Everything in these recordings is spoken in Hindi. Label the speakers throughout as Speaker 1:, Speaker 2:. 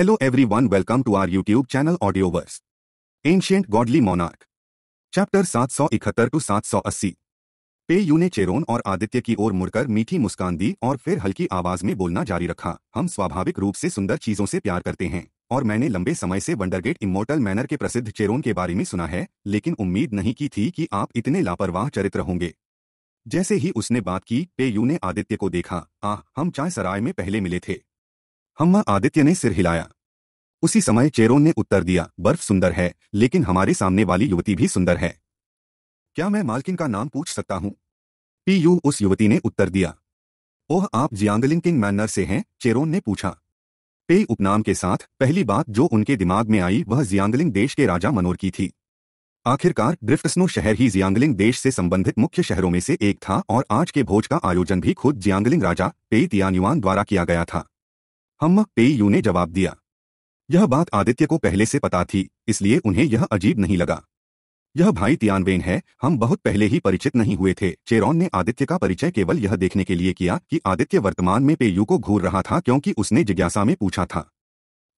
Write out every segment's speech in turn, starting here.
Speaker 1: Hello everyone welcome to our YouTube channel Audioverse. Ancient Godly Monarch. Chapter 771 to 780. पे यू ने चेरोन और आदित्य की ओर मुड़कर मीठी मुस्कान दी और फिर हल्की आवाज में बोलना जारी रखा हम स्वाभाविक रूप से सुंदर चीजों से प्यार करते हैं और मैंने लंबे समय से वंडरगेट इमोर्टल मैनर के प्रसिद्ध चेरोन के बारे में सुना है लेकिन उम्मीद नहीं की थी कि आप इतने लापरवाह चरित्र होंगे जैसे ही उसने बात की पे यू ने आदित्य को देखा आह हम चाय सराय में पहले मिले थे हम्मा आदित्य ने सिर हिलाया उसी समय चेरोन ने उत्तर दिया बर्फ सुंदर है लेकिन हमारे सामने वाली युवती भी सुंदर है क्या मैं मालकिन का नाम पूछ सकता हूं पी यू उस युवती ने उत्तर दिया ओह आप जियांगलिन किंग मैनर से हैं चेरोन ने पूछा पे उपनाम के साथ पहली बात जो उनके दिमाग में आई वह जियांगलिंग देश के राजा मनोर की थी आखिरकार ड्रिफ्टस्नो शहर ही जियांगलिंग देश से संबंधित मुख्य शहरों में से एक था और आज के भोज का आयोजन भी खुद जियांगलिंग राजा पे तियानुआन द्वारा किया गया था हम पेयू ने जवाब दिया यह बात आदित्य को पहले से पता थी इसलिए उन्हें यह अजीब नहीं लगा यह भाई तियानवेन है हम बहुत पहले ही परिचित नहीं हुए थे चेरोन ने आदित्य का परिचय केवल यह देखने के लिए किया कि आदित्य वर्तमान में पेयू को घूर रहा था क्योंकि उसने जिज्ञासा में पूछा था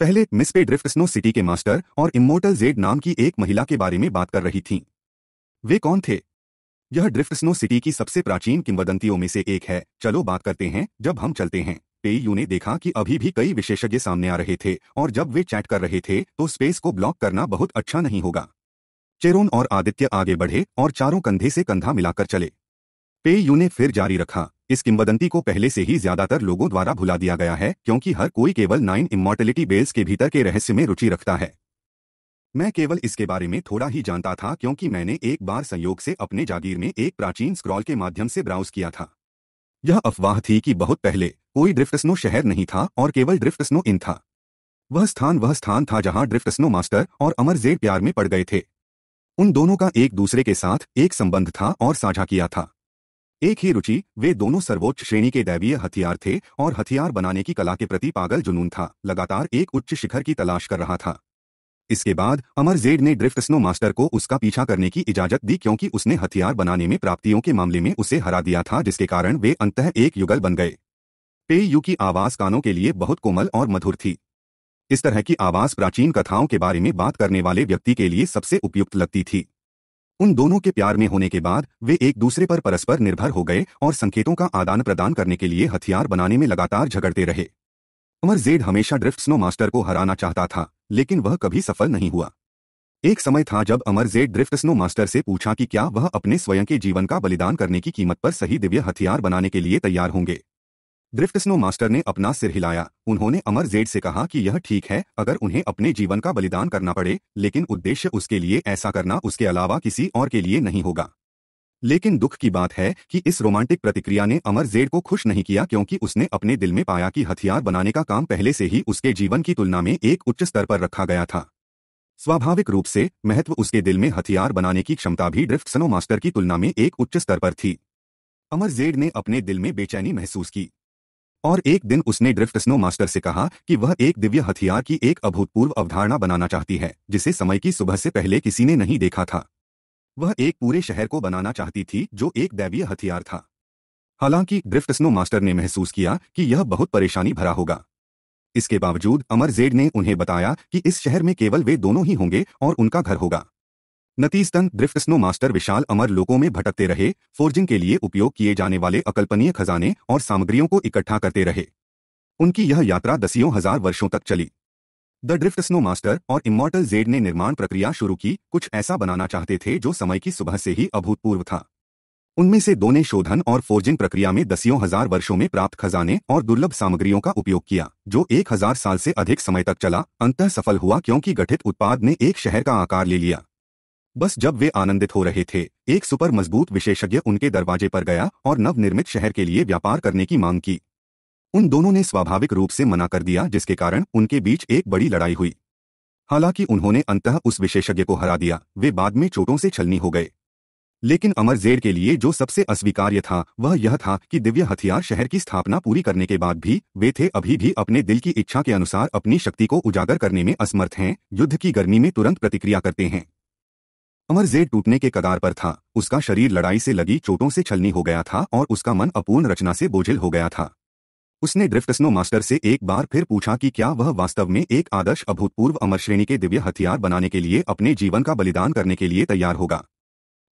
Speaker 1: पहले मिस पे ड्रिफ्ट स्नो सिटी के मास्टर और इमोटल जेड नाम की एक महिला के बारे में बात कर रही थीं वे कौन थे यह ड्रिफ्ट स्नो सिटी की सबसे प्राचीन किंवदंतियों में से एक है चलो बात करते हैं जब हम चलते हैं पेयू ने देखा कि अभी भी कई विशेषज्ञ सामने आ रहे थे और जब वे चैट कर रहे थे तो स्पेस को ब्लॉक करना बहुत अच्छा नहीं होगा चेरोन और आदित्य आगे बढ़े और चारों कंधे से कंधा मिलाकर चले पेयू ने फिर जारी रखा इस किंबदंती को पहले से ही ज्यादातर लोगों द्वारा भुला दिया गया है क्योंकि हर कोई केवल नाइन इमोर्टेलिटी बेल्स के भीतर के रहस्य में रुचि रखता है मैं केवल इसके बारे में थोड़ा ही जानता था क्योंकि मैंने एक बार संयोग से अपने जागीर में एक प्राचीन स्क्रॉल के माध्यम से ब्राउज किया था यह अफवाह थी कि बहुत पहले कोई ड्रिफ्ट स्नो शहर नहीं था और केवल ड्रिफ्ट स्नो इन था वह स्थान वह स्थान था जहां ड्रिफ्ट स्नो मास्टर और अमर जेड प्यार में पड़ गए थे उन दोनों का एक दूसरे के साथ एक संबंध था और साझा किया था एक ही रुचि वे दोनों सर्वोच्च श्रेणी के दैवीय हथियार थे और हथियार बनाने की कला के प्रति पागल जुनून था लगातार एक उच्च शिखर की तलाश कर रहा था इसके बाद अमर जेड ने ड्रिफ्ट स्नो मास्टर को उसका पीछा करने की इजाजत दी क्योंकि उसने हथियार बनाने में प्राप्तियों के मामले में उसे हरा दिया था जिसके कारण वे अंतः एक युगल बन गए पे यू की आवाज कानों के लिए बहुत कोमल और मधुर थी इस तरह की आवाज प्राचीन कथाओं के बारे में बात करने वाले व्यक्ति के लिए सबसे उपयुक्त लगती थी उन दोनों के प्यार में होने के बाद वे एक दूसरे पर परस्पर निर्भर हो गए और संकेतों का आदान प्रदान करने के लिए हथियार बनाने में लगातार झगड़ते रहे अमर जेड हमेशा ड्रिफ्ट स्नो मास्टर को हराना चाहता था लेकिन वह कभी सफल नहीं हुआ एक समय था जब अमर जेड ड्रिफ्ट स्नो मास्टर से पूछा कि क्या वह अपने स्वयं के जीवन का बलिदान करने की कीमत पर सही दिव्य हथियार बनाने के लिए तैयार होंगे ड्रिफ्ट स्नो मास्टर ने अपना सिर हिलाया उन्होंने अमर जेड से कहा कि यह ठीक है अगर उन्हें अपने जीवन का बलिदान करना पड़े लेकिन उद्देश्य उसके लिए ऐसा करना उसके अलावा किसी और के लिए नहीं होगा लेकिन दुख की बात है कि इस रोमांटिक प्रतिक्रिया ने अमर जेड को खुश नहीं किया क्योंकि उसने अपने दिल में पाया कि हथियार बनाने का काम पहले से ही उसके जीवन की तुलना में एक उच्च स्तर पर रखा गया था स्वाभाविक रूप से महत्व उसके दिल में हथियार बनाने की क्षमता भी ड्रिफ्ट सनो मास्टर की तुलना में एक उच्च स्तर पर थी अमर जेड ने अपने दिल में बेचैनी महसूस की और एक दिन उसने ड्रिफ्ट स्नो मास्टर से कहा कि वह एक दिव्य हथियार की एक अभूतपूर्व अवधारणा बनाना चाहती है जिसे समय की सुबह से पहले किसी ने नहीं देखा था वह एक पूरे शहर को बनाना चाहती थी जो एक दैवीय हथियार था हालांकि ड्रिफ्ट स्नो मास्टर ने महसूस किया कि यह बहुत परेशानी भरा होगा इसके बावजूद अमर जेड ने उन्हें बताया कि इस शहर में केवल वे दोनों ही होंगे और उनका घर होगा नतीजतन ड्रिफ्ट स्नो मास्टर विशाल अमर लोगों में भटकते रहे फोर्जिंग के लिए उपयोग किए जाने वाले अकल्पनीय खजाने और सामग्रियों को इकट्ठा करते रहे उनकी यह यात्रा दसियों हजार वर्षों तक चली द ड्रिफ्ट स्नो मास्टर और इमोर्टल जेड ने निर्माण प्रक्रिया शुरू की कुछ ऐसा बनाना चाहते थे जो समय की सुबह से ही अभूतपूर्व था उनमें से दो ने शोधन और फोर्जिंग प्रक्रिया में दसियों हजार वर्षों में प्राप्त खजाने और दुर्लभ सामग्रियों का उपयोग किया जो एक हजार साल से अधिक समय तक चला अंतः सफल हुआ क्योंकि गठित उत्पाद ने एक शहर का आकार ले लिया बस जब वे आनंदित हो रहे थे एक सुपर मजबूत विशेषज्ञ उनके दरवाजे पर गया और नवनिर्मित शहर के लिए व्यापार करने की मांग की उन दोनों ने स्वाभाविक रूप से मना कर दिया जिसके कारण उनके बीच एक बड़ी लड़ाई हुई हालांकि उन्होंने अंतः उस विशेषज्ञ को हरा दिया वे बाद में चोटों से छलनी हो गए लेकिन अमर के लिए जो सबसे अस्वीकार्य था वह यह था कि दिव्य हथियार शहर की स्थापना पूरी करने के बाद भी वे थे अभी भी अपने दिल की इच्छा के अनुसार अपनी शक्ति को उजागर करने में असमर्थ हैं युद्ध की गर्मी में तुरंत प्रतिक्रिया करते हैं अमर टूटने के कगार पर था उसका शरीर लड़ाई से लगी चोटों से छलनी हो गया था और उसका मन अपूर्ण रचना से बोझिल हो गया था उसने ड्रिफ्ट स्नो मास्टर से एक बार फिर पूछा कि क्या वह वास्तव में एक आदर्श अभूतपूर्व अमर श्रेणी के दिव्य हथियार बनाने के लिए अपने जीवन का बलिदान करने के लिए तैयार होगा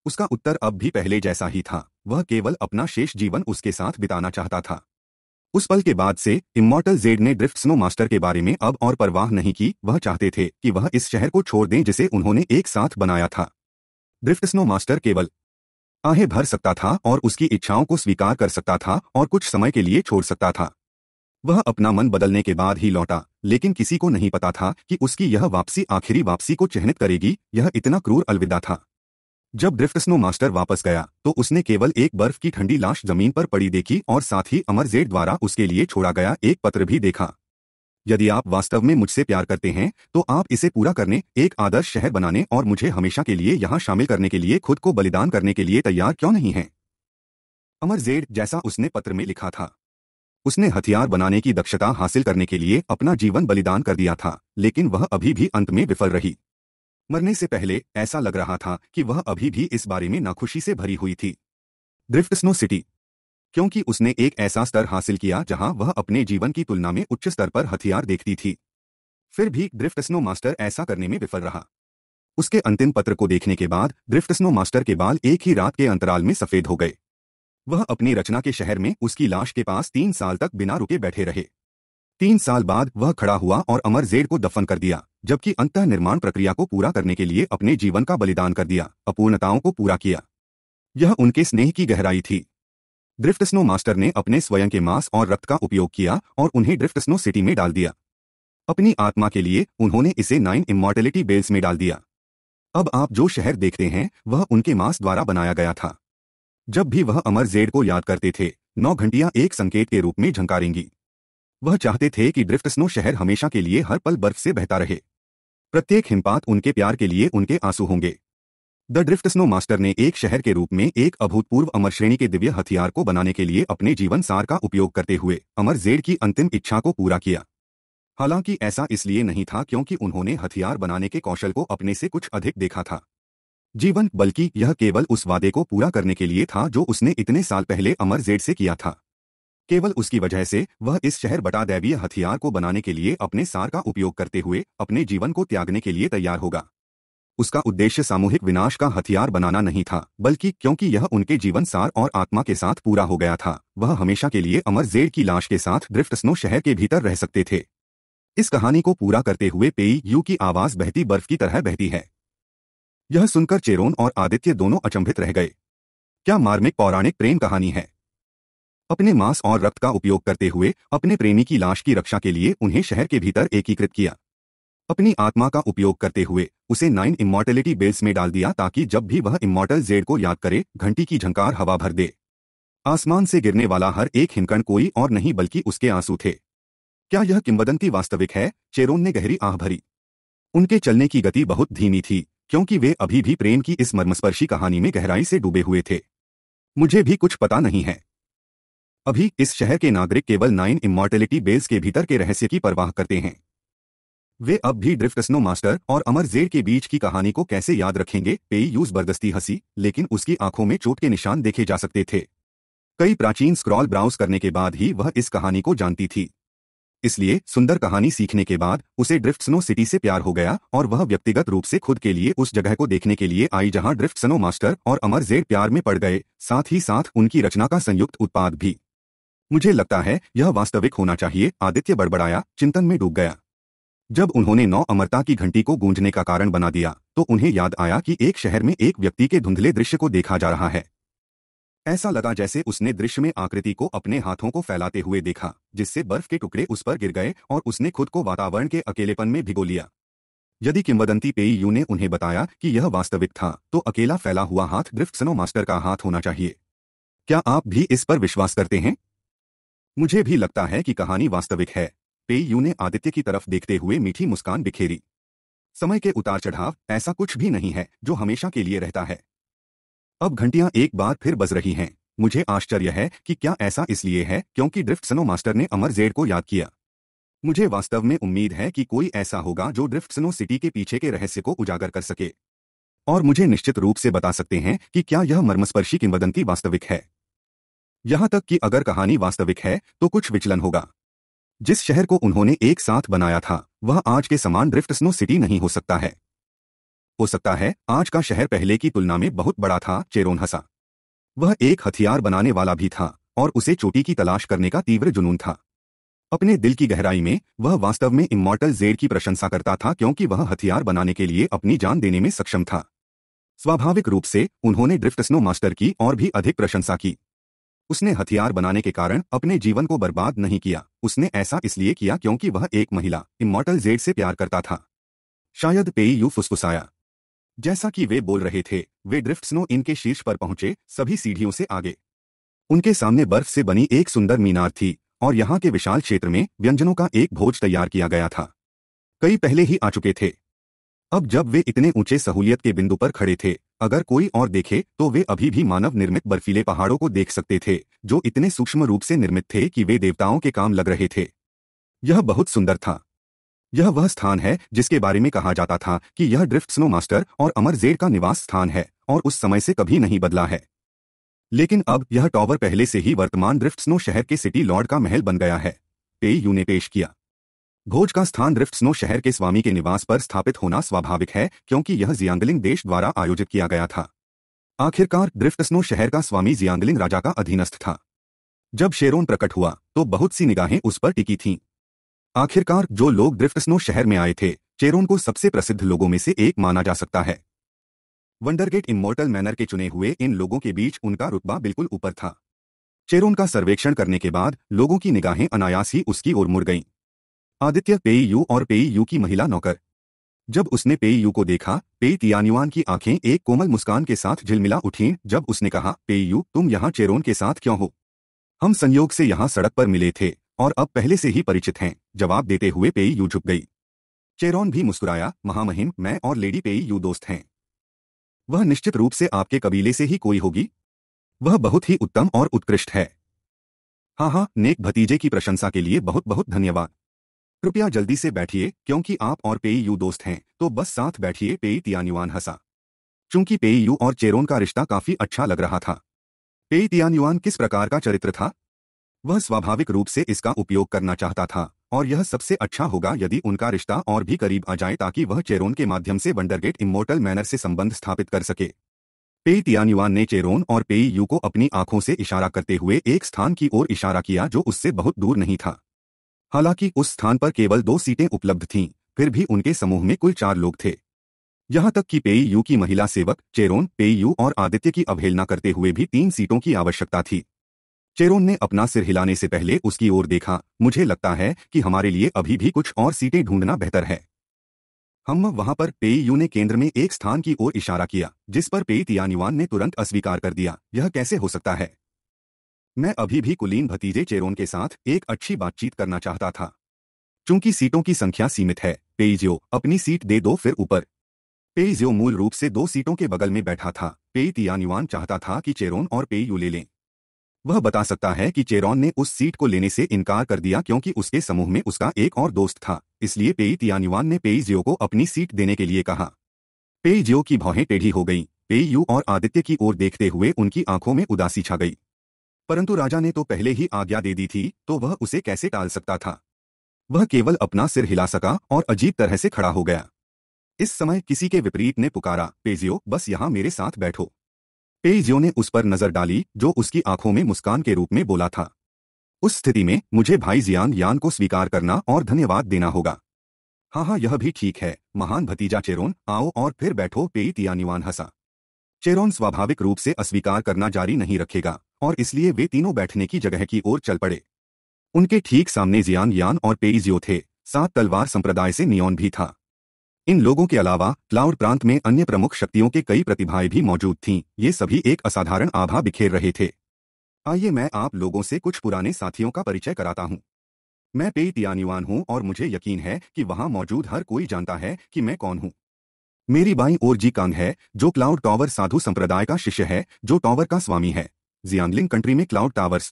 Speaker 1: उसका उत्तर अब भी पहले जैसा ही था वह केवल अपना शेष जीवन उसके साथ बिताना चाहता था उस पल के बाद से इमोटल जेड ने ड्रिफ्ट स्नो मास्टर के बारे में अब और परवाह नहीं की वह चाहते थे कि वह इस शहर को छोड़ दें जिसे उन्होंने एक साथ बनाया था ड्रिफ्ट स्नो मास्टर केवल आहे भर सकता था और उसकी इच्छाओं को स्वीकार कर सकता था और कुछ समय के लिए छोड़ सकता था वह अपना मन बदलने के बाद ही लौटा लेकिन किसी को नहीं पता था कि उसकी यह वापसी आखिरी वापसी को चिन्हित करेगी यह इतना क्रूर अलविदा था जब ड्रिफ्ट स्नो मास्टर वापस गया तो उसने केवल एक बर्फ की ठंडी लाश जमीन पर पड़ी देखी और साथ ही अमरजेड द्वारा उसके लिए छोड़ा गया एक पत्र भी देखा यदि आप वास्तव में मुझसे प्यार करते हैं तो आप इसे पूरा करने एक आदर्श शहर बनाने और मुझे हमेशा के लिए यहाँ शामिल करने के लिए खुद को बलिदान करने के लिए तैयार क्यों नहीं है अमरजेड जैसा उसने पत्र में लिखा था उसने हथियार बनाने की दक्षता हासिल करने के लिए अपना जीवन बलिदान कर दिया था लेकिन वह अभी भी अंत में विफल रही मरने से पहले ऐसा लग रहा था कि वह अभी भी इस बारे में नाखुशी से भरी हुई थी ड्रिफ्ट स्नो सिटी क्योंकि उसने एक ऐसा स्तर हासिल किया जहां वह अपने जीवन की तुलना में उच्च स्तर पर हथियार देखती थी फिर भी ड्रिफ्ट स्नो मास्टर ऐसा करने में विफल रहा उसके अंतिम पत्र को देखने के बाद ड्रिफ्ट स्नो मास्टर के बाल एक ही रात के अंतराल में सफेद हो गए वह अपनी रचना के शहर में उसकी लाश के पास तीन साल तक बिना रुके बैठे रहे तीन साल बाद वह खड़ा हुआ और अमर जेड को दफन कर दिया जबकि अंत निर्माण प्रक्रिया को पूरा करने के लिए अपने जीवन का बलिदान कर दिया अपूर्णताओं को पूरा किया यह उनके स्नेह की गहराई थी ड्रिफ्ट स्नो मास्टर ने अपने स्वयं के मांस और रक्त का उपयोग किया और उन्हें ड्रिफ्ट स्नो सिटी में डाल दिया अपनी आत्मा के लिए उन्होंने इसे नाइन इमोर्टेलिटी बेल्स में डाल दिया अब आप जो शहर देखते हैं वह उनके मांस द्वारा बनाया गया था जब भी वह अमर जेड को याद करते थे नौ घंटियां एक संकेत के रूप में झंकारेंगी वह चाहते थे कि ड्रिफ्ट स्नो शहर हमेशा के लिए हर पल बर्फ से बहता रहे प्रत्येक हिमपात उनके प्यार के लिए उनके आंसू होंगे द ड्रिफ्ट स्नो मास्टर ने एक शहर के रूप में एक अभूतपूर्व अमर श्रेणी के दिव्य हथियार को बनाने के लिए अपने जीवन सार का उपयोग करते हुए अमर जेड की अंतिम इच्छा को पूरा किया हालांकि ऐसा इसलिए नहीं था क्योंकि उन्होंने हथियार बनाने के कौशल को अपने से कुछ अधिक देखा था जीवन बल्कि यह केवल उस वादे को पूरा करने के लिए था जो उसने इतने साल पहले अमर जेड से किया था केवल उसकी वजह से वह इस शहर बटा दैवीय हथियार को बनाने के लिए अपने सार का उपयोग करते हुए अपने जीवन को त्यागने के लिए तैयार होगा उसका उद्देश्य सामूहिक विनाश का हथियार बनाना नहीं था बल्कि क्योंकि यह उनके जीवन सार और आत्मा के साथ पूरा हो गया था वह हमेशा के लिए अमर जेड की लाश के साथ ड्रिफ्ट स्नो शहर के भीतर रह सकते थे इस कहानी को पूरा करते हुए पेई यू की आवाज बहती बर्फ की तरह बहती है यह सुनकर चेरोन और आदित्य दोनों अचंभित रह गए क्या मार्मिक पौराणिक प्रेम कहानी है अपने मांस और रक्त का उपयोग करते हुए अपने प्रेमी की लाश की रक्षा के लिए उन्हें शहर के भीतर एकीकृत किया अपनी आत्मा का उपयोग करते हुए उसे नाइन इमोर्टेलिटी बेल्स में डाल दिया ताकि जब भी वह इमोर्टल जेड को याद करे घंटी की झंकार हवा भर दे आसमान से गिरने वाला हर एक हिमकण कोई और नहीं बल्कि उसके आंसू थे क्या यह किंबदंती वास्तविक है चेरोन ने गहरी आह भरी उनके चलने की गति बहुत धीमी थी क्योंकि वे अभी भी प्रेम की इस मर्मस्पर्शी कहानी में गहराई से डूबे हुए थे मुझे भी कुछ पता नहीं है अभी इस शहर के नागरिक केवल नाइन इमोर्टेलिटी बेल्स के भीतर के रहस्य की परवाह करते हैं वे अब भी ड्रिफ्ट स्नो मास्टर और अमर जेड के बीच की कहानी को कैसे याद रखेंगे पेई यूज बर्दस्ती हंसी लेकिन उसकी आंखों में चोट के निशान देखे जा सकते थे कई प्राचीन स्क्रॉल ब्राउज करने के बाद ही वह इस कहानी को जानती थी इसलिए सुंदर कहानी सीखने के बाद उसे ड्रिफ्ट स्नो सिटी से प्यार हो गया और वह व्यक्तिगत रूप से खुद के लिए उस जगह को देखने के लिए आई जहां ड्रिफ्ट स्नो मास्टर और अमर जेड प्यार में पड़ गए साथ ही साथ उनकी रचना का संयुक्त उत्पाद भी मुझे लगता है यह वास्तविक होना चाहिए आदित्य बड़बड़ाया चिंतन में डूब गया जब उन्होंने नौ अमरता की घंटी को गूंजने का कारण बना दिया तो उन्हें याद आया कि एक शहर में एक व्यक्ति के धुंधले दृश्य को देखा जा रहा है ऐसा लगा जैसे उसने दृश्य में आकृति को अपने हाथों को फैलाते हुए देखा जिससे बर्फ के टुकड़े उस पर गिर गए और उसने खुद को वातावरण के अकेलेपन में भिगो लिया यदि किंवदंती पेई यू ने उन्हें बताया कि यह वास्तविक था तो अकेला फैला हुआ हाथ ग्रिफ्सनो मास्टर का हाथ होना चाहिए क्या आप भी इस पर विश्वास करते हैं मुझे भी लगता है कि कहानी वास्तविक है पेई यू ने आदित्य की तरफ देखते हुए मीठी मुस्कान बिखेरी समय के उतार चढ़ाव ऐसा कुछ भी नहीं है जो हमेशा के लिए रहता है अब घंटियां एक बार फिर बज रही हैं मुझे आश्चर्य है कि क्या ऐसा इसलिए है क्योंकि ड्रिफ्ट सनो मास्टर ने अमर जेड को याद किया मुझे वास्तव में उम्मीद है कि कोई ऐसा होगा जो ड्रिफ्ट स्नो सिटी के पीछे के रहस्य को उजागर कर सके और मुझे निश्चित रूप से बता सकते हैं कि क्या यह मर्मस्पर्शी किंवदंती वास्तविक है यहां तक कि अगर कहानी वास्तविक है तो कुछ विचलन होगा जिस शहर को उन्होंने एक साथ बनाया था वह आज के समान ड्रिफ्ट स्नो सिटी नहीं हो सकता है हो सकता है आज का शहर पहले की तुलना में बहुत बड़ा था चेरोन हंसा वह एक हथियार बनाने वाला भी था और उसे चोटी की तलाश करने का तीव्र जुनून था अपने दिल की गहराई में वह वास्तव में इमोर्टल जेड की प्रशंसा करता था क्योंकि वह हथियार बनाने के लिए अपनी जान देने में सक्षम था स्वाभाविक रूप से उन्होंने ड्रिफ्ट स्नो मास्टर की और भी अधिक प्रशंसा की उसने हथियार बनाने के कारण अपने जीवन को बर्बाद नहीं किया उसने ऐसा इसलिए किया क्योंकि वह एक महिला इमोर्टल जेड से प्यार करता था शायद पेई यू फुसफुसाया जैसा कि वे बोल रहे थे वे ड्रिफ्ट स्नो इनके शीर्ष पर पहुंचे सभी सीढ़ियों से आगे उनके सामने बर्फ से बनी एक सुंदर मीनार थी और यहाँ के विशाल क्षेत्र में व्यंजनों का एक भोज तैयार किया गया था कई पहले ही आ चुके थे अब जब वे इतने ऊंचे सहूलियत के बिंदु पर खड़े थे अगर कोई और देखे तो वे अभी भी मानव निर्मित बर्फीले पहाड़ों को देख सकते थे जो इतने सूक्ष्म रूप से निर्मित थे कि वे देवताओं के काम लग रहे थे यह बहुत सुंदर था यह वह स्थान है जिसके बारे में कहा जाता था कि यह ड्रिफ्ट स्नो मास्टर और अमर जेड का निवास स्थान है और उस समय से कभी नहीं बदला है लेकिन अब यह टॉवर पहले से ही वर्तमान ड्रिफ्ट स्नो शहर के सिटी लॉर्ड का महल बन गया है पे यू ने पेश किया भोज का स्थान ड्रिफ्ट स्नो शहर के स्वामी के निवास पर स्थापित होना स्वाभाविक है क्योंकि यह जियांगलिंग देश द्वारा आयोजित किया गया था आखिरकार ड्रिफ्ट स्नो शहर का स्वामी जियांगलिंग राजा का अधीनस्थ था जब शेरोन प्रकट हुआ तो बहुत सी निगाहें उस पर टिकी थीं आखिरकार जो लोग ग्रिफ्ट शहर में आए थे चेरोन को सबसे प्रसिद्ध लोगों में से एक माना जा सकता है वंडरगेट इमोर्टल मैनर के चुने हुए इन लोगों के बीच उनका रुतबा बिल्कुल ऊपर था चेरोन का सर्वेक्षण करने के बाद लोगों की निगाहें अनायास ही उसकी ओर मुड़ गईं आदित्य पेई यू और पेई यू की महिला नौकर जब उसने पेई यू को देखा पेई तियानुआन की आंखें एक कोमल मुस्कान के साथ झिलमिला उठीं जब उसने कहा पेई यू तुम यहाँ चेरोन के साथ क्यों हो हम संयोग से यहां सड़क पर मिले थे और अब पहले से ही परिचित हैं जवाब देते हुए पेई यू झुक गई चेरोन भी मुस्कुराया महामहिम मैं और लेडी पेई यू दोस्त हैं वह निश्चित रूप से आपके कबीले से ही कोई होगी वह बहुत ही उत्तम और उत्कृष्ट है हाँ हाँ नेक भतीजे की प्रशंसा के लिए बहुत बहुत धन्यवाद कृपया जल्दी से बैठिए क्योंकि आप और पेई यू दोस्त हैं तो बस साथ बैठिए पेई तियानुआन हंसा चूंकि पेई यू और चेरोन का रिश्ता काफी अच्छा लग रहा था पेई तियानुआन किस प्रकार का चरित्र था वह स्वाभाविक रूप से इसका उपयोग करना चाहता था और यह सबसे अच्छा होगा यदि उनका रिश्ता और भी करीब आ जाए ताकि वह चेरोन के माध्यम से वंडरगेट इमोर्टल मैनर से संबंध स्थापित कर सके पेई तियानिवान ने चेरोन और पेई यू को अपनी आंखों से इशारा करते हुए एक स्थान की ओर इशारा किया जो उससे बहुत दूर नहीं था हालांकि उस स्थान पर केवल दो सीटें उपलब्ध थीं फिर भी उनके समूह में कुल चार लोग थे यहां तक कि पेई यू की महिला सेवक चेरोन पेई यू और आदित्य की अवहेलना करते हुए भी तीन सीटों की आवश्यकता थी चेरोन ने अपना सिर हिलाने से पहले उसकी ओर देखा मुझे लगता है कि हमारे लिए अभी भी कुछ और सीटें ढूंढना बेहतर है हम वहां पर पेईयू ने केंद्र में एक स्थान की ओर इशारा किया जिस पर पेई तियानिवान ने तुरंत अस्वीकार कर दिया यह कैसे हो सकता है मैं अभी भी कुलीन भतीजे चेरोन के साथ एक अच्छी बातचीत करना चाहता था चूंकि सीटों की संख्या सीमित है पेईजियो अपनी सीट दे दो फिर ऊपर पेईजियो मूल रूप से दो सीटों के बगल में बैठा था पेई तियानिवान चाहता था कि चेरोन और पेयू ले लें वह बता सकता है कि चेरॉन ने उस सीट को लेने से इनकार कर दिया क्योंकि उसके समूह में उसका एक और दोस्त था इसलिए पेई तियानिवान ने पेई जियो को अपनी सीट देने के लिए कहा पेई जियो की भौहें टेढ़ी हो गई पेई यू और आदित्य की ओर देखते हुए उनकी आंखों में उदासी छा गई परंतु राजा ने तो पहले ही आज्ञा दे दी थी तो वह उसे कैसे टाल सकता था वह केवल अपना सिर हिला सका और अजीब तरह से खड़ा हो गया इस समय किसी के विपरीत ने पुकारा पेजियो बस यहां मेरे साथ बैठो पेइजियो ने उस पर नजर डाली जो उसकी आंखों में मुस्कान के रूप में बोला था उस स्थिति में मुझे भाई जियान यान को स्वीकार करना और धन्यवाद देना होगा हाँ हाँ यह भी ठीक है महान भतीजा चेरोन आओ और फिर बैठो पेई तियानिवान हंसा चेरोन स्वाभाविक रूप से अस्वीकार करना जारी नहीं रखेगा और इसलिए वे तीनों बैठने की जगह की ओर चल पड़े उनके ठीक सामने जियान यान और पेईजियो थे साथ तलवार संप्रदाय से नियोन भी था इन लोगों के अलावा क्लाउड प्रांत में अन्य प्रमुख शक्तियों के कई प्रतिभाएं भी मौजूद थीं ये सभी एक असाधारण आभा बिखेर रहे थे आइए मैं आप लोगों से कुछ पुराने साथियों का परिचय कराता हूँ मैं पेट यानिवान हूँ और मुझे यकीन है कि वहाँ मौजूद हर कोई जानता है कि मैं कौन हूँ मेरी बाई ओर जी कांग है जो क्लाउड टॉवर साधु संप्रदाय का शिष्य है जो टॉवर का स्वामी है जियांगलिंग कंट्री में क्लाउड टावर्स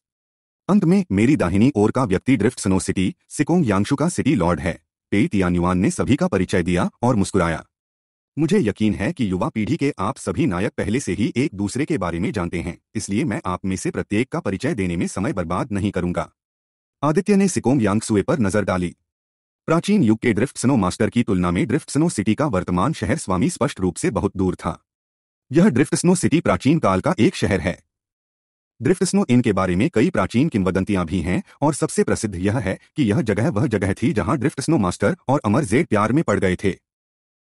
Speaker 1: अंत में मेरी दाहिनी ओर का व्यक्ति Drift Snow City Sikong Yangshu का सिटी लॉर्ड है पेतियानुआन ने सभी का परिचय दिया और मुस्कुराया मुझे यकीन है कि युवा पीढ़ी के आप सभी नायक पहले से ही एक दूसरे के बारे में जानते हैं इसलिए मैं आप में से प्रत्येक का परिचय देने में समय बर्बाद नहीं करूंगा आदित्य ने सिकोम यांगसुए पर नजर डाली प्राचीन युग के ड्रिफ्टसनो मास्टर की तुलना में ड्रिफ्टसनो सिटी का वर्तमान शहर स्वामी स्पष्ट रूप से बहुत दूर था यह स्नो सिटी प्राचीन काल का एक शहर है ड्रिफ्ट स्नो इन के बारे में कई प्राचीन किंवदंतियां भी हैं और सबसे प्रसिद्ध यह है कि यह जगह वह जगह थी जहां ड्रिफ्ट स्नो मास्टर और अमर जेड प्यार में पड़ गए थे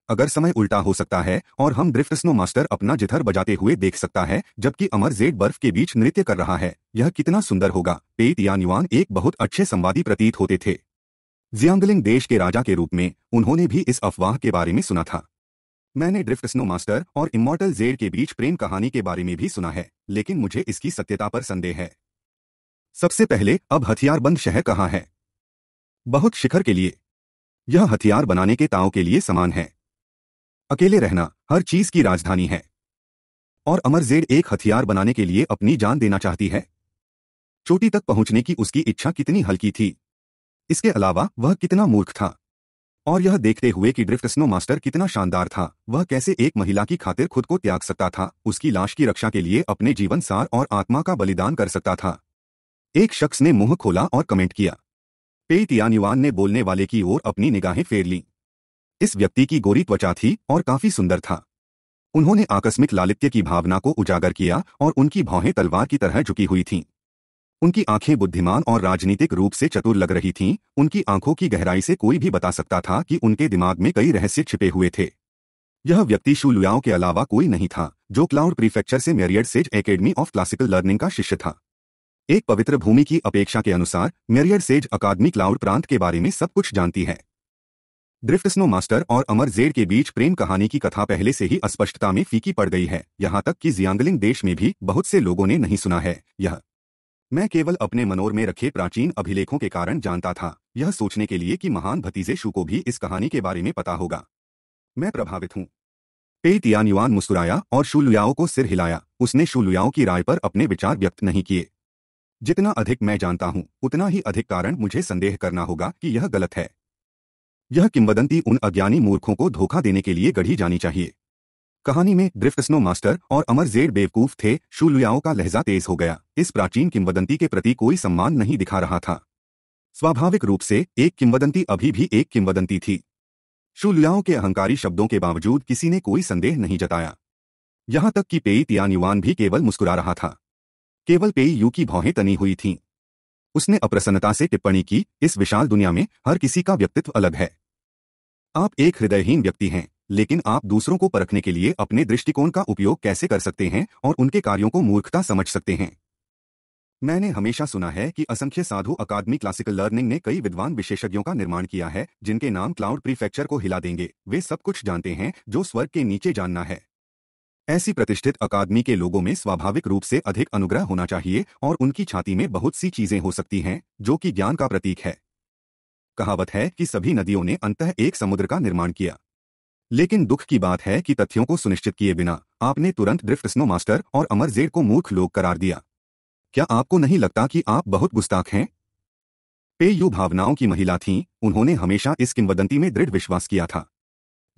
Speaker 1: अगर समय उल्टा हो सकता है और हम ड्रिफ्ट स्नो मास्टर अपना जिथर बजाते हुए देख सकता है जबकि अमर जेड बर्फ के बीच नृत्य कर रहा है यह कितना सुंदर होगा पेट या निवान एक बहुत अच्छे संवादी प्रतीत होते थे जियांगलिंग देश के राजा के रूप में उन्होंने भी इस अफवाह के बारे में सुना था मैंने ड्रिफ्ट स्नो मास्टर और इमोर्टल जेड के बीच प्रेम कहानी के बारे में भी सुना है लेकिन मुझे इसकी सत्यता पर संदेह है सबसे पहले अब हथियारबंद शहर कहाँ है बहुत शिखर के लिए यह हथियार बनाने के ताव के लिए समान है अकेले रहना हर चीज की राजधानी है और अमर जेड एक हथियार बनाने के लिए अपनी जान देना चाहती है चोटी तक पहुंचने की उसकी इच्छा कितनी हल्की थी इसके अलावा वह कितना मूर्ख था और यह देखते हुए कि ड्रिफ्ट स्नो मास्टर कितना शानदार था वह कैसे एक महिला की खातिर खुद को त्याग सकता था उसकी लाश की रक्षा के लिए अपने जीवन सार और आत्मा का बलिदान कर सकता था एक शख्स ने मुंह खोला और कमेंट किया तियानिवान ने बोलने वाले की ओर अपनी निगाहें फेर ली इस व्यक्ति की गोरी त्वचा थी और काफी सुंदर था उन्होंने आकस्मिक लालित्य की भावना को उजागर किया और उनकी भौहें तलवार की तरह झुकी हुई थीं उनकी आंखें बुद्धिमान और राजनीतिक रूप से चतुर लग रही थीं, उनकी आंखों की गहराई से कोई भी बता सकता था कि उनके दिमाग में कई रहस्य छिपे हुए थे यह व्यक्ति शुलुयाओं के अलावा कोई नहीं था जो क्लाउड प्रीफेक्चर से Myriad says Academy of Classical Learning का शिष्य था एक पवित्र भूमि की अपेक्षा के अनुसार मेरियड सेज अकादमी क्लाउड प्रांत के बारे में सब कुछ जानती है ड्रिफ्ट स्नो मास्टर और अमर जेड के बीच प्रेम कहानी की कथा पहले से ही अस्पष्टता में फीकी पड़ गई है यहां तक कि जियांगलिंग देश में भी बहुत से लोगों ने नहीं सुना है यह मैं केवल अपने मनोर में रखे प्राचीन अभिलेखों के कारण जानता था यह सोचने के लिए कि महान भतीजे शु को भी इस कहानी के बारे में पता होगा मैं प्रभावित हूं पे तियान युवान मुस्कुराया और शुलुयाओ को सिर हिलाया उसने शुलुयाओ की राय पर अपने विचार व्यक्त नहीं किए जितना अधिक मैं जानता हूं उतना ही अधिक कारण मुझे संदेह करना होगा कि यह गलत है यह किंवदंती उन अज्ञानी मूर्खों को धोखा देने के लिए गढ़ी जानी चाहिए कहानी में ग्रिफ स्नो मास्टर और अमर जेड बेवकूफ थे शूलुयाओं का लहजा तेज हो गया इस प्राचीन किंवदंती के प्रति कोई सम्मान नहीं दिखा रहा था स्वाभाविक रूप से एक किंवदंती अभी भी एक किंवदंती थी शूलुयाओं के अहंकारी शब्दों के बावजूद किसी ने कोई संदेह नहीं जताया यहां तक कि पेई तियानिवान भी केवल मुस्कुरा रहा था केवल पेई यू की भौहें तनी हुई थीं उसने अप्रसन्नता से टिप्पणी की इस विशाल दुनिया में हर किसी का व्यक्तित्व अलग है आप एक हृदयहीन व्यक्ति हैं लेकिन आप दूसरों को परखने के लिए अपने दृष्टिकोण का उपयोग कैसे कर सकते हैं और उनके कार्यों को मूर्खता समझ सकते हैं मैंने हमेशा सुना है कि असंख्य साधु अकादमी क्लासिकल लर्निंग ने कई विद्वान विशेषज्ञों का निर्माण किया है जिनके नाम क्लाउड प्रीफेक्चर को हिला देंगे वे सब कुछ जानते हैं जो स्वर्ग के नीचे जानना है ऐसी प्रतिष्ठित अकादमी के लोगों में स्वाभाविक रूप से अधिक अनुग्रह होना चाहिए और उनकी छाती में बहुत सी चीजें हो सकती हैं जो कि ज्ञान का प्रतीक है कहावत है कि सभी नदियों ने अंतः एक समुद्र का निर्माण किया लेकिन दुख की बात है कि तथ्यों को सुनिश्चित किए बिना आपने तुरंत ड्रिफ्ट स्नो मास्टर और अमर जेड को मूर्ख लोग करार दिया क्या आपको नहीं लगता कि आप बहुत गुस्ताख हैं पे यू भावनाओं की महिला थीं उन्होंने हमेशा इस किंवदंती में दृढ़ विश्वास किया था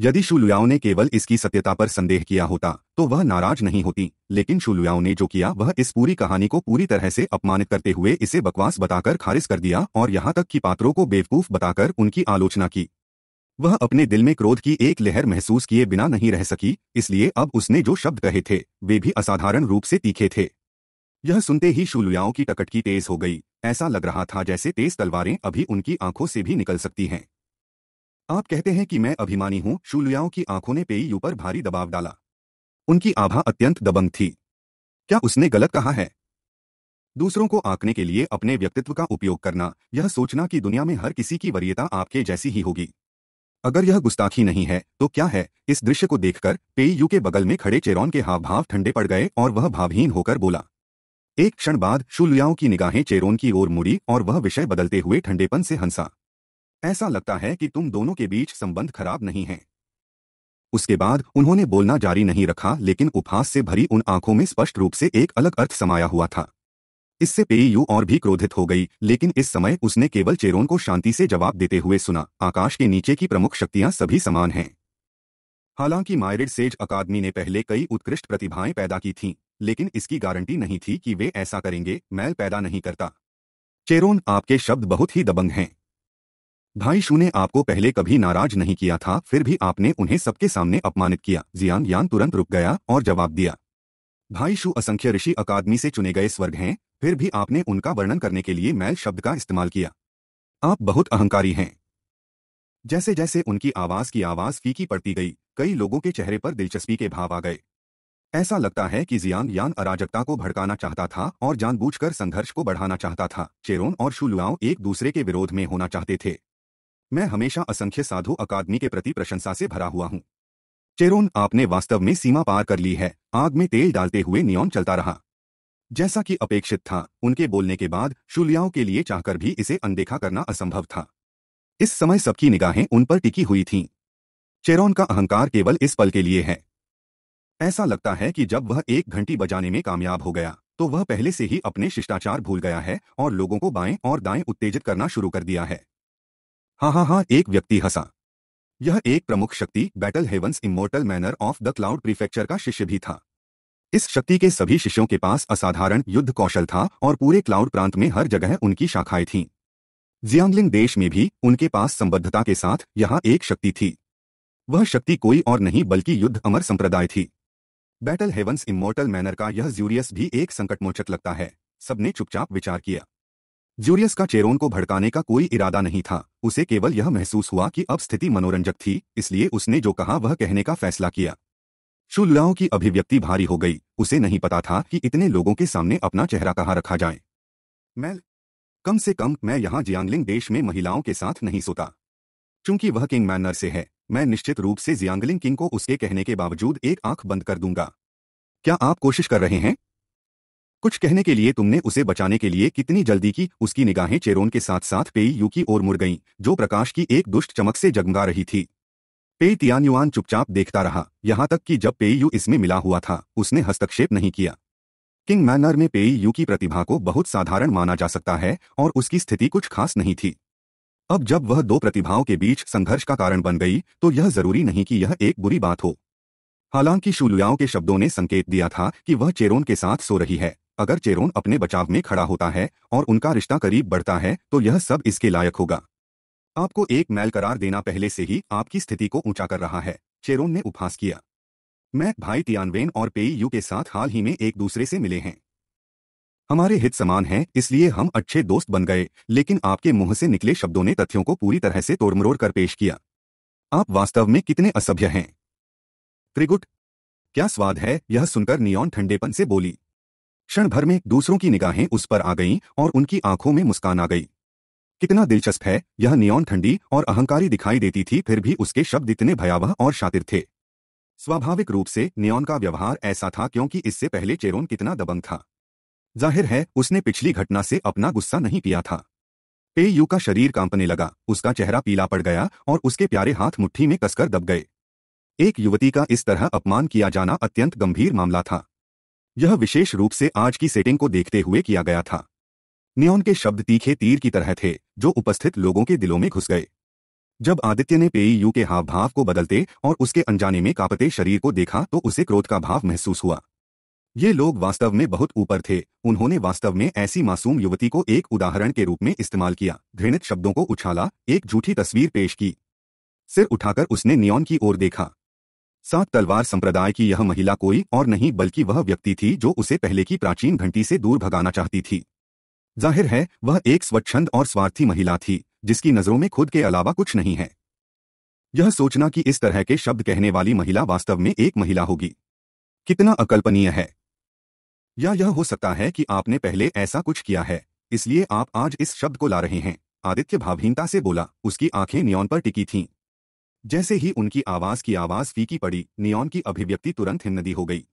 Speaker 1: यदि शुलुयाओं ने केवल इसकी सत्यता पर संदेह किया होता तो वह नाराज नहीं होती लेकिन शुलुयाओं ने जो किया वह इस पूरी कहानी को पूरी तरह से अपमानित करते हुए इसे बकवास बताकर खारिज कर दिया और यहां तक कि पात्रों को बेवकूफ बताकर उनकी आलोचना की वह अपने दिल में क्रोध की एक लहर महसूस किए बिना नहीं रह सकी इसलिए अब उसने जो शब्द कहे थे वे भी असाधारण रूप से तीखे थे यह सुनते ही शूलुयाओं की टकटकी तेज हो गई ऐसा लग रहा था जैसे तेज तलवारें अभी उनकी आंखों से भी निकल सकती हैं आप कहते हैं कि मैं अभिमानी हूं शूलुयाओं की आंखों ने पेई ऊपर पर भारी दबाव डाला उनकी आभा अत्यंत दबंग थी क्या उसने गलत कहा है दूसरों को आंकने के लिए अपने व्यक्तित्व का उपयोग करना यह सोचना कि दुनिया में हर किसी की वरीयता आपके जैसी ही होगी अगर यह गुस्ताखी नहीं है तो क्या है इस दृश्य को देखकर पेयू के बगल में खड़े चेरोन के हाव भाव ठंडे पड़ गए और वह भावहीन होकर बोला एक क्षण बाद शुलियाओं की निगाहें चेरोन की ओर मुड़ी और वह विषय बदलते हुए ठंडेपन से हंसा ऐसा लगता है कि तुम दोनों के बीच संबंध खराब नहीं है उसके बाद उन्होंने बोलना जारी नहीं रखा लेकिन उपहास से भरी उन आंखों में स्पष्ट रूप से एक अलग अर्थ समाया हुआ था इससे पेयू और भी क्रोधित हो गई लेकिन इस समय उसने केवल चेरोन को शांति से जवाब देते हुए सुना आकाश के नीचे की प्रमुख शक्तियां सभी समान हैं हालांकि मायरिड सेज अकादमी ने पहले कई उत्कृष्ट प्रतिभाएं पैदा की थीं लेकिन इसकी गारंटी नहीं थी कि वे ऐसा करेंगे मैल पैदा नहीं करता चेरोन आपके शब्द बहुत ही दबंग हैं भाई शू ने आपको पहले कभी नाराज नहीं किया था फिर भी आपने उन्हें सबके सामने अपमानित किया जियान यान तुरंत रुक गया और जवाब दिया भाई शू असंख्य ऋषि अकादमी से चुने गए स्वर्ग हैं फिर भी आपने उनका वर्णन करने के लिए मैल शब्द का इस्तेमाल किया आप बहुत अहंकारी हैं जैसे जैसे उनकी आवाज की आवाज फीकी पड़ती गई कई लोगों के चेहरे पर दिलचस्पी के भाव आ गए ऐसा लगता है कि जियान यान अराजकता को भड़काना चाहता था और जानबूझकर संघर्ष को बढ़ाना चाहता था चेरोन और शुलुआओं एक दूसरे के विरोध में होना चाहते थे मैं हमेशा असंख्य साधु अकादमी के प्रति प्रशंसा से भरा हुआ हूँ चेरोन आपने वास्तव में सीमा पार कर ली है आग में तेल डालते हुए नियोन चलता रहा जैसा कि अपेक्षित था उनके बोलने के बाद शूलियाओं के लिए चाहकर भी इसे अनदेखा करना असंभव था इस समय सबकी निगाहें उन पर टिकी हुई थीं चेरोन का अहंकार केवल इस पल के लिए है ऐसा लगता है कि जब वह एक घंटी बजाने में कामयाब हो गया तो वह पहले से ही अपने शिष्टाचार भूल गया है और लोगों को बाएं और दाएं उत्तेजित करना शुरू कर दिया है हा हा हा एक व्यक्ति हंसा यह एक प्रमुख शक्ति Battle Heavens Immortal Manor of the Cloud Prefecture का शिष्य भी था इस शक्ति के सभी शिष्यों के पास असाधारण युद्ध कौशल था और पूरे क्लाउड प्रांत में हर जगह उनकी शाखाएं थीं जियांगलिंग देश में भी उनके पास संबद्धता के साथ यहां एक शक्ति थी वह शक्ति कोई और नहीं बल्कि युद्ध अमर संप्रदाय थी बैटल हेवंस इमोर्टल मैनर का यह ज्यूरियस भी एक संकटमोचक लगता है सबने चुपचाप विचार किया ज्यूरियस का चेरोन को भड़काने का कोई इरादा नहीं था उसे केवल यह महसूस हुआ कि अब स्थिति मनोरंजक थी इसलिए उसने जो कहा वह कहने का फैसला किया शुल्लाओं की अभिव्यक्ति भारी हो गई उसे नहीं पता था कि इतने लोगों के सामने अपना चेहरा कहाँ रखा जाए मैं कम से कम मैं यहाँ जियांगलिंग देश में महिलाओं के साथ नहीं सोता चूंकि वह किंग मैनर से है मैं निश्चित रूप से जियांगलिंग किंग को उसके कहने के बावजूद एक आंख बंद कर दूंगा क्या आप कोशिश कर रहे हैं कुछ कहने के लिए तुमने उसे बचाने के लिए कितनी जल्दी की उसकी निगाहें चेरोन के साथ साथ पेई यू की ओर मुड़ गईं जो प्रकाश की एक दुष्ट चमक से जगमगा रही थी पे तियान्युआन चुपचाप देखता रहा यहां तक कि जब पेयू इसमें मिला हुआ था उसने हस्तक्षेप नहीं किया किंग मैनर में पेयू की प्रतिभा को बहुत साधारण माना जा सकता है और उसकी स्थिति कुछ खास नहीं थी अब जब वह दो प्रतिभाओं के बीच संघर्ष का कारण बन गई तो यह जरूरी नहीं कि यह एक बुरी बात हो हालांकि शुलुयाओं के शब्दों ने संकेत दिया था कि वह चेरोन के साथ सो रही है अगर चेरोन अपने बचाव में खड़ा होता है और उनका रिश्ता करीब बढ़ता है तो यह सब इसके लायक होगा आपको एक मैल करार देना पहले से ही आपकी स्थिति को ऊंचा कर रहा है शेरोन ने उपहास किया मैं भाई तियानवेन और पेई यू के साथ हाल ही में एक दूसरे से मिले हैं हमारे हित समान हैं इसलिए हम अच्छे दोस्त बन गए लेकिन आपके मुंह से निकले शब्दों ने तथ्यों को पूरी तरह से तोड़मरोड़ कर पेश किया आप वास्तव में कितने असभ्य हैं त्रिगुट क्या स्वाद है यह सुनकर नियॉन ठंडेपन से बोली क्षण भर में दूसरों की निगाहें उस पर आ गईं और उनकी आंखों में मुस्कान आ गई कितना दिलचस्प है यह नियॉन ठंडी और अहंकारी दिखाई देती थी फिर भी उसके शब्द इतने भयावह और शातिर थे स्वाभाविक रूप से नियॉन का व्यवहार ऐसा था क्योंकि इससे पहले चेरोन कितना दबंग था जाहिर है उसने पिछली घटना से अपना गुस्सा नहीं पिया था पेयू का शरीर कांपने लगा उसका चेहरा पीला पड़ गया और उसके प्यारे हाथ मुट्ठी में कसकर दब गए एक युवती का इस तरह अपमान किया जाना अत्यंत गंभीर मामला था यह विशेष रूप से आज की सेटिंग को देखते हुए किया गया था नियोन के शब्द तीखे तीर की तरह थे जो उपस्थित लोगों के दिलों में घुस गए जब आदित्य ने पेई यू के हाव भाव को बदलते और उसके अनजाने में कापते शरीर को देखा तो उसे क्रोध का भाव महसूस हुआ ये लोग वास्तव में बहुत ऊपर थे उन्होंने वास्तव में ऐसी मासूम युवती को एक उदाहरण के रूप में इस्तेमाल किया घृणित शब्दों को उछाला एक झूठी तस्वीर पेश की सिर उठाकर उसने नियोन की ओर देखा सात तलवार संप्रदाय की यह महिला कोई और नहीं बल्कि वह व्यक्ति थी जो उसे पहले की प्राचीन घंटी से दूर भगाना चाहती थी जाहिर है वह एक स्वच्छंद और स्वार्थी महिला थी जिसकी नजरों में खुद के अलावा कुछ नहीं है यह सोचना कि इस तरह के शब्द कहने वाली महिला वास्तव में एक महिला होगी कितना अकल्पनीय है या यह हो सकता है कि आपने पहले ऐसा कुछ किया है इसलिए आप आज इस शब्द को ला रहे हैं आदित्य भावहीनता से बोला उसकी आंखें नियोन पर टिकी थीं जैसे ही उनकी आवाज की आवाज फीकी पड़ी नियोन की अभिव्यक्ति तुरंत हिन्नदी हो गई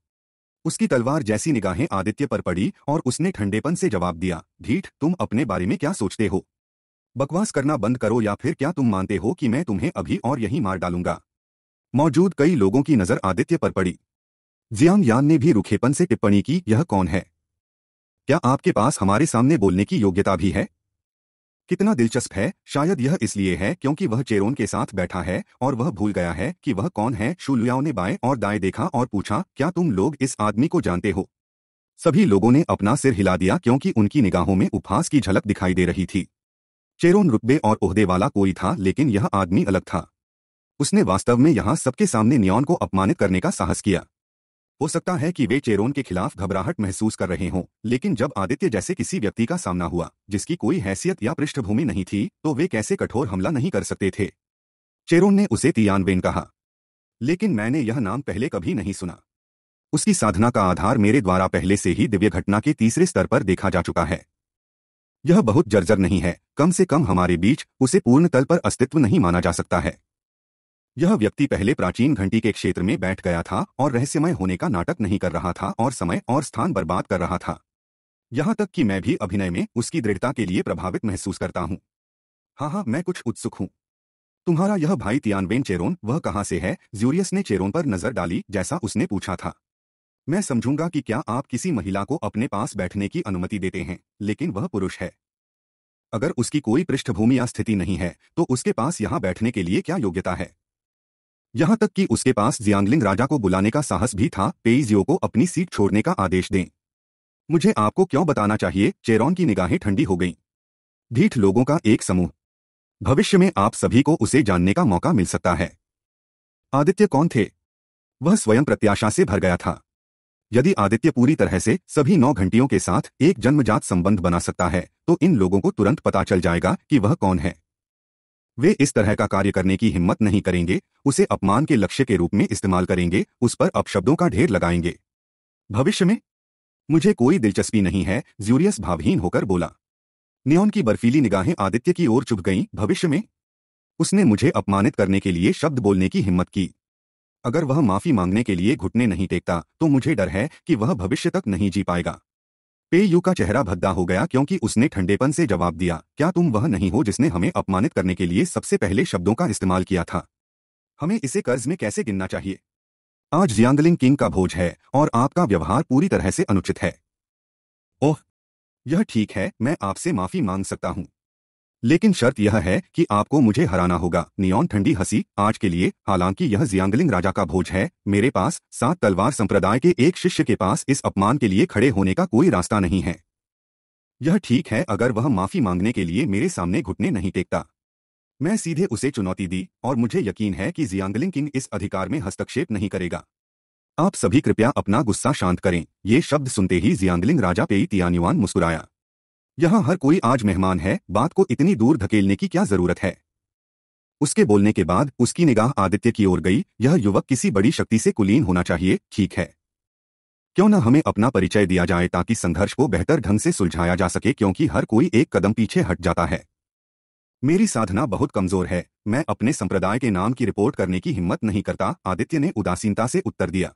Speaker 1: उसकी तलवार जैसी निगाहें आदित्य पर पड़ी और उसने ठंडेपन से जवाब दिया ढीठ तुम अपने बारे में क्या सोचते हो बकवास करना बंद करो या फिर क्या तुम मानते हो कि मैं तुम्हें अभी और यहीं मार डालूंगा मौजूद कई लोगों की नजर आदित्य पर पड़ी जियांग यान ने भी रुखेपन से टिप्पणी की यह कौन है क्या आपके पास हमारे सामने बोलने की योग्यता भी है कितना दिलचस्प है शायद यह इसलिए है क्योंकि वह चेरोन के साथ बैठा है और वह भूल गया है कि वह कौन है शुलुयाओ ने बाएं और दाएं देखा और पूछा क्या तुम लोग इस आदमी को जानते हो सभी लोगों ने अपना सिर हिला दिया क्योंकि उनकी निगाहों में उपहास की झलक दिखाई दे रही थी चेरोन रुतबे और उहदे वाला कोई था लेकिन यह आदमी अलग था उसने वास्तव में यहां सबके सामने नियॉन को अपमानित करने का साहस किया हो सकता है कि वे चेरोन के खिलाफ घबराहट महसूस कर रहे हों लेकिन जब आदित्य जैसे किसी व्यक्ति का सामना हुआ जिसकी कोई हैसियत या पृष्ठभूमि नहीं थी तो वे कैसे कठोर हमला नहीं कर सकते थे चेरोन ने उसे तियानवेन कहा लेकिन मैंने यह नाम पहले कभी नहीं सुना उसकी साधना का आधार मेरे द्वारा पहले से ही दिव्य घटना के तीसरे स्तर पर देखा जा चुका है यह बहुत जर्जर नहीं है कम से कम हमारे बीच उसे पूर्ण तल पर अस्तित्व नहीं माना जा सकता है यह व्यक्ति पहले प्राचीन घंटी के क्षेत्र में बैठ गया था और रहस्यमय होने का नाटक नहीं कर रहा था और समय और स्थान बर्बाद कर रहा था यहां तक कि मैं भी अभिनय में उसकी दृढ़ता के लिए प्रभावित महसूस करता हूं हाँ हाँ मैं कुछ उत्सुक हूं तुम्हारा यह भाई तियानबेन चेरोन वह कहाँ से है ज्यूरियस ने चेरोन पर नजर डाली जैसा उसने पूछा था मैं समझूंगा कि क्या आप किसी महिला को अपने पास बैठने की अनुमति देते हैं लेकिन वह पुरुष है अगर उसकी कोई पृष्ठभूमि या स्थिति नहीं है तो उसके पास यहां बैठने के लिए क्या योग्यता है यहां तक कि उसके पास जियांगलिंग राजा को बुलाने का साहस भी था पेईजियो को अपनी सीट छोड़ने का आदेश दें मुझे आपको क्यों बताना चाहिए चेरौन की निगाहें ठंडी हो गईं ढीठ लोगों का एक समूह भविष्य में आप सभी को उसे जानने का मौका मिल सकता है आदित्य कौन थे वह स्वयं प्रत्याशा से भर गया था यदि आदित्य पूरी तरह से सभी नौ घंटियों के साथ एक जन्मजात संबंध बना सकता है तो इन लोगों को तुरंत पता चल जाएगा कि वह कौन है वे इस तरह का कार्य करने की हिम्मत नहीं करेंगे उसे अपमान के लक्ष्य के रूप में इस्तेमाल करेंगे उस पर अपशब्दों का ढेर लगाएंगे भविष्य में मुझे कोई दिलचस्पी नहीं है ज्यूरियस भावहीन होकर बोला नियोन की बर्फीली निगाहें आदित्य की ओर चुभ गईं भविष्य में उसने मुझे अपमानित करने के लिए शब्द बोलने की हिम्मत की अगर वह माफी मांगने के लिए घुटने नहीं टेकता तो मुझे डर है कि वह भविष्य तक नहीं जी पाएगा पेयू का चेहरा भद्दा हो गया क्योंकि उसने ठंडेपन से जवाब दिया क्या तुम वह नहीं हो जिसने हमें अपमानित करने के लिए सबसे पहले शब्दों का इस्तेमाल किया था हमें इसे कर्ज में कैसे गिनना चाहिए आज जियांगलिंग किंग का भोज है और आपका व्यवहार पूरी तरह से अनुचित है ओह यह ठीक है मैं आपसे माफी मांग सकता हूं लेकिन शर्त यह है कि आपको मुझे हराना होगा नियॉन ठंडी हंसी आज के लिए हालांकि यह जियांगलिंग राजा का भोज है मेरे पास सात तलवार संप्रदाय के एक शिष्य के पास इस अपमान के लिए खड़े होने का कोई रास्ता नहीं है यह ठीक है अगर वह माफी मांगने के लिए मेरे सामने घुटने नहीं टेकता मैं सीधे उसे चुनौती दी और मुझे यकीन है कि जियांगलिंग किंग इस अधिकार में हस्तक्षेप नहीं करेगा आप सभी कृपया अपना गुस्सा शांत करें ये शब्द सुनते ही जियांगलिंग राजा पेई तियानिवान मुस्कुराया यहाँ हर कोई आज मेहमान है बात को इतनी दूर धकेलने की क्या जरूरत है उसके बोलने के बाद उसकी निगाह आदित्य की ओर गई यह युवक किसी बड़ी शक्ति से कुलीन होना चाहिए ठीक है क्यों न हमें अपना परिचय दिया जाए ताकि संघर्ष को बेहतर ढंग से सुलझाया जा सके क्योंकि हर कोई एक कदम पीछे हट जाता है मेरी साधना बहुत कमजोर है मैं अपने संप्रदाय के नाम की रिपोर्ट करने की हिम्मत नहीं करता आदित्य ने उदासीनता से उत्तर दिया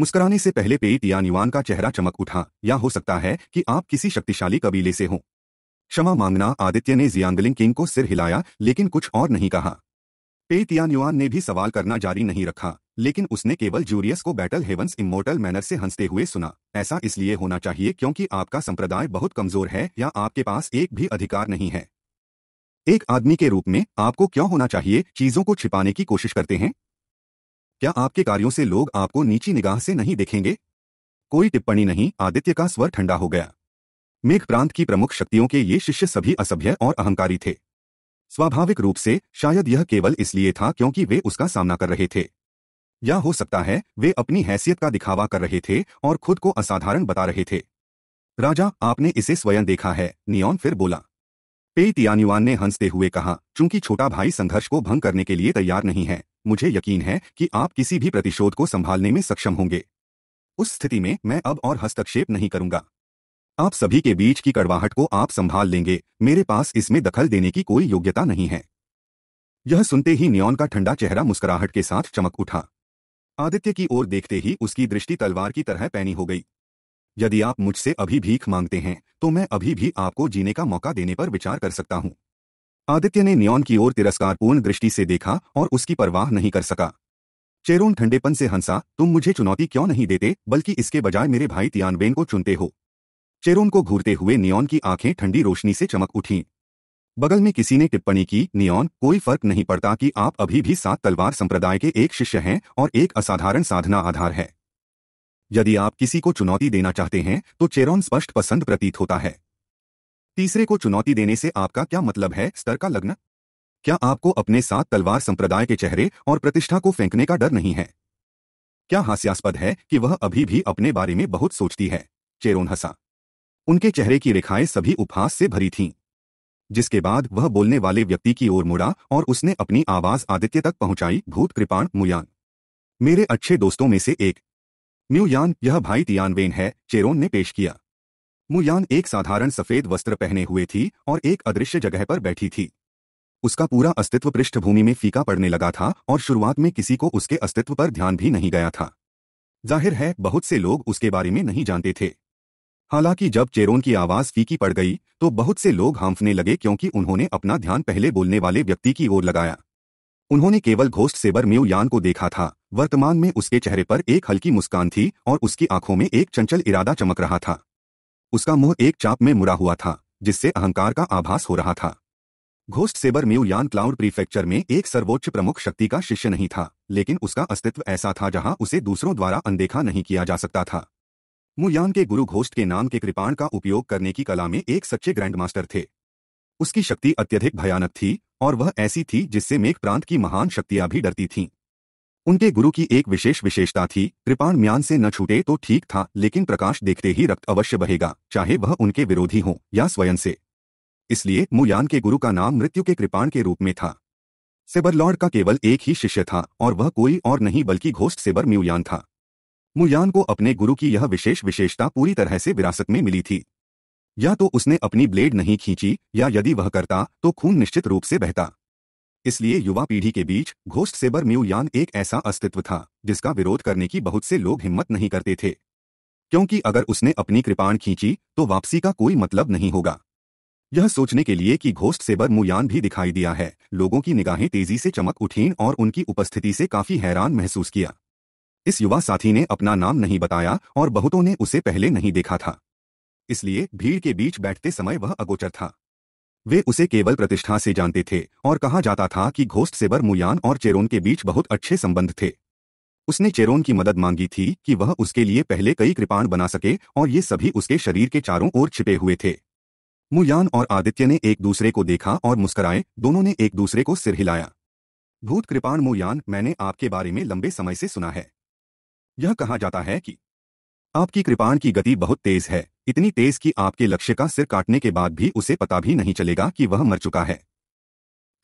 Speaker 1: मुस्कुराने से पहले पेट या निवान का चेहरा चमक उठा या हो सकता है कि आप किसी शक्तिशाली कबीले से हों क्षमा मांगना आदित्य ने जियांगलिंग किंग को सिर हिलाया लेकिन कुछ और नहीं कहा पेट या निवान ने भी सवाल करना जारी नहीं रखा लेकिन उसने केवल जूरियस को बैटल हेवंस इमोटल मैनर से हंसते हुए सुना ऐसा इसलिए होना चाहिए क्योंकि आपका संप्रदाय बहुत कमजोर है या आपके पास एक भी अधिकार नहीं है एक आदमी के रूप में आपको क्यों होना चाहिए चीजों को छिपाने की कोशिश करते हैं क्या आपके कार्यों से लोग आपको नीची निगाह से नहीं देखेंगे कोई टिप्पणी नहीं आदित्य का स्वर ठंडा हो गया मेघ प्रांत की प्रमुख शक्तियों के ये शिष्य सभी असभ्य और अहंकारी थे स्वाभाविक रूप से शायद यह केवल इसलिए था क्योंकि वे उसका सामना कर रहे थे या हो सकता है वे अपनी हैसियत का दिखावा कर रहे थे और खुद को असाधारण बता रहे थे राजा आपने इसे स्वयं देखा है नियोन फिर बोला पेई तियानुआन ने हंसते हुए कहा चूंकि छोटा भाई संघर्ष को भंग करने के लिए तैयार नहीं है मुझे यकीन है कि आप किसी भी प्रतिशोध को संभालने में सक्षम होंगे उस स्थिति में मैं अब और हस्तक्षेप नहीं करूंगा आप सभी के बीच की कड़वाहट को आप संभाल लेंगे मेरे पास इसमें दखल देने की कोई योग्यता नहीं है यह सुनते ही न्योन का ठंडा चेहरा मुस्कुराहट के साथ चमक उठा आदित्य की ओर देखते ही उसकी दृष्टि तलवार की तरह पैनी हो गई यदि आप मुझसे अभी भीख मांगते हैं तो मैं अभी भी आपको जीने का मौका देने पर विचार कर सकता हूं आदित्य ने नियॉन की ओर तिरस्कारपूर्ण दृष्टि से देखा और उसकी परवाह नहीं कर सका चेरोन ठंडेपन से हंसा तुम मुझे चुनौती क्यों नहीं देते बल्कि इसके बजाय मेरे भाई तियानबेन को चुनते हो चेरोन को घूरते हुए नियॉन की आंखें ठंडी रोशनी से चमक उठीं बगल में किसी ने टिप्पणी की नियोन कोई फर्क नहीं पड़ता कि आप अभी भी सात तलवार संप्रदाय के एक शिष्य हैं और एक असाधारण साधना आधार है यदि आप किसी को चुनौती देना चाहते हैं तो चेरोन स्पष्ट पसंद प्रतीत होता है तीसरे को चुनौती देने से आपका क्या मतलब है स्तर का लगना क्या आपको अपने साथ तलवार संप्रदाय के चेहरे और प्रतिष्ठा को फेंकने का डर नहीं है क्या हास्यास्पद है कि वह अभी भी अपने बारे में बहुत सोचती है चेरोन हंसा उनके चेहरे की रेखाएं सभी उपहास से भरी थीं जिसके बाद वह बोलने वाले व्यक्ति की ओर मुड़ा और उसने अपनी आवाज आदित्य तक पहुंचाई भूत कृपाण मुयान मेरे अच्छे दोस्तों में से एक म्यूयान यह भाई तियानवेन है चेरोन ने पेश किया मुयान एक साधारण सफेद वस्त्र पहने हुए थी और एक अदृश्य जगह पर बैठी थी उसका पूरा अस्तित्व पृष्ठभूमि में फीका पड़ने लगा था और शुरुआत में किसी को उसके अस्तित्व पर ध्यान भी नहीं गया था जाहिर है बहुत से लोग उसके बारे में नहीं जानते थे हालांकि जब चेरोन की आवाज़ फीकी पड़ गई तो बहुत से लोग हाँफने लगे क्योंकि उन्होंने अपना ध्यान पहले बोलने वाले व्यक्ति की ओर लगाया उन्होंने केवल घोष्ट सेबर म्यू यान को देखा था वर्तमान में उसके चेहरे पर एक हल्की मुस्कान थी और उसकी आंखों में एक चंचल इरादा चमक रहा था उसका मुंह एक चाप में मुरा हुआ था जिससे अहंकार का आभास हो रहा था Ghost Saber Mu Yan Cloud Prefecture में एक सर्वोच्च प्रमुख शक्ति का शिष्य नहीं था लेकिन उसका अस्तित्व ऐसा था जहां उसे दूसरों द्वारा अनदेखा नहीं किया जा सकता था मुयान के गुरु घोष्ट के नाम के कृपाण का उपयोग करने की कला में एक सच्चे ग्रैंडमास्टर थे उसकी शक्ति अत्यधिक भयानक थी और वह ऐसी थी जिससे मेघ प्रांत की महान शक्तियां भी डरती थीं उनके गुरु की एक विशेष विशेषता थी कृपाण म्यान से न छूटे तो ठीक था लेकिन प्रकाश देखते ही रक्त अवश्य बहेगा चाहे वह उनके विरोधी हो या स्वयं से इसलिए मुयान के गुरु का नाम मृत्यु के कृपाण के रूप में था सेबरलॉर्ड का केवल एक ही शिष्य था और वह कोई और नहीं बल्कि घोष्ट सेबर म्यूयान था मुयान को अपने गुरु की यह विशेष विशेषता पूरी तरह से विरासत में मिली थी या तो उसने अपनी ब्लेड नहीं खींची या यदि वह करता तो खून निश्चित रूप से बहता इसलिए युवा पीढ़ी के बीच घोष्ट सेबर म्यूयान एक ऐसा अस्तित्व था जिसका विरोध करने की बहुत से लोग हिम्मत नहीं करते थे क्योंकि अगर उसने अपनी कृपाण खींची तो वापसी का कोई मतलब नहीं होगा यह सोचने के लिए कि घोस्ट सेबर मुयान भी दिखाई दिया है लोगों की निगाहें तेजी से चमक उठीं और उनकी उपस्थिति से काफी हैरान महसूस किया इस युवा साथी ने अपना नाम नहीं बताया और बहुतों ने उसे पहले नहीं देखा था इसलिए भीड़ के बीच बैठते समय वह अगोचर था वे उसे केवल प्रतिष्ठा से जानते थे और कहा जाता था कि घोस्ट सेबर मुयान और चेरोन के बीच बहुत अच्छे संबंध थे उसने चेरोन की मदद मांगी थी कि वह उसके लिए पहले कई कृपाण बना सके और ये सभी उसके शरीर के चारों ओर छिपे हुए थे मुयान और आदित्य ने एक दूसरे को देखा और मुस्कराए दोनों ने एक दूसरे को सिर हिलाया भूत कृपाण मुयान मैंने आपके बारे में लंबे समय से सुना है यह कहा जाता है कि आपकी कृपाण की गति बहुत तेज है इतनी तेज कि आपके लक्ष्य का सिर काटने के बाद भी उसे पता भी नहीं चलेगा कि वह मर चुका है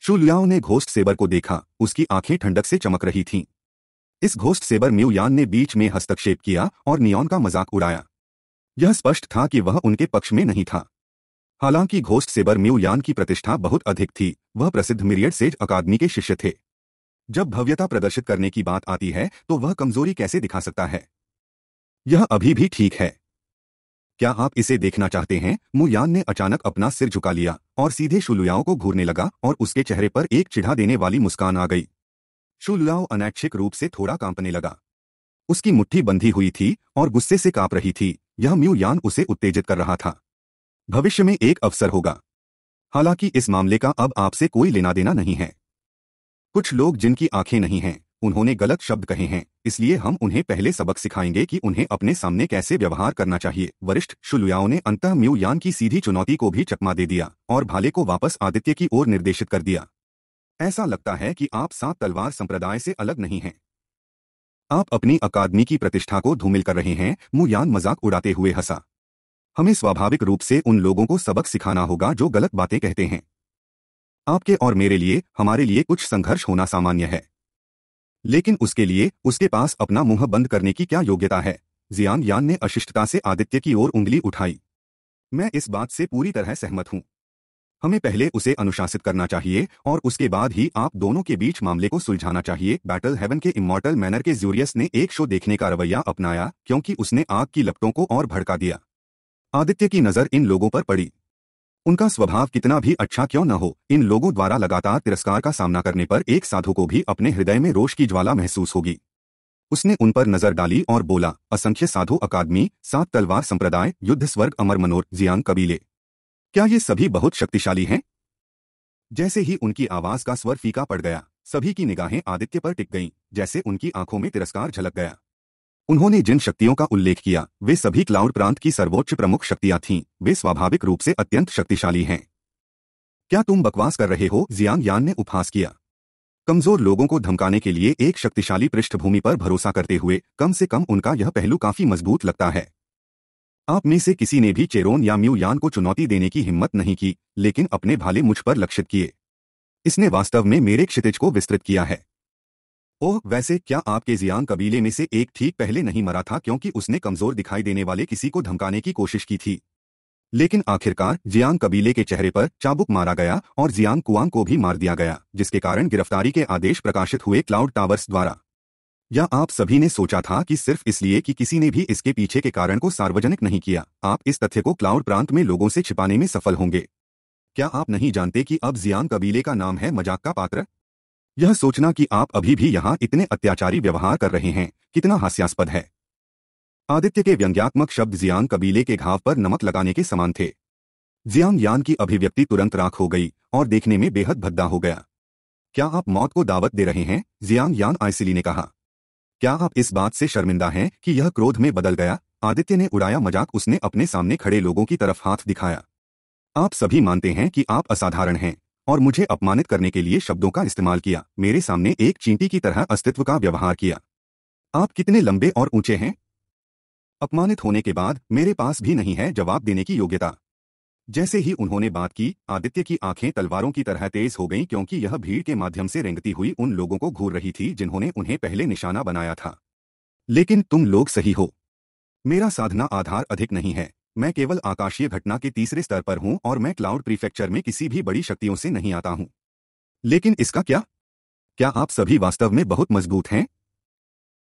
Speaker 1: शूलियाओं ने घोष्ट सेबर को देखा उसकी आंखें ठंडक से चमक रही थीं। इस घोष्ट सेबर म्यूयान ने बीच में हस्तक्षेप किया और नियॉन का मजाक उड़ाया यह स्पष्ट था कि वह उनके पक्ष में नहीं था हालांकि घोष्ट सेबर म्यूयान की प्रतिष्ठा बहुत अधिक थी वह प्रसिद्ध मिरियड सेज अकादमी के शिष्य थे जब भव्यता प्रदर्शित करने की बात आती है तो वह कमजोरी कैसे दिखा सकता है यह अभी भी ठीक है क्या आप इसे देखना चाहते हैं मुयान ने अचानक अपना सिर झुका लिया और सीधे शुलुयाओ को घूरने लगा और उसके चेहरे पर एक चिढ़ा देने वाली मुस्कान आ गई शुलुयाओ अनैच्छिक रूप से थोड़ा कांपने लगा उसकी मुट्ठी बंधी हुई थी और गुस्से से कांप रही थी यह म्यू यान उसे उत्तेजित कर रहा था भविष्य में एक अवसर होगा हालांकि इस मामले का अब आपसे कोई लेना देना नहीं है कुछ लोग जिनकी आंखें नहीं हैं उन्होंने गलत शब्द कहे हैं इसलिए हम उन्हें पहले सबक सिखाएंगे कि उन्हें अपने सामने कैसे व्यवहार करना चाहिए वरिष्ठ शुलुयाओं ने अंत म्यूयान की सीधी चुनौती को भी चकमा दे दिया और भाले को वापस आदित्य की ओर निर्देशित कर दिया ऐसा लगता है कि आप सात तलवार संप्रदाय से अलग नहीं हैं आप अपनी अकादमी की प्रतिष्ठा को धूमिल कर रहे हैं मुयान मजाक उड़ाते हुए हंसा हमें स्वाभाविक रूप से उन लोगों को सबक सिखाना होगा जो गलत बातें कहते हैं आपके और मेरे लिए हमारे लिए कुछ संघर्ष होना सामान्य है लेकिन उसके लिए उसके पास अपना मुंह बंद करने की क्या योग्यता है जियान यान ने अशिष्टता से आदित्य की ओर उंगली उठाई मैं इस बात से पूरी तरह सहमत हूं हमें पहले उसे अनुशासित करना चाहिए और उसके बाद ही आप दोनों के बीच मामले को सुलझाना चाहिए बैटल हेवन के इमोर्टल मैनर के ज्यूरियस ने एक शो देखने का रवैया अपनाया क्योंकि उसने आग की लपटों को और भड़का दिया आदित्य की नजर इन लोगों पर पड़ी उनका स्वभाव कितना भी अच्छा क्यों न हो इन लोगों द्वारा लगातार तिरस्कार का सामना करने पर एक साधु को भी अपने हृदय में रोष की ज्वाला महसूस होगी उसने उन पर नजर डाली और बोला असंख्य साधु अकादमी सात तलवार संप्रदाय युद्ध स्वर्ग अमर मनोर जियांग कबीले क्या ये सभी बहुत शक्तिशाली हैं जैसे ही उनकी आवाज का स्वर फीका पड़ गया सभी की निगाहें आदित्य पर टिक गईं जैसे उनकी आंखों में तिरस्कार झलक गया उन्होंने जिन शक्तियों का उल्लेख किया वे सभी क्लाउड प्रांत की सर्वोच्च प्रमुख शक्तियां थीं वे स्वाभाविक रूप से अत्यंत शक्तिशाली हैं क्या तुम बकवास कर रहे हो जियांग यान ने उपहास किया कमजोर लोगों को धमकाने के लिए एक शक्तिशाली पृष्ठभूमि पर भरोसा करते हुए कम से कम उनका यह पहलू काफी मजबूत लगता है आप में से किसी ने भी चेरोन या म्यू यान को चुनौती देने की हिम्मत नहीं की लेकिन अपने भाले मुझ पर लक्षित किए इसने वास्तव में मेरे क्षितिज को विस्तृत किया है ओह वैसे क्या आपके जियांग कबीले में से एक ठीक पहले नहीं मरा था क्योंकि उसने कमजोर दिखाई देने वाले किसी को धमकाने की कोशिश की थी लेकिन आखिरकार जियांग कबीले के चेहरे पर चाबुक मारा गया और जियांग कुआंग को भी मार दिया गया जिसके कारण गिरफ्तारी के आदेश प्रकाशित हुए क्लाउड टावर्स द्वारा या आप सभी ने सोचा था कि सिर्फ इसलिए कि किसी ने भी इसके पीछे के कारण को सार्वजनिक नहीं किया आप इस तथ्य को क्लाउड प्रांत में लोगों से छिपाने में सफल होंगे क्या आप नहीं जानते कि अब जियांग कबीले का नाम है मजाक का पात्र यह सोचना कि आप अभी भी यहाँ इतने अत्याचारी व्यवहार कर रहे हैं कितना हास्यास्पद है आदित्य के व्यंग्यात्मक शब्द जियांग कबीले के घाव पर नमक लगाने के समान थे जियांग यान की अभिव्यक्ति तुरंत राख हो गई और देखने में बेहद भद्दा हो गया क्या आप मौत को दावत दे रहे हैं जियांग यान आइसिली ने कहा क्या आप इस बात से शर्मिंदा हैं कि यह क्रोध में बदल गया आदित्य ने उड़ाया मजाक उसने अपने सामने खड़े लोगों की तरफ हाथ दिखाया आप सभी मानते हैं कि आप असाधारण हैं और मुझे अपमानित करने के लिए शब्दों का इस्तेमाल किया मेरे सामने एक चींटी की तरह अस्तित्व का व्यवहार किया आप कितने लंबे और ऊंचे हैं अपमानित होने के बाद मेरे पास भी नहीं है जवाब देने की योग्यता जैसे ही उन्होंने बात की आदित्य की आंखें तलवारों की तरह तेज हो गईं क्योंकि यह भीड़ के माध्यम से रेंगती हुई उन लोगों को घूर रही थी जिन्होंने उन्हें पहले निशाना बनाया था लेकिन तुम लोग सही हो मेरा साधना आधार अधिक नहीं है मैं केवल आकाशीय घटना के तीसरे स्तर पर हूं और मैं क्लाउड प्रीफेक्चर में किसी भी बड़ी शक्तियों से नहीं आता हूं लेकिन इसका क्या क्या आप सभी वास्तव में बहुत मजबूत हैं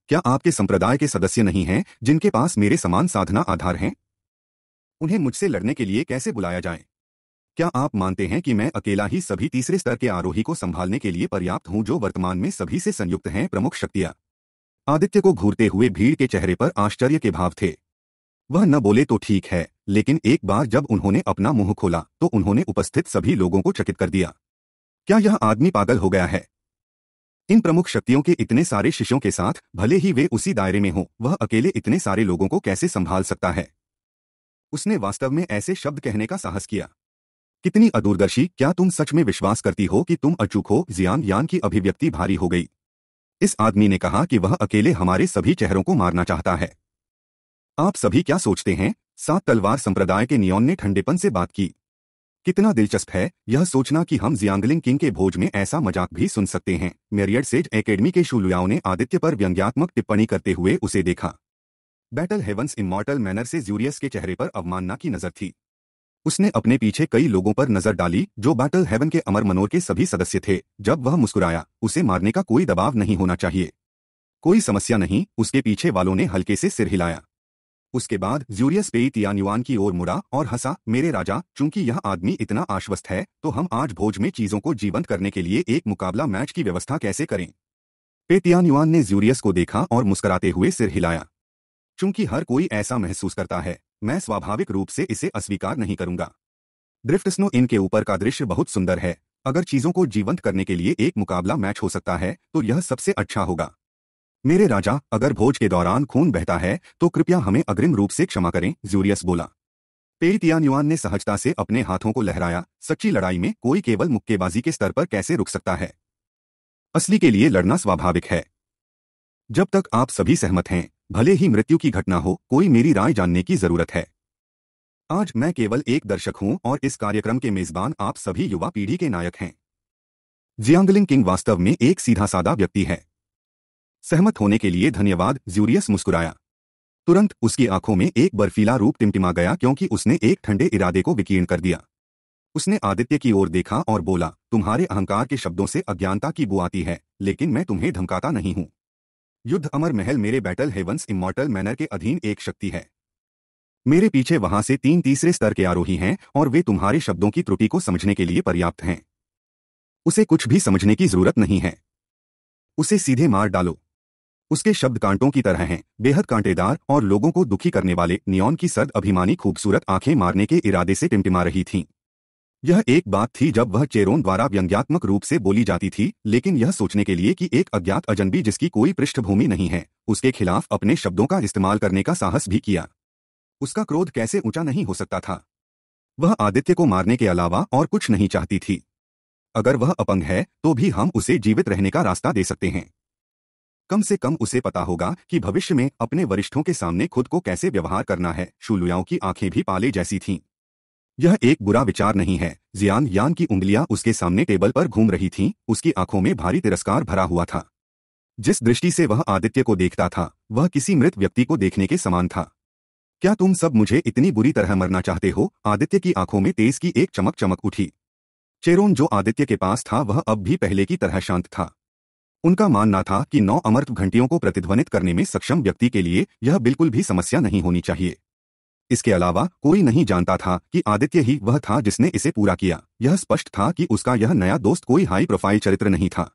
Speaker 1: क्या आपके संप्रदाय के सदस्य नहीं हैं जिनके पास मेरे समान साधना आधार हैं उन्हें मुझसे लड़ने के लिए कैसे बुलाया जाए क्या आप मानते हैं कि मैं अकेला ही सभी तीसरे स्तर के आरोही को संभालने के लिए पर्याप्त हूं जो वर्तमान में सभी से संयुक्त हैं प्रमुख शक्तियां आदित्य को घूरते हुए भीड़ के चेहरे पर आश्चर्य के भाव थे वह न बोले तो ठीक है लेकिन एक बार जब उन्होंने अपना मुंह खोला तो उन्होंने उपस्थित सभी लोगों को चकित कर दिया क्या यह आदमी पागल हो गया है इन प्रमुख शक्तियों के इतने सारे शिष्यों के साथ भले ही वे उसी दायरे में हों वह अकेले इतने सारे लोगों को कैसे संभाल सकता है उसने वास्तव में ऐसे शब्द कहने का साहस किया कितनी अदूरदर्शी क्या तुम सच में विश्वास करती हो कि तुम अचूक हो जियान यान की अभिव्यक्ति भारी हो गई इस आदमी ने कहा कि वह अकेले हमारे सभी चेहरों को मारना चाहता है आप सभी क्या सोचते हैं सात तलवार संप्रदाय के नियोन ने ठंडेपन से बात की कितना दिलचस्प है यह सोचना कि हम जियांगलिंग किंग के भोज में ऐसा मजाक भी सुन सकते हैं मेरियड सेज एकेडमी के शुलुयाओ ने आदित्य पर व्यंग्यात्मक टिप्पणी करते हुए उसे देखा बैटल हेवंस इमोर्टल मैनर से ज्यूरियस के चेहरे पर अवमानना की नजर थी उसने अपने पीछे कई लोगों पर नजर डाली जो बैटल हेवन के अमर मनोर के सभी सदस्य थे जब वह मुस्कुराया उसे मारने का कोई दबाव नहीं होना चाहिए कोई समस्या नहीं उसके पीछे वालों ने हल्के से सिर हिलाया उसके बाद ज्यूरियस पेई तियानुआन की ओर मुड़ा और हंसा मेरे राजा चूंकि यह आदमी इतना आश्वस्त है तो हम आज भोज में चीजों को जीवंत करने के लिए एक मुकाबला मैच की व्यवस्था कैसे करें पेतियानुआन ने ज्यूरियस को देखा और मुस्कुराते हुए सिर हिलाया चूंकि हर कोई ऐसा महसूस करता है मैं स्वाभाविक रूप से इसे अस्वीकार नहीं करूंगा ड्रिफ्ट स्नो ऊपर का दृश्य बहुत सुंदर है अगर चीजों को जीवंत करने के लिए एक मुकाबला मैच हो सकता है तो यह सबसे अच्छा होगा मेरे राजा अगर भोज के दौरान खून बहता है तो कृपया हमें अग्रिम रूप से क्षमा करें जूरियस बोला पेड़ तियानुआन ने सहजता से अपने हाथों को लहराया सच्ची लड़ाई में कोई केवल मुक्केबाजी के स्तर पर कैसे रुक सकता है असली के लिए लड़ना स्वाभाविक है जब तक आप सभी सहमत हैं भले ही मृत्यु की घटना हो कोई मेरी राय जानने की जरूरत है आज मैं केवल एक दर्शक हूं और इस कार्यक्रम के मेजबान आप सभी युवा पीढ़ी के नायक हैं जियांगलिंग किंग वास्तव में एक सीधा सादा व्यक्ति है सहमत होने के लिए धन्यवाद ज्यूरियस मुस्कुराया तुरंत उसकी आंखों में एक बर्फीला रूप टिमटिमा गया क्योंकि उसने एक ठंडे इरादे को विकीर्ण कर दिया उसने आदित्य की ओर देखा और बोला तुम्हारे अहंकार के शब्दों से अज्ञानता की बुआती है लेकिन मैं तुम्हें धमकाता नहीं हूं युद्ध अमर महल मेरे बैटल हेवंस इमोर्टल मैनर के अधीन एक शक्ति है मेरे पीछे वहां से तीन तीसरे स्तर के आरोही हैं और वे तुम्हारे शब्दों की त्रुटि को समझने के लिए पर्याप्त हैं उसे कुछ भी समझने की जरूरत नहीं है उसे सीधे मार डालो उसके शब्द कांटों की तरह हैं बेहद कांटेदार और लोगों को दुखी करने वाले नियोन की सर्द अभिमानी खूबसूरत आंखें मारने के इरादे से टिमटिमा रही थीं यह एक बात थी जब वह चेरोन द्वारा व्यंग्यात्मक रूप से बोली जाती थी लेकिन यह सोचने के लिए कि एक अज्ञात अजनबी जिसकी कोई पृष्ठभूमि नहीं है उसके खिलाफ अपने शब्दों का इस्तेमाल करने का साहस भी किया उसका क्रोध कैसे ऊंचा नहीं हो सकता था वह आदित्य को मारने के अलावा और कुछ नहीं चाहती थी अगर वह अपंग है तो भी हम उसे जीवित रहने का रास्ता दे सकते हैं कम से कम उसे पता होगा कि भविष्य में अपने वरिष्ठों के सामने खुद को कैसे व्यवहार करना है शूलुयाओं की आंखें भी पाले जैसी थीं यह एक बुरा विचार नहीं है जियान यान की उंगलियां उसके सामने टेबल पर घूम रही थीं उसकी आंखों में भारी तिरस्कार भरा हुआ था जिस दृष्टि से वह आदित्य को देखता था वह किसी मृत व्यक्ति को देखने के समान था क्या तुम सब मुझे इतनी बुरी तरह मरना चाहते हो आदित्य की आंखों में तेज की एक चमक चमक उठी चेरोन जो आदित्य के पास था वह अब भी पहले की तरह शांत था उनका मानना था कि नौ अमर्थ घंटियों को प्रतिध्वनित करने में सक्षम व्यक्ति के लिए यह बिल्कुल भी समस्या नहीं होनी चाहिए इसके अलावा कोई नहीं जानता था कि आदित्य ही वह था जिसने इसे पूरा किया यह स्पष्ट था कि उसका यह नया दोस्त कोई हाई प्रोफाइल चरित्र नहीं था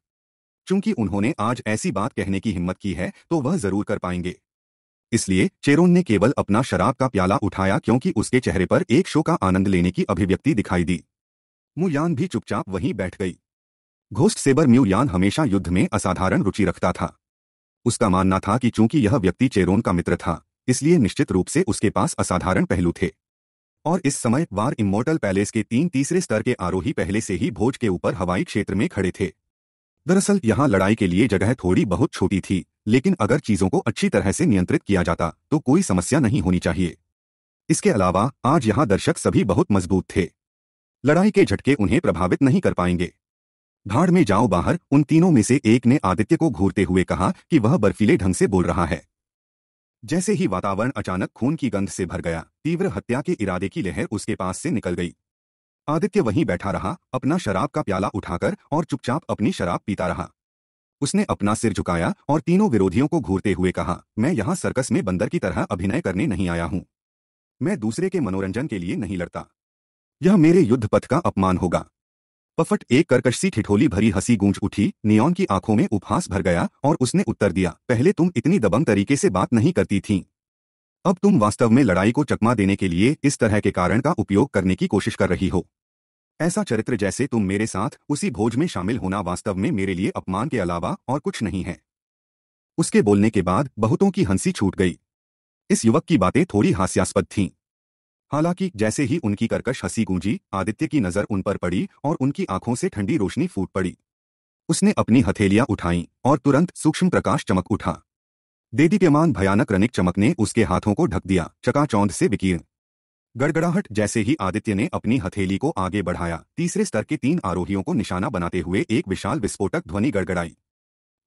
Speaker 1: चूंकि उन्होंने आज ऐसी बात कहने की हिम्मत की है तो वह जरूर कर पाएंगे इसलिए चेरोन ने केवल अपना शराब का प्याला उठाया क्योंकि उसके चेहरे पर एक शो का आनंद लेने की अभिव्यक्ति दिखाई दी मुयान भी चुपचाप वहीं बैठ गई घोस्ट सेबर म्यू यान हमेशा युद्ध में असाधारण रुचि रखता था उसका मानना था कि चूंकि यह व्यक्ति चेरोन का मित्र था इसलिए निश्चित रूप से उसके पास असाधारण पहलू थे और इस समय वार इमोर्टल पैलेस के तीन तीसरे स्तर के आरोही पहले से ही भोज के ऊपर हवाई क्षेत्र में खड़े थे दरअसल यहां लड़ाई के लिए जगह थोड़ी बहुत छोटी थी लेकिन अगर चीजों को अच्छी तरह से नियंत्रित किया जाता तो कोई समस्या नहीं होनी चाहिए इसके अलावा आज यहां दर्शक सभी बहुत मजबूत थे लड़ाई के झटके उन्हें प्रभावित नहीं कर पाएंगे भाड़ में जाओ बाहर उन तीनों में से एक ने आदित्य को घूरते हुए कहा कि वह बर्फीले ढंग से बोल रहा है जैसे ही वातावरण अचानक खून की गंध से भर गया तीव्र हत्या के इरादे की लहर उसके पास से निकल गई आदित्य वहीं बैठा रहा अपना शराब का प्याला उठाकर और चुपचाप अपनी शराब पीता रहा उसने अपना सिर झुकाया और तीनों विरोधियों को घूरते हुए कहा मैं यहां सर्कस में बंदर की तरह अभिनय करने नहीं आया हूं मैं दूसरे के मनोरंजन के लिए नहीं लड़ता यह मेरे युद्ध पथ का अपमान होगा पफट एक करकश सी ठिठोली भरी हंसी गूंज उठी नियोन की आंखों में उपहास भर गया और उसने उत्तर दिया पहले तुम इतनी दबंग तरीके से बात नहीं करती थी अब तुम वास्तव में लड़ाई को चकमा देने के लिए इस तरह के कारण का उपयोग करने की कोशिश कर रही हो ऐसा चरित्र जैसे तुम मेरे साथ उसी भोज में शामिल होना वास्तव में मेरे लिए अपमान के अलावा और कुछ नहीं है उसके बोलने के बाद बहुतों की हंसी छूट गई इस युवक की बातें थोड़ी हास्यास्पद थीं हालांकि जैसे ही उनकी करकश हंसी गूंजी आदित्य की नजर उन पर पड़ी और उनकी आंखों से ठंडी रोशनी फूट पड़ी उसने अपनी हथेलियां उठाई और तुरंत सूक्ष्म प्रकाश चमक उठा देदीप्यमान भयानक रनिक चमक ने उसके हाथों को ढक दिया चकाचौंध से विकीर्ण गड़गड़ाहट जैसे ही आदित्य ने अपनी हथेली को आगे बढ़ाया तीसरे स्तर के तीन आरोहियों को निशाना बनाते हुए एक विशाल विस्फोटक ध्वनि गड़गड़ाई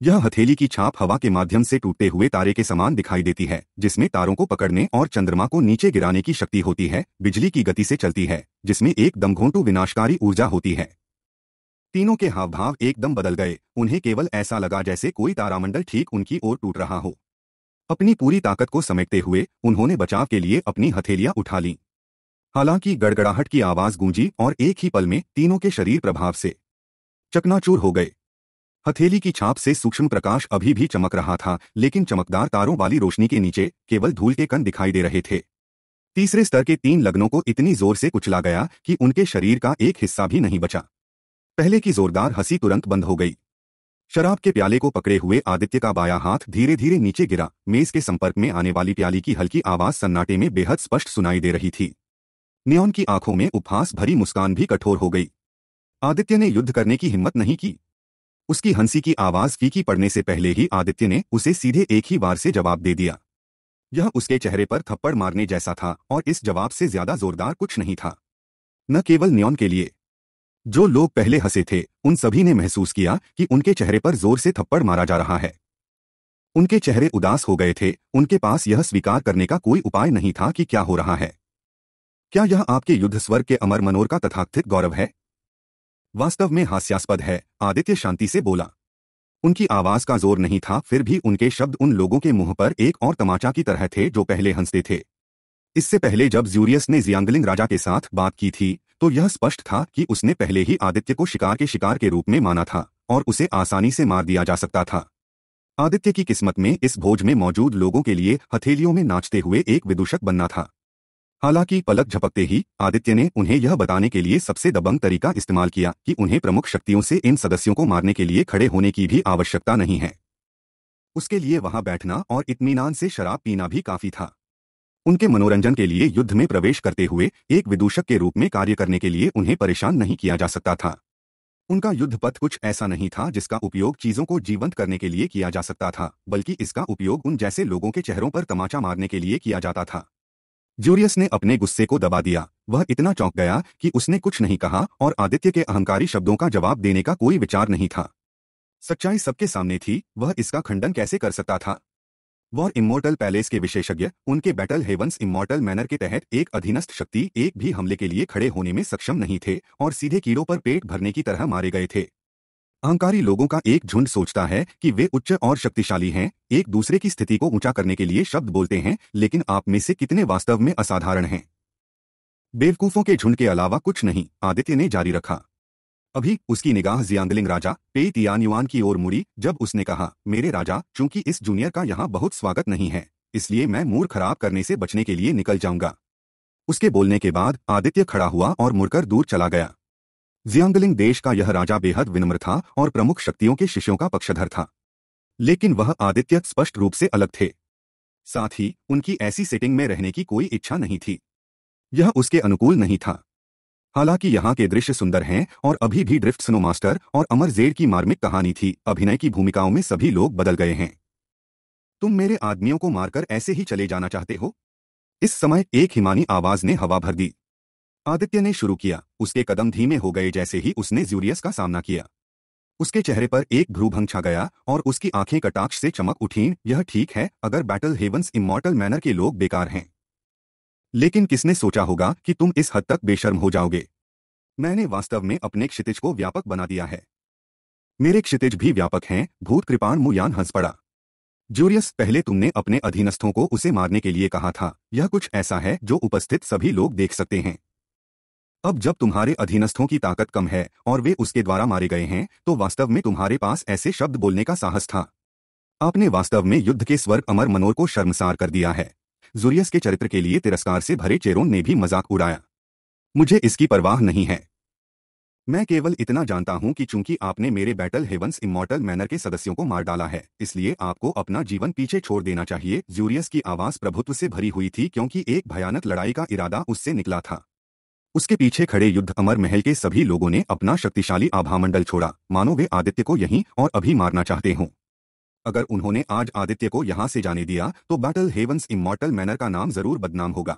Speaker 1: यह हथेली की छाप हवा के माध्यम से टूटते हुए तारे के समान दिखाई देती है जिसमें तारों को पकड़ने और चंद्रमा को नीचे गिराने की शक्ति होती है बिजली की गति से चलती है जिसमें एक दमघोंटू विनाशकारी ऊर्जा होती है तीनों के हाव भाव एकदम बदल गए उन्हें केवल ऐसा लगा जैसे कोई तारामंडल ठीक उनकी ओर टूट रहा हो अपनी पूरी ताकत को समेटते हुए उन्होंने बचाव के लिए अपनी हथेलियां उठा लीं हालांकि गड़गड़ाहट की आवाज गूंजी और एक ही पल में तीनों के शरीर प्रभाव से चकनाचूर हो गए हथेली की छाप से सूक्ष्म प्रकाश अभी भी चमक रहा था लेकिन चमकदार तारों वाली रोशनी के नीचे केवल धूल के कण दिखाई दे रहे थे तीसरे स्तर के तीन लग्नों को इतनी जोर से कुचला गया कि उनके शरीर का एक हिस्सा भी नहीं बचा पहले की जोरदार हंसी तुरंत बंद हो गई शराब के प्याले को पकड़े हुए आदित्य का बाया हाथ धीरे धीरे नीचे गिरा मेज के संपर्क में आने वाली प्याली की हल्की आवाज सन्नाटे में बेहद स्पष्ट सुनाई दे रही थी नियोन की आंखों में उपहास भरी मुस्कान भी कठोर हो गई आदित्य ने युद्ध करने की हिम्मत नहीं की उसकी हंसी की आवाज फीकी पड़ने से पहले ही आदित्य ने उसे सीधे एक ही बार से जवाब दे दिया यह उसके चेहरे पर थप्पड़ मारने जैसा था और इस जवाब से ज्यादा जोरदार कुछ नहीं था न केवल न्योन के लिए जो लोग पहले हंसे थे उन सभी ने महसूस किया कि उनके चेहरे पर जोर से थप्पड़ मारा जा रहा है उनके चेहरे उदास हो गए थे उनके पास यह स्वीकार करने का कोई उपाय नहीं था कि क्या हो रहा है क्या यह आपके युद्ध स्वर के अमर मनोर का तथाकथित गौरव है वास्तव में हास्यास्पद है आदित्य शांति से बोला उनकी आवाज का जोर नहीं था फिर भी उनके शब्द उन लोगों के मुंह पर एक और तमाचा की तरह थे जो पहले हंसते थे इससे पहले जब ज्यूरियस ने जियांगलिंग राजा के साथ बात की थी तो यह स्पष्ट था कि उसने पहले ही आदित्य को शिकार के शिकार के रूप में माना था और उसे आसानी से मार दिया जा सकता था आदित्य की किस्मत में इस भोज में मौजूद लोगों के लिए हथेलियों में नाचते हुए एक विदूषक बनना था हालांकि पलक झपकते ही आदित्य ने उन्हें यह बताने के लिए सबसे दबंग तरीका इस्तेमाल किया कि उन्हें प्रमुख शक्तियों से इन सदस्यों को मारने के लिए खड़े होने की भी आवश्यकता नहीं है उसके लिए वहां बैठना और इतमीनान से शराब पीना भी काफी था उनके मनोरंजन के लिए युद्ध में प्रवेश करते हुए एक विदूषक के रूप में कार्य करने के लिए उन्हें परेशान नहीं किया जा सकता था उनका युद्धपथ कुछ ऐसा नहीं था जिसका उपयोग चीजों को जीवंत करने के लिए किया जा सकता था बल्कि इसका उपयोग उन जैसे लोगों के चेहरों पर तमाचा मारने के लिए किया जाता था जूरियस ने अपने गुस्से को दबा दिया वह इतना चौंक गया कि उसने कुछ नहीं कहा और आदित्य के अहंकारी शब्दों का जवाब देने का कोई विचार नहीं था सच्चाई सबके सामने थी वह इसका खंडन कैसे कर सकता था वॉर इमोर्टल पैलेस के विशेषज्ञ उनके बैटल हेवंस इमोर्टल मैनर के तहत एक अधीनस्थ शक्ति एक भी हमले के लिए खड़े होने में सक्षम नहीं थे और सीधे कीड़ों पर पेट भरने की तरह मारे गए थे अहंकारी लोगों का एक झुंड सोचता है कि वे उच्च और शक्तिशाली हैं एक दूसरे की स्थिति को ऊंचा करने के लिए शब्द बोलते हैं लेकिन आप में से कितने वास्तव में असाधारण हैं बेवकूफों के झुंड के अलावा कुछ नहीं आदित्य ने जारी रखा अभी उसकी निगाह जियांगलिंग राजा पेई तियानयुआन की ओर मुड़ी जब उसने कहा मेरे राजा चूंकि इस जूनियर का यहाँ बहुत स्वागत नहीं है इसलिए मैं मूर खराब करने से बचने के लिए निकल जाऊंगा उसके बोलने के बाद आदित्य खड़ा हुआ और मुड़कर दूर चला गया जियांगलिंग देश का यह राजा बेहद विनम्र था और प्रमुख शक्तियों के शिष्यों का पक्षधर था लेकिन वह आदित्य स्पष्ट रूप से अलग थे साथ ही उनकी ऐसी सेटिंग में रहने की कोई इच्छा नहीं थी यह उसके अनुकूल नहीं था हालांकि यहां के दृश्य सुंदर हैं और अभी भी ड्रिफ्ट स्नो मास्टर और अमर जेड की मार्मिक कहानी थी अभिनय की भूमिकाओं में सभी लोग बदल गए हैं तुम मेरे आदमियों को मारकर ऐसे ही चले जाना चाहते हो इस समय एक हिमानी आवाज ने हवा भर दी आदित्य ने शुरू किया उसके कदम धीमे हो गए जैसे ही उसने ज्यूरियस का सामना किया उसके चेहरे पर एक भ्रूभंग छा गया और उसकी आंखें कटाक्ष से चमक उठीं यह ठीक है अगर बैटल हेवंस इमोर्टल मैनर के लोग बेकार हैं लेकिन किसने सोचा होगा कि तुम इस हद तक बेशर्म हो जाओगे मैंने वास्तव में अपने क्षितिज को व्यापक बना दिया है मेरे क्षितिज भी व्यापक हैं भूत कृपाण मुयान हंस पड़ा जूरियस पहले तुमने अपने अधीनस्थों को उसे मारने के लिए कहा था यह कुछ ऐसा है जो उपस्थित सभी लोग देख सकते हैं अब जब तुम्हारे अधीनस्थों की ताकत कम है और वे उसके द्वारा मारे गए हैं तो वास्तव में तुम्हारे पास ऐसे शब्द बोलने का साहस था आपने वास्तव में युद्ध के स्वर्ग अमर मनोर को शर्मसार कर दिया है जूरियस के चरित्र के लिए तिरस्कार से भरे चेरों ने भी मजाक उड़ाया मुझे इसकी परवाह नहीं है मैं केवल इतना जानता हूं कि चूंकि आपने मेरे बैटल हेवंस इमोर्टल मैनर के सदस्यों को मार डाला है इसलिए आपको अपना जीवन पीछे छोड़ देना चाहिए जूरियस की आवाज प्रभुत्व से भरी हुई थी क्योंकि एक भयानक लड़ाई का इरादा उससे निकला था उसके पीछे खड़े युद्ध अमर महल के सभी लोगों ने अपना शक्तिशाली आभामंडल छोड़ा मानो वे आदित्य को यहीं और अभी मारना चाहते हों अगर उन्होंने आज आदित्य को यहां से जाने दिया तो बैटल हेवंस इमोटल मैनर का नाम जरूर बदनाम होगा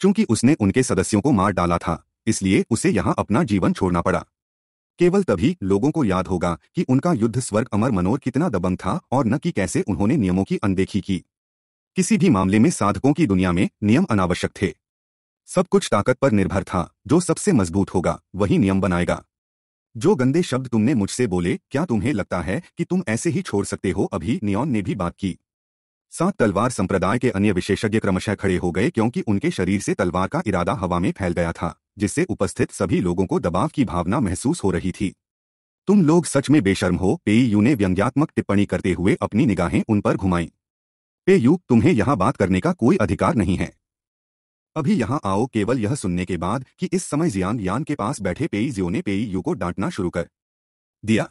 Speaker 1: चूंकि उसने उनके सदस्यों को मार डाला था इसलिए उसे यहां अपना जीवन छोड़ना पड़ा केवल तभी लोगों को याद होगा कि उनका युद्ध स्वर्ग अमर मनोर कितना दबंग था और न कि कैसे उन्होंने नियमों की अनदेखी की किसी भी मामले में साधकों की दुनिया में नियम अनावश्यक थे सब कुछ ताकत पर निर्भर था जो सबसे मजबूत होगा वही नियम बनाएगा जो गंदे शब्द तुमने मुझसे बोले क्या तुम्हें लगता है कि तुम ऐसे ही छोड़ सकते हो अभी नियॉन ने भी बात की सात तलवार संप्रदाय के अन्य विशेषज्ञ क्रमशः खड़े हो गए क्योंकि उनके शरीर से तलवार का इरादा हवा में फैल गया था जिससे उपस्थित सभी लोगों को दबाव की भावना महसूस हो रही थी तुम लोग सच में बेशर्म हो पेयू ने व्यंग्यात्मक टिप्पणी करते हुए अपनी निगाहें उन पर घुमाई पेयू तुम्हें यहां बात करने का कोई अधिकार नहीं है अभी यहाँ आओ केवल यह सुनने के बाद कि इस समय जियान यान के पास बैठे पेई जियो ने पेई यू को डांटना शुरू कर दिया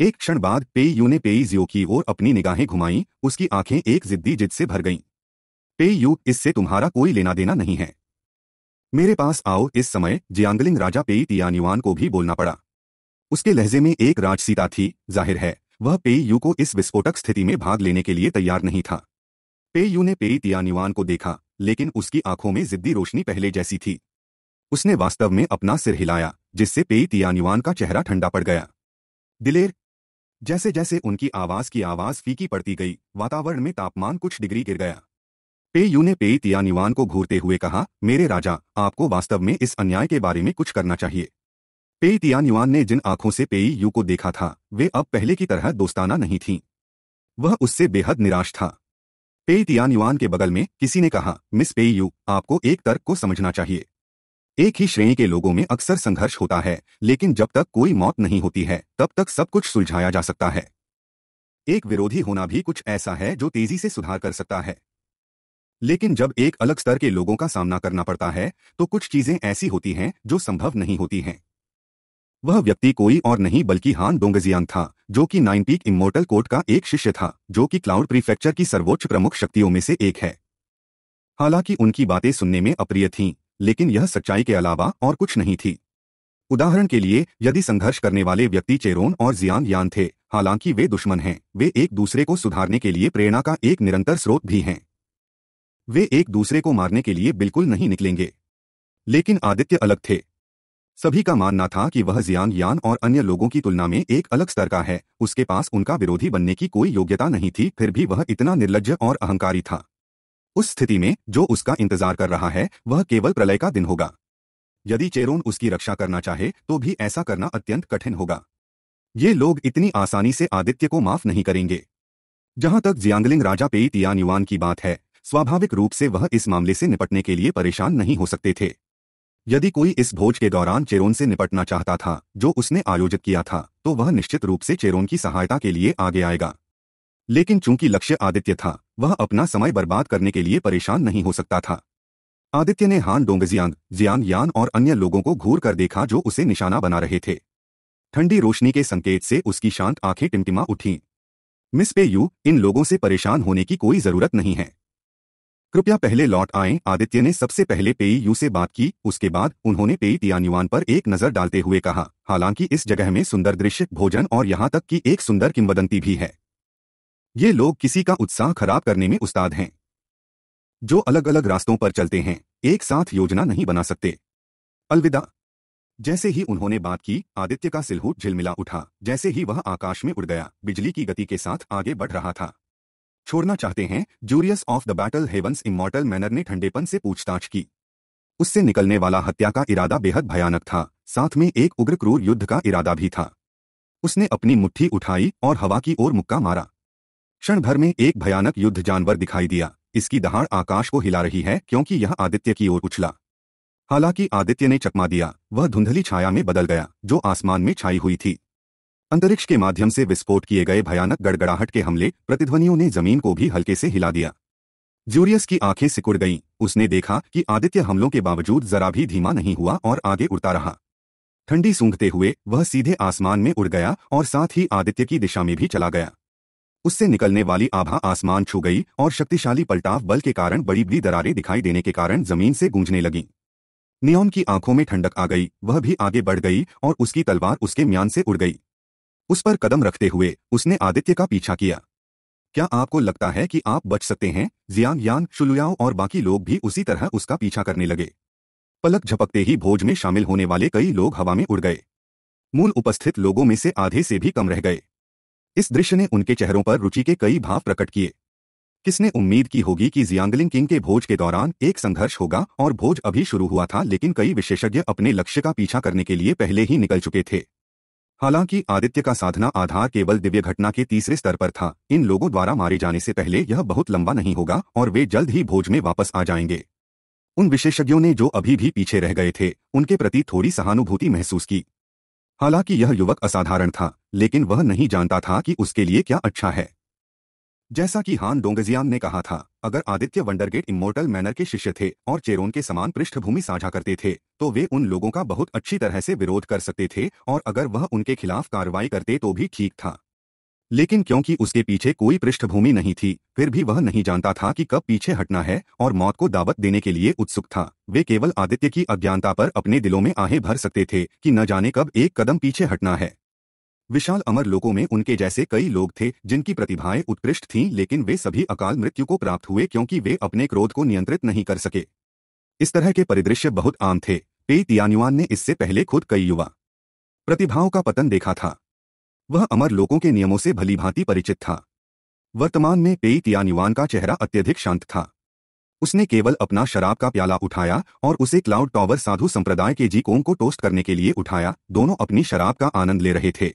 Speaker 1: एक क्षण बाद पेई यू ने पेई जियो की ओर अपनी निगाहें घुमाई उसकी आंखें एक जिद्दी जिद से भर गईं पेई यू इससे तुम्हारा कोई लेना देना नहीं है मेरे पास आओ इस समय जियांगलिंग राजा पेई तियानिवान को भी बोलना पड़ा उसके लहजे में एक राजसीता थी जाहिर है वह पेई यू को इस विस्फोटक स्थिति में भाग लेने के लिए तैयार नहीं था पेयू ने पेई तियानिवान को देखा लेकिन उसकी आंखों में जिद्दी रोशनी पहले जैसी थी उसने वास्तव में अपना सिर हिलाया जिससे पेई तियानिवान का चेहरा ठंडा पड़ गया दिलेर जैसे जैसे उनकी आवाज की आवाज फीकी पड़ती गई वातावरण में तापमान कुछ डिग्री गिर गया पेयू ने पेई तियानिवान को घूरते हुए कहा मेरे राजा आपको वास्तव में इस अन्याय के बारे में कुछ करना चाहिए पेई तियानिवान ने जिन आंखों से पेई यू को देखा था वे अब पहले की तरह दोस्ताना नहीं थीं वह उससे बेहद निराश था पेई तियान युआन के बगल में किसी ने कहा मिस पेई यू आपको एक तर्क को समझना चाहिए एक ही श्रेणी के लोगों में अक्सर संघर्ष होता है लेकिन जब तक कोई मौत नहीं होती है तब तक सब कुछ सुलझाया जा सकता है एक विरोधी होना भी कुछ ऐसा है जो तेजी से सुधार कर सकता है लेकिन जब एक अलग स्तर के लोगों का सामना करना पड़ता है तो कुछ चीजें ऐसी होती हैं जो संभव नहीं होती हैं वह व्यक्ति कोई और नहीं बल्कि हान डोंगजियांग था जो कि नाइनटीक इमोर्टल कोर्ट का एक शिष्य था जो कि क्लाउड प्रीफेक्चर की सर्वोच्च प्रमुख शक्तियों में से एक है हालांकि उनकी बातें सुनने में अप्रिय थीं लेकिन यह सच्चाई के अलावा और कुछ नहीं थी उदाहरण के लिए यदि संघर्ष करने वाले व्यक्ति चेरोन और जियांग यान थे हालांकि वे दुश्मन हैं वे एक दूसरे को सुधारने के लिए प्रेरणा का एक निरंतर स्रोत भी हैं वे एक दूसरे को मारने के लिए बिल्कुल नहीं निकलेंगे लेकिन आदित्य अलग थे सभी का मानना था कि वह जियान यान और अन्य लोगों की तुलना में एक अलग स्तर का है उसके पास उनका विरोधी बनने की कोई योग्यता नहीं थी फिर भी वह इतना निर्लज और अहंकारी था उस स्थिति में जो उसका इंतजार कर रहा है वह केवल प्रलय का दिन होगा यदि चेरोन उसकी रक्षा करना चाहे तो भी ऐसा करना अत्यंत कठिन होगा ये लोग इतनी आसानी से आदित्य को माफ नहीं करेंगे जहां तक जियांगलिंग राजा पेई तियान युवान की बात है स्वाभाविक रूप से वह इस मामले से निपटने के लिए परेशान नहीं हो सकते थे यदि कोई इस भोज के दौरान चेरोन से निपटना चाहता था जो उसने आयोजित किया था तो वह निश्चित रूप से चेरोन की सहायता के लिए आगे आएगा लेकिन चूंकि लक्ष्य आदित्य था वह अपना समय बर्बाद करने के लिए परेशान नहीं हो सकता था आदित्य ने हान डोंगजियांग जियांग यान और अन्य लोगों को घूर कर देखा जो उसे निशाना बना रहे थे ठंडी रोशनी के संकेत से उसकी शांत आंखें टिमटिमा उठीं मिस पे यू इन लोगों से परेशान होने की कोई जरूरत नहीं है कृपया पहले लौट आए आदित्य ने सबसे पहले पेई यू से बात की उसके बाद उन्होंने पेई तियानुआन पर एक नजर डालते हुए कहा हालांकि इस जगह में सुंदर दृश्य भोजन और यहाँ तक कि एक सुंदर किंवदंती भी है ये लोग किसी का उत्साह खराब करने में उस्ताद हैं जो अलग अलग रास्तों पर चलते हैं एक साथ योजना नहीं बना सकते अलविदा जैसे ही उन्होंने बात की आदित्य का सिलहूट झिलमिला उठा जैसे ही वह आकाश में उड़ गया बिजली की गति के साथ आगे बढ़ रहा था छोड़ना चाहते हैं जूरियस of the Battle Heavens Immortal Manor ने ठंडेपन से पूछताछ की उससे निकलने वाला हत्या का इरादा बेहद भयानक था साथ में एक उग्र क्रूर युद्ध का इरादा भी था उसने अपनी मुट्ठी उठाई और हवा की ओर मुक्का मारा क्षण भर में एक भयानक युद्ध जानवर दिखाई दिया इसकी दहाड़ आकाश को हिला रही है क्योंकि यह आदित्य की ओर उछला हालांकि आदित्य ने चकमा दिया वह धुंधली छाया में बदल गया जो आसमान में छाई हुई थी अंतरिक्ष के माध्यम से विस्फोट किए गए भयानक गड़गड़ाहट के हमले प्रतिध्वनियों ने जमीन को भी हल्के से हिला दिया जूरियस की आंखें सिकुड़ गईं, उसने देखा कि आदित्य हमलों के बावजूद जरा भी धीमा नहीं हुआ और आगे उड़ता रहा ठंडी सूंघते हुए वह सीधे आसमान में उड़ गया और साथ ही आदित्य की दिशा में भी चला गया उससे निकलने वाली आभा आसमान छू गई और शक्तिशाली पलटाव बल के कारण बड़ी बड़ी दरारें दिखाई देने के कारण जमीन से गूंजने लगी नियोन की आंखों में ठंडक आ गई वह भी आगे बढ़ गई और उसकी तलवार उसके म्यान से उड़ गई उस पर कदम रखते हुए उसने आदित्य का पीछा किया क्या आपको लगता है कि आप बच सकते हैं जियांग यांग शुलुयाओ और बाकी लोग भी उसी तरह उसका पीछा करने लगे पलक झपकते ही भोज में शामिल होने वाले कई लोग हवा में उड़ गए मूल उपस्थित लोगों में से आधे से भी कम रह गए इस दृश्य ने उनके चेहरों पर रुचि के कई भाव प्रकट किए किसने उम्मीद की होगी कि जियांगलिंग किंग के भोज के दौरान एक संघर्ष होगा और भोज अभी शुरू हुआ था लेकिन कई विशेषज्ञ अपने लक्ष्य का पीछा करने के लिए पहले ही निकल चुके थे हालांकि आदित्य का साधना आधार केवल दिव्य घटना के तीसरे स्तर पर था इन लोगों द्वारा मारे जाने से पहले यह बहुत लंबा नहीं होगा और वे जल्द ही भोज में वापस आ जाएंगे उन विशेषज्ञों ने जो अभी भी पीछे रह गए थे उनके प्रति थोड़ी सहानुभूति महसूस की हालांकि यह युवक असाधारण था लेकिन वह नहीं जानता था कि उसके लिए क्या अच्छा है जैसा कि हान डोंगजियान ने कहा था अगर आदित्य वंडरगेट इमोर्टल मैनर के शिष्य थे और चेरोन के समान पृष्ठभूमि साझा करते थे तो वे उन लोगों का बहुत अच्छी तरह से विरोध कर सकते थे और अगर वह उनके खिलाफ कार्रवाई करते तो भी ठीक था लेकिन क्योंकि उसके पीछे कोई पृष्ठभूमि नहीं थी फिर भी वह नहीं जानता था कि कब पीछे हटना है और मौत को दावत देने के लिए उत्सुक था वे केवल आदित्य की अज्ञानता पर अपने दिलों में आहें भर सकते थे कि न जाने कब एक कदम पीछे हटना है विशाल अमर लोगों में उनके जैसे कई लोग थे जिनकी प्रतिभाएं उत्कृष्ट थीं लेकिन वे सभी अकाल मृत्यु को प्राप्त हुए क्योंकि वे अपने क्रोध को नियंत्रित नहीं कर सके इस तरह के परिदृश्य बहुत आम थे पे तियानुआन ने इससे पहले खुद कई युवा प्रतिभाओं का पतन देखा था वह अमर लोगों के नियमों से भलीभांति परिचित था वर्तमान में पे तियानुआन का चेहरा अत्यधिक शांत था उसने केवल अपना शराब का प्याला उठाया और उसे क्लाउड टॉवर साधु संप्रदाय के जी कोम को टोस्ट करने के लिए उठाया दोनों अपनी शराब का आनंद ले रहे थे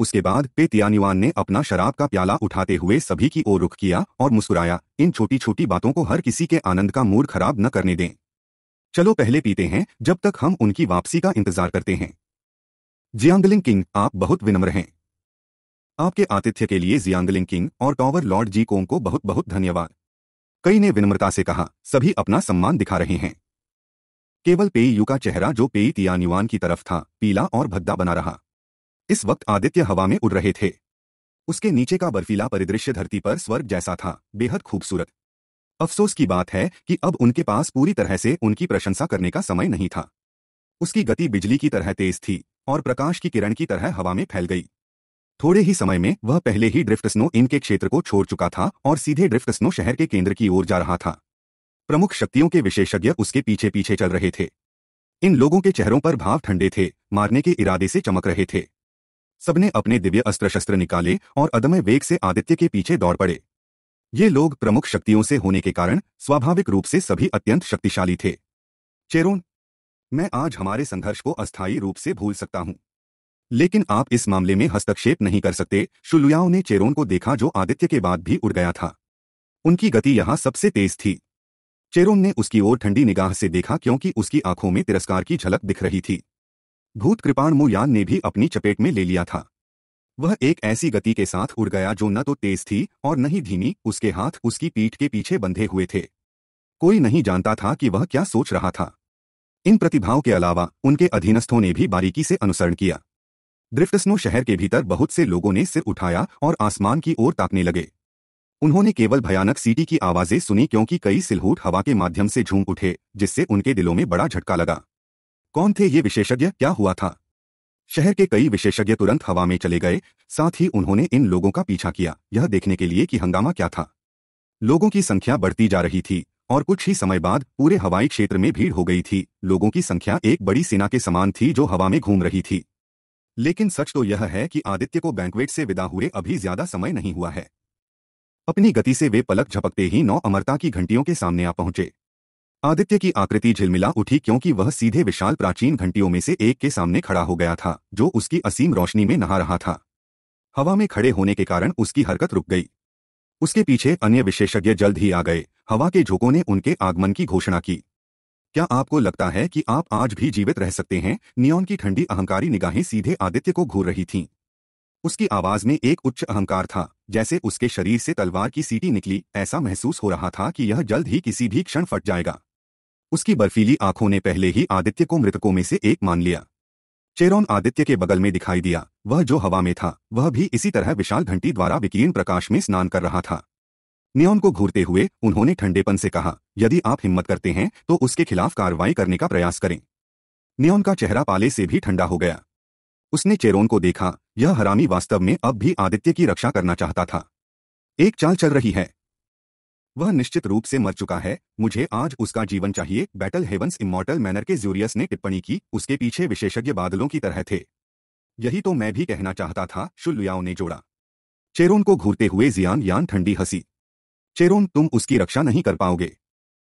Speaker 1: उसके बाद पेतियानिवान ने अपना शराब का प्याला उठाते हुए सभी की ओर रुख किया और मुस्कुराया इन छोटी छोटी बातों को हर किसी के आनंद का मूड खराब न करने दें चलो पहले पीते हैं जब तक हम उनकी वापसी का इंतजार करते हैं जियांगलिंग किंग आप बहुत विनम्र हैं आपके आतिथ्य के लिए जियांगलिंग किंग और टॉवर लॉर्ड जी कोंग को बहुत बहुत धन्यवाद कई ने विनम्रता से कहा सभी अपना सम्मान दिखा रहे हैं केवल पेई यू का चेहरा जो पेई तियानिवान की तरफ था पीला और भद्दा बना रहा इस वक्त आदित्य हवा में उड़ रहे थे उसके नीचे का बर्फीला परिदृश्य धरती पर स्वर्ग जैसा था बेहद खूबसूरत अफसोस की बात है कि अब उनके पास पूरी तरह से उनकी प्रशंसा करने का समय नहीं था उसकी गति बिजली की तरह तेज थी और प्रकाश की किरण की तरह हवा में फैल गई थोड़े ही समय में वह पहले ही ड्रिफ्ट स्नो इन के क्षेत्र को छोड़ चुका था और सीधे ड्रिफ्ट स्नो शहर के केंद्र की ओर जा रहा था प्रमुख शक्तियों के विशेषज्ञ उसके पीछे पीछे चल रहे थे इन लोगों के चेहरों पर भाव ठंडे थे मारने के इरादे से चमक रहे थे सबने अपने दिव्य अस्त्र शस्त्र निकाले और अदम्य वेग से आदित्य के पीछे दौड़ पड़े ये लोग प्रमुख शक्तियों से होने के कारण स्वाभाविक रूप से सभी अत्यंत शक्तिशाली थे चेरोन मैं आज हमारे संघर्ष को अस्थायी रूप से भूल सकता हूं लेकिन आप इस मामले में हस्तक्षेप नहीं कर सकते शुलुयाओं ने चेरोन को देखा जो आदित्य के बाद भी उड़ गया था उनकी गति यहां सबसे तेज थी चेरोन ने उसकी ओर ठंडी निगाह से देखा क्योंकि उसकी आंखों में तिरस्कार की झलक दिख रही थी भूत कृपाण मोयान ने भी अपनी चपेट में ले लिया था वह एक ऐसी गति के साथ उड़ गया जो न तो तेज थी और न ही धीमी उसके हाथ उसकी पीठ के पीछे बंधे हुए थे कोई नहीं जानता था कि वह क्या सोच रहा था इन प्रतिभाओं के अलावा उनके अधीनस्थों ने भी बारीकी से अनुसरण किया ड्रिफ्टस्नो शहर के भीतर बहुत से लोगों ने सिर उठाया और आसमान की ओर ताकने लगे उन्होंने केवल भयानक सीटी की आवाजें सुनी क्योंकि कई सिलहूट हवा के माध्यम से झूम उठे जिससे उनके दिलों में बड़ा झटका लगा कौन थे ये विशेषज्ञ क्या हुआ था शहर के कई विशेषज्ञ तुरंत हवा में चले गए साथ ही उन्होंने इन लोगों का पीछा किया यह देखने के लिए कि हंगामा क्या था लोगों की संख्या बढ़ती जा रही थी और कुछ ही समय बाद पूरे हवाई क्षेत्र में भीड़ हो गई थी लोगों की संख्या एक बड़ी सेना के समान थी जो हवा में घूम रही थी लेकिन सच तो यह है कि आदित्य को बैंकवेट से विदा हुए अभी ज्यादा समय नहीं हुआ है अपनी गति से वे पलक झपकते ही नौ अमरता की घंटियों के सामने आ पहुंचे आदित्य की आकृति झिलमिला उठी क्योंकि वह सीधे विशाल प्राचीन घंटियों में से एक के सामने खड़ा हो गया था जो उसकी असीम रोशनी में नहा रहा था हवा में खड़े होने के कारण उसकी हरकत रुक गई उसके पीछे अन्य विशेषज्ञ जल्द ही आ गए हवा के झोंकों ने उनके आगमन की घोषणा की क्या आपको लगता है कि आप आज भी जीवित रह सकते हैं नियोन की ठंडी अहंकारी निगाहें सीधे आदित्य को घूर रही थीं उसकी आवाज में एक उच्च अहंकार था जैसे उसके शरीर से तलवार की सीटी निकली ऐसा महसूस हो रहा था कि यह जल्द ही किसी भी क्षण फट जाएगा उसकी बर्फीली आंखों ने पहले ही आदित्य को मृतकों में से एक मान लिया चेरोन आदित्य के बगल में दिखाई दिया वह जो हवा में था वह भी इसी तरह विशाल घंटी द्वारा विकीर्ण प्रकाश में स्नान कर रहा था नियोन को घूरते हुए उन्होंने ठंडेपन से कहा यदि आप हिम्मत करते हैं तो उसके खिलाफ कार्रवाई करने का प्रयास करें नियोन का चेहरा पाले से भी ठंडा हो गया उसने चेरोन को देखा यह हरामी वास्तव में अब भी आदित्य की रक्षा करना चाहता था एक चाल चल रही है वह निश्चित रूप से मर चुका है मुझे आज उसका जीवन चाहिए बैटल हेवंस इमोर्टल मैनर के ज्यूरियस ने टिप्पणी की उसके पीछे विशेषज्ञ बादलों की तरह थे यही तो मैं भी कहना चाहता था शुल्लुयाओ ने जोड़ा चेरोन को घूरते हुए जियान यान ठंडी हंसी चेरोन तुम उसकी रक्षा नहीं कर पाओगे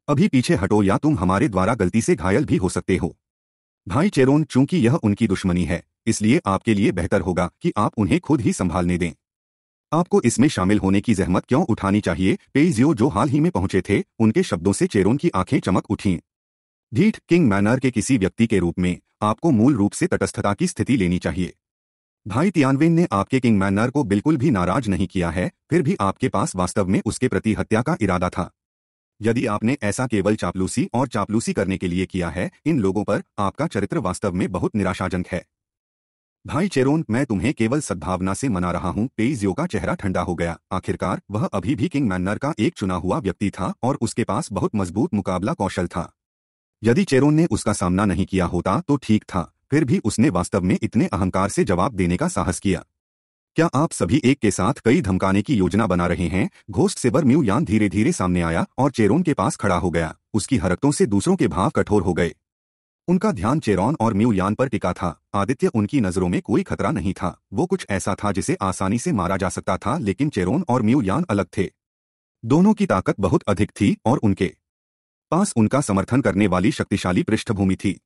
Speaker 1: अभी पीछे हटो या तुम हमारे द्वारा गलती से घायल भी हो सकते हो भाई चेरोन चूंकि यह उनकी दुश्मनी है इसलिए आपके लिए बेहतर होगा कि आप उन्हें खुद ही संभालने दें आपको इसमें शामिल होने की जहमत क्यों उठानी चाहिए पेजियो जो हाल ही में पहुंचे थे उनके शब्दों से चेरोन की आंखें चमक उठीं ढीठ किंग मैनर के किसी व्यक्ति के रूप में आपको मूल रूप से तटस्थता की स्थिति लेनी चाहिए भाई तियानवेन ने आपके किंग मैनर को बिल्कुल भी नाराज नहीं किया है फिर भी आपके पास वास्तव में उसके प्रति हत्या का इरादा था यदि आपने ऐसा केवल चापलूसी और चापलूसी करने के लिए किया है इन लोगों पर आपका चरित्र वास्तव में बहुत निराशाजनक है भाई चेरोन मैं तुम्हें केवल सद्भावना से मना रहा हूँ पेजियो का चेहरा ठंडा हो गया आखिरकार वह अभी भी किंग मैनर का एक चुना हुआ व्यक्ति था और उसके पास बहुत मजबूत मुकाबला कौशल था यदि चेरोन ने उसका सामना नहीं किया होता तो ठीक था फिर भी उसने वास्तव में इतने अहंकार से जवाब देने का साहस किया क्या आप सभी एक के साथ कई धमकाने की योजना बना रहे हैं घोष्ट सेबर म्यू यान धीरे धीरे सामने आया और चेरोन के पास खड़ा हो गया उसकी हरकतों से दूसरों के भाव कठोर हो गए उनका ध्यान चेरोन और म्यूयान पर टिका था आदित्य उनकी नजरों में कोई खतरा नहीं था वो कुछ ऐसा था जिसे आसानी से मारा जा सकता था लेकिन चेरोन और म्यूयान अलग थे दोनों की ताकत बहुत अधिक थी और उनके पास उनका समर्थन करने वाली शक्तिशाली पृष्ठभूमि थी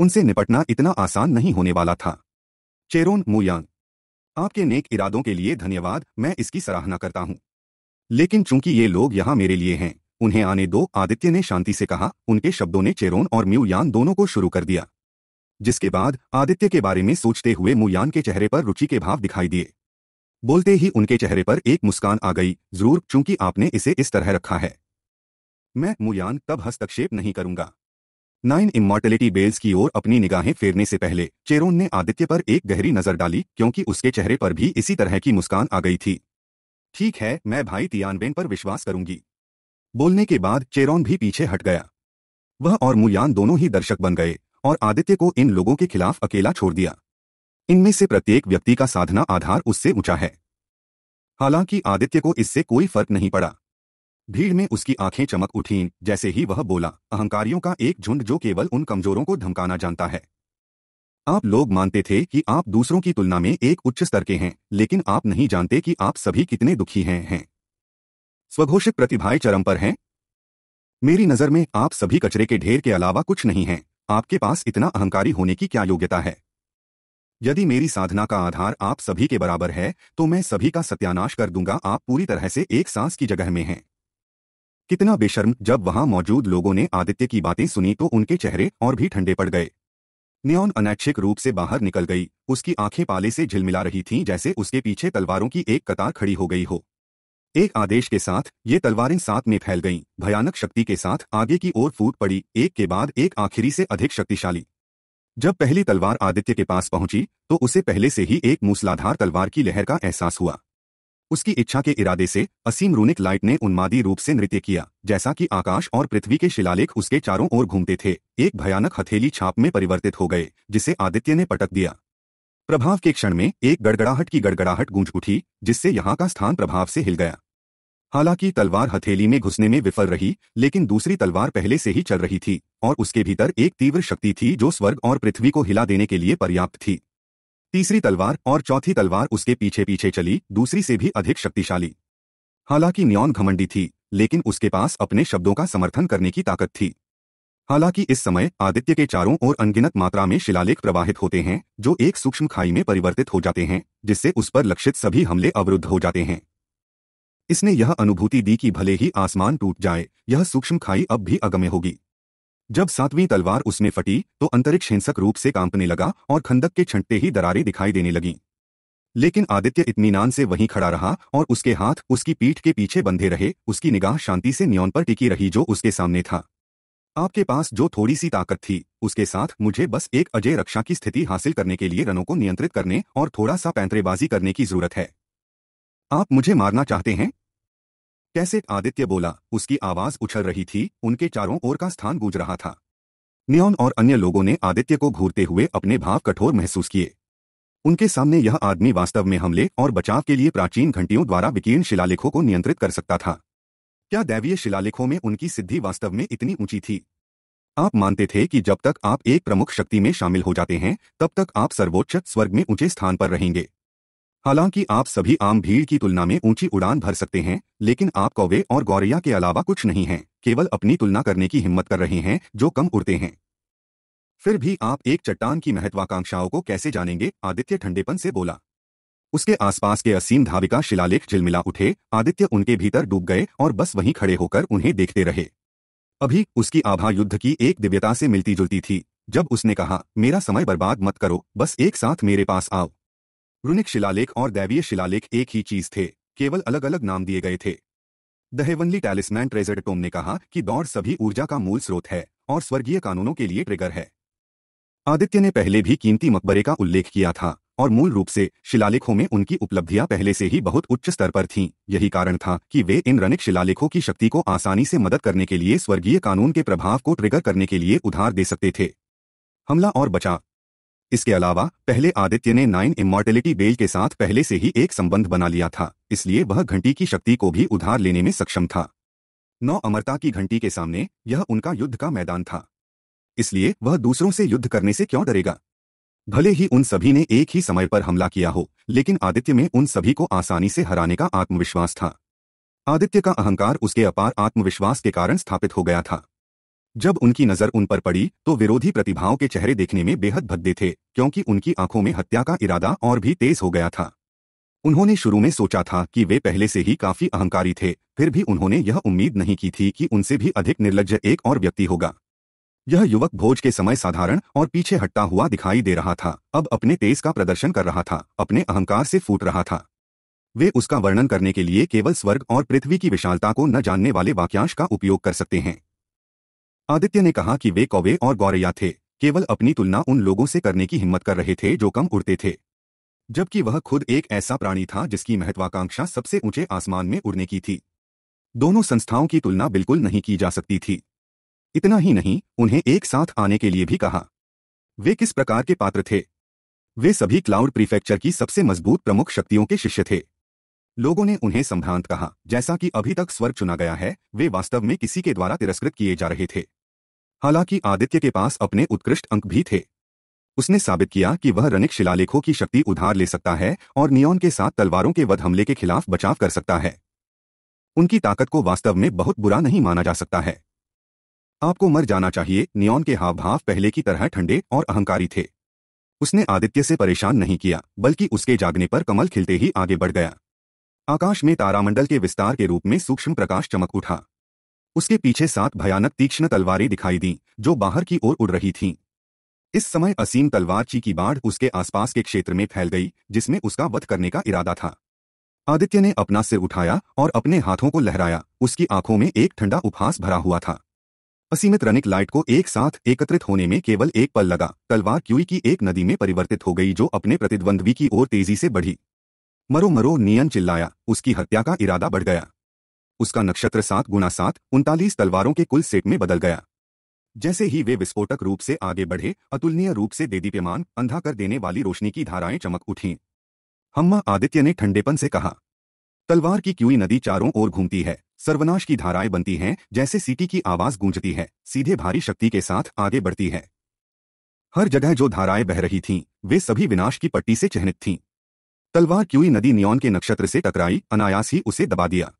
Speaker 1: उनसे निपटना इतना आसान नहीं होने वाला था चेरोन मुयांग आपके नेक इरादों के लिए धन्यवाद मैं इसकी सराहना करता हूं लेकिन चूंकि ये लोग यहां मेरे लिए हैं उन्हें आने दो आदित्य ने शांति से कहा उनके शब्दों ने चेरोन और म्यूयान दोनों को शुरू कर दिया जिसके बाद आदित्य के बारे में सोचते हुए मुयान के चेहरे पर रुचि के भाव दिखाई दिए बोलते ही उनके चेहरे पर एक मुस्कान आ गई जरूर चूंकि आपने इसे इस तरह रखा है मैं मुयान तब हस्तक्षेप नहीं करूंगा नाइन इमोर्टेलिटी बेल्स की ओर अपनी निगाहें फेरने से पहले चेरोन ने आदित्य पर एक गहरी नजर डाली क्योंकि उसके चेहरे पर भी इसी तरह की मुस्कान आ गई थी ठीक है मैं भाई तियानबेन पर विश्वास करूंगी बोलने के बाद चेरौन भी पीछे हट गया वह और मुयान दोनों ही दर्शक बन गए और आदित्य को इन लोगों के खिलाफ अकेला छोड़ दिया इनमें से प्रत्येक व्यक्ति का साधना आधार उससे ऊंचा है हालांकि आदित्य को इससे कोई फर्क नहीं पड़ा भीड़ में उसकी आंखें चमक उठीं जैसे ही वह बोला अहंकारियों का एक झुंड जो केवल उन कमजोरों को धमकाना जानता है आप लोग मानते थे कि आप दूसरों की तुलना में एक उच्च स्तर के हैं लेकिन आप नहीं जानते कि आप सभी कितने दुखी हैं हैं स्वघोषित प्रतिभाएं चरम पर हैं मेरी नजर में आप सभी कचरे के ढेर के अलावा कुछ नहीं हैं आपके पास इतना अहंकारी होने की क्या योग्यता है यदि मेरी साधना का आधार आप सभी के बराबर है तो मैं सभी का सत्यानाश कर दूंगा आप पूरी तरह से एक सांस की जगह में हैं कितना बेशर्म जब वहां मौजूद लोगों ने आदित्य की बातें सुनी तो उनके चेहरे और भी ठंडे पड़ गए न्योन अनैच्छिक रूप से बाहर निकल गई उसकी आंखें पाले से झिलमिला रही थीं जैसे उसके पीछे तलवारों की एक कतार खड़ी हो गई हो एक आदेश के साथ ये तलवारें साथ में फैल गईं, भयानक शक्ति के साथ आगे की ओर फूट पड़ी एक के बाद एक आखिरी से अधिक शक्तिशाली जब पहली तलवार आदित्य के पास पहुंची तो उसे पहले से ही एक मूसलाधार तलवार की लहर का एहसास हुआ उसकी इच्छा के इरादे से असीम रूनिक लाइट ने उन्मादी रूप से नृत्य किया जैसा कि आकाश और पृथ्वी के शिलालेख उसके चारों ओर घूमते थे एक भयानक हथेली छाप में परिवर्तित हो गए जिसे आदित्य ने पटक दिया प्रभाव के क्षण में एक गड़गड़ाहट की गड़गड़ाहट गूंज उठी जिससे यहां का स्थान प्रभाव से हिल गया हालांकि तलवार हथेली में घुसने में विफल रही लेकिन दूसरी तलवार पहले से ही चल रही थी और उसके भीतर एक तीव्र शक्ति थी जो स्वर्ग और पृथ्वी को हिला देने के लिए पर्याप्त थी तीसरी तलवार और चौथी तलवार उसके पीछे पीछे चली दूसरी से भी अधिक शक्तिशाली हालांकि न्यौन घमंडी थी लेकिन उसके पास अपने शब्दों का समर्थन करने की ताकत थी हालांकि इस समय आदित्य के चारों ओर अनगिनत मात्रा में शिलालेख प्रवाहित होते हैं जो एक सूक्ष्म खाई में परिवर्तित हो जाते हैं जिससे उस पर लक्षित सभी हमले अवरुद्ध हो जाते हैं इसने यह अनुभूति दी कि भले ही आसमान टूट जाए यह सूक्ष्म खाई अब भी अगम्य होगी जब सातवीं तलवार उसमें फटी तो अंतरिक्ष हिंसक रूप से कांपने लगा और खंदक के छंटते ही दरारें दिखाई देने लगीं लेकिन आदित्य इतमीनान से वहीं खड़ा रहा और उसके हाथ उसकी पीठ के पीछे बंधे रहे उसकी निगाह शांति से न्यौन पर टिकी रही जो उसके सामने था आपके पास जो थोड़ी सी ताकत थी उसके साथ मुझे बस एक अजय रक्षा की स्थिति हासिल करने के लिए रनों को नियंत्रित करने और थोड़ा सा पैंतरेबाजी करने की जरूरत है आप मुझे मारना चाहते हैं कैसे आदित्य बोला उसकी आवाज उछल रही थी उनके चारों ओर का स्थान गूंज रहा था नियोन और अन्य लोगों ने आदित्य को घूरते हुए अपने भाव कठोर महसूस किए उनके सामने यह आदमी वास्तव में हमले और बचाव के लिए प्राचीन घंटियों द्वारा विकीर्ण शिलालेखों को नियंत्रित कर सकता था क्या दैवीय शिलालेखों में उनकी सिद्धि वास्तव में इतनी ऊंची थी आप मानते थे कि जब तक आप एक प्रमुख शक्ति में शामिल हो जाते हैं तब तक आप सर्वोच्च स्वर्ग में ऊंचे स्थान पर रहेंगे हालांकि आप सभी आम भीड़ की तुलना में ऊंची उड़ान भर सकते हैं लेकिन आप कौवे और गौरैया के अलावा कुछ नहीं हैं केवल अपनी तुलना करने की हिम्मत कर रहे हैं जो कम उड़ते हैं फिर भी आप एक चट्टान की महत्वाकांक्षाओं को कैसे जानेंगे आदित्य ठंडेपन से बोला उसके आसपास के असीम धाविका शिलालेख झिलमिला उठे आदित्य उनके भीतर डूब गए और बस वहीं खड़े होकर उन्हें देखते रहे अभी उसकी आभा युद्ध की एक दिव्यता से मिलती जुलती थी जब उसने कहा मेरा समय बर्बाद मत करो बस एक साथ मेरे पास आओ रुनिक शिलालेख और दैवीय शिलालेख एक ही चीज थे केवल अलग अलग नाम दिए गए थे the Heavenly Talisman Talisman Treasure Tome ने कहा कि दौड़ सभी ऊर्जा का मूल स्रोत है और स्वर्गीय कानूनों के लिए ट्रिगर है आदित्य ने पहले भी कीमती मकबरे का उल्लेख किया था और मूल रूप से शिलालेखों में उनकी उपलब्धियां पहले से ही बहुत उच्च स्तर पर थीं यही कारण था कि वे इन रनिक शिलालेखों की शक्ति को आसानी से मदद करने के लिए स्वर्गीय कानून के प्रभाव को ट्रिगर करने के लिए उधार दे सकते थे हमला और बचा इसके अलावा पहले आदित्य ने नाइन इमोर्टेलिटी बेल के साथ पहले से ही एक संबंध बना लिया था इसलिए वह घंटी की शक्ति को भी उधार लेने में सक्षम था नौ अमरता की घंटी के सामने यह उनका युद्ध का मैदान था इसलिए वह दूसरों से युद्ध करने से क्यों डरेगा भले ही उन सभी ने एक ही समय पर हमला किया हो लेकिन आदित्य में उन सभी को आसानी से हराने का आत्मविश्वास था आदित्य का अहंकार उसके अपार आत्मविश्वास के कारण स्थापित हो गया था जब उनकी नजर उन पर पड़ी तो विरोधी प्रतिभाओं के चेहरे देखने में बेहद भद्दे थे क्योंकि उनकी आंखों में हत्या का इरादा और भी तेज हो गया था उन्होंने शुरू में सोचा था कि वे पहले से ही काफी अहंकारी थे फिर भी उन्होंने यह उम्मीद नहीं की थी कि उनसे भी अधिक निर्लज एक और व्यक्ति होगा यह युवक भोज के समय साधारण और पीछे हटता हुआ दिखाई दे रहा था अब अपने तेज का प्रदर्शन कर रहा था अपने अहंकार से फूट रहा था वे उसका वर्णन करने के लिए केवल स्वर्ग और पृथ्वी की विशालता को न जानने वाले वाक्यांश का उपयोग कर सकते हैं आदित्य ने कहा कि वे कौवे और गौरैया थे केवल अपनी तुलना उन लोगों से करने की हिम्मत कर रहे थे जो कम उड़ते थे जबकि वह खुद एक ऐसा प्राणी था जिसकी महत्वाकांक्षा सबसे ऊंचे आसमान में उड़ने की थी दोनों संस्थाओं की तुलना बिल्कुल नहीं की जा सकती थी इतना ही नहीं उन्हें एक साथ आने के लिए भी कहा वे किस प्रकार के पात्र थे वे सभी क्लाउड प्रीफेक्चर की सबसे मजबूत प्रमुख शक्तियों के शिष्य थे लोगों ने उन्हें संभ्रांत कहा जैसा कि अभी तक स्वर्ग चुना गया है वे वास्तव में किसी के द्वारा तिरस्कृत किए जा रहे थे हालांकि आदित्य के पास अपने उत्कृष्ट अंक भी थे उसने साबित किया कि वह रनिक शिलालेखों की शक्ति उधार ले सकता है और नियोन के साथ तलवारों के वध हमले के खिलाफ बचाव कर सकता है उनकी ताकत को वास्तव में बहुत बुरा नहीं माना जा सकता है आपको मर जाना चाहिए नियोन के हाव भाव पहले की तरह ठंडे और अहंकारी थे उसने आदित्य से परेशान नहीं किया बल्कि उसके जागने पर कमल खिलते ही आगे बढ़ गया आकाश में तारामंडल के विस्तार के रूप में सूक्ष्म प्रकाश चमक उठा उसके पीछे सात भयानक तीक्ष्ण तलवारें दिखाई दीं जो बाहर की ओर उड़ रही थीं इस समय असीम तलवारची की बाढ़ उसके आसपास के क्षेत्र में फैल गई जिसमें उसका वध करने का इरादा था आदित्य ने अपना सिर उठाया और अपने हाथों को लहराया उसकी आंखों में एक ठंडा उपहास भरा हुआ था असीमित रनिक लाइट को एक साथ एकत्रित होने में केवल एक पल लगा तलवार क्यूई की एक नदी में परिवर्तित हो गई जो अपने प्रतिद्वंद्वी की ओर तेजी से बढ़ी मरो मरो नियन चिल्लाया उसकी हत्या का इरादा बढ़ गया उसका नक्षत्र सात गुना सात उनतालीस तलवारों के कुल सेट में बदल गया जैसे ही वे विस्फोटक रूप से आगे बढ़े अतुलनीय रूप से देदीप्यमान अंधा कर देने वाली रोशनी की धाराएं चमक उठीं हम्मा आदित्य ने ठंडेपन से कहा तलवार की क्यूई नदी चारों ओर घूमती है सर्वनाश की धाराएं बनती हैं जैसे सीटी की आवाज गूंजती है सीधे भारी शक्ति के साथ आगे बढ़ती है हर जगह जो धाराएं बह रही थीं वे सभी विनाश की पट्टी से चिन्हित थीं तलवार क्यूई नदी नियोन के नक्षत्र से टकराई अनायास ही उसे दबा दिया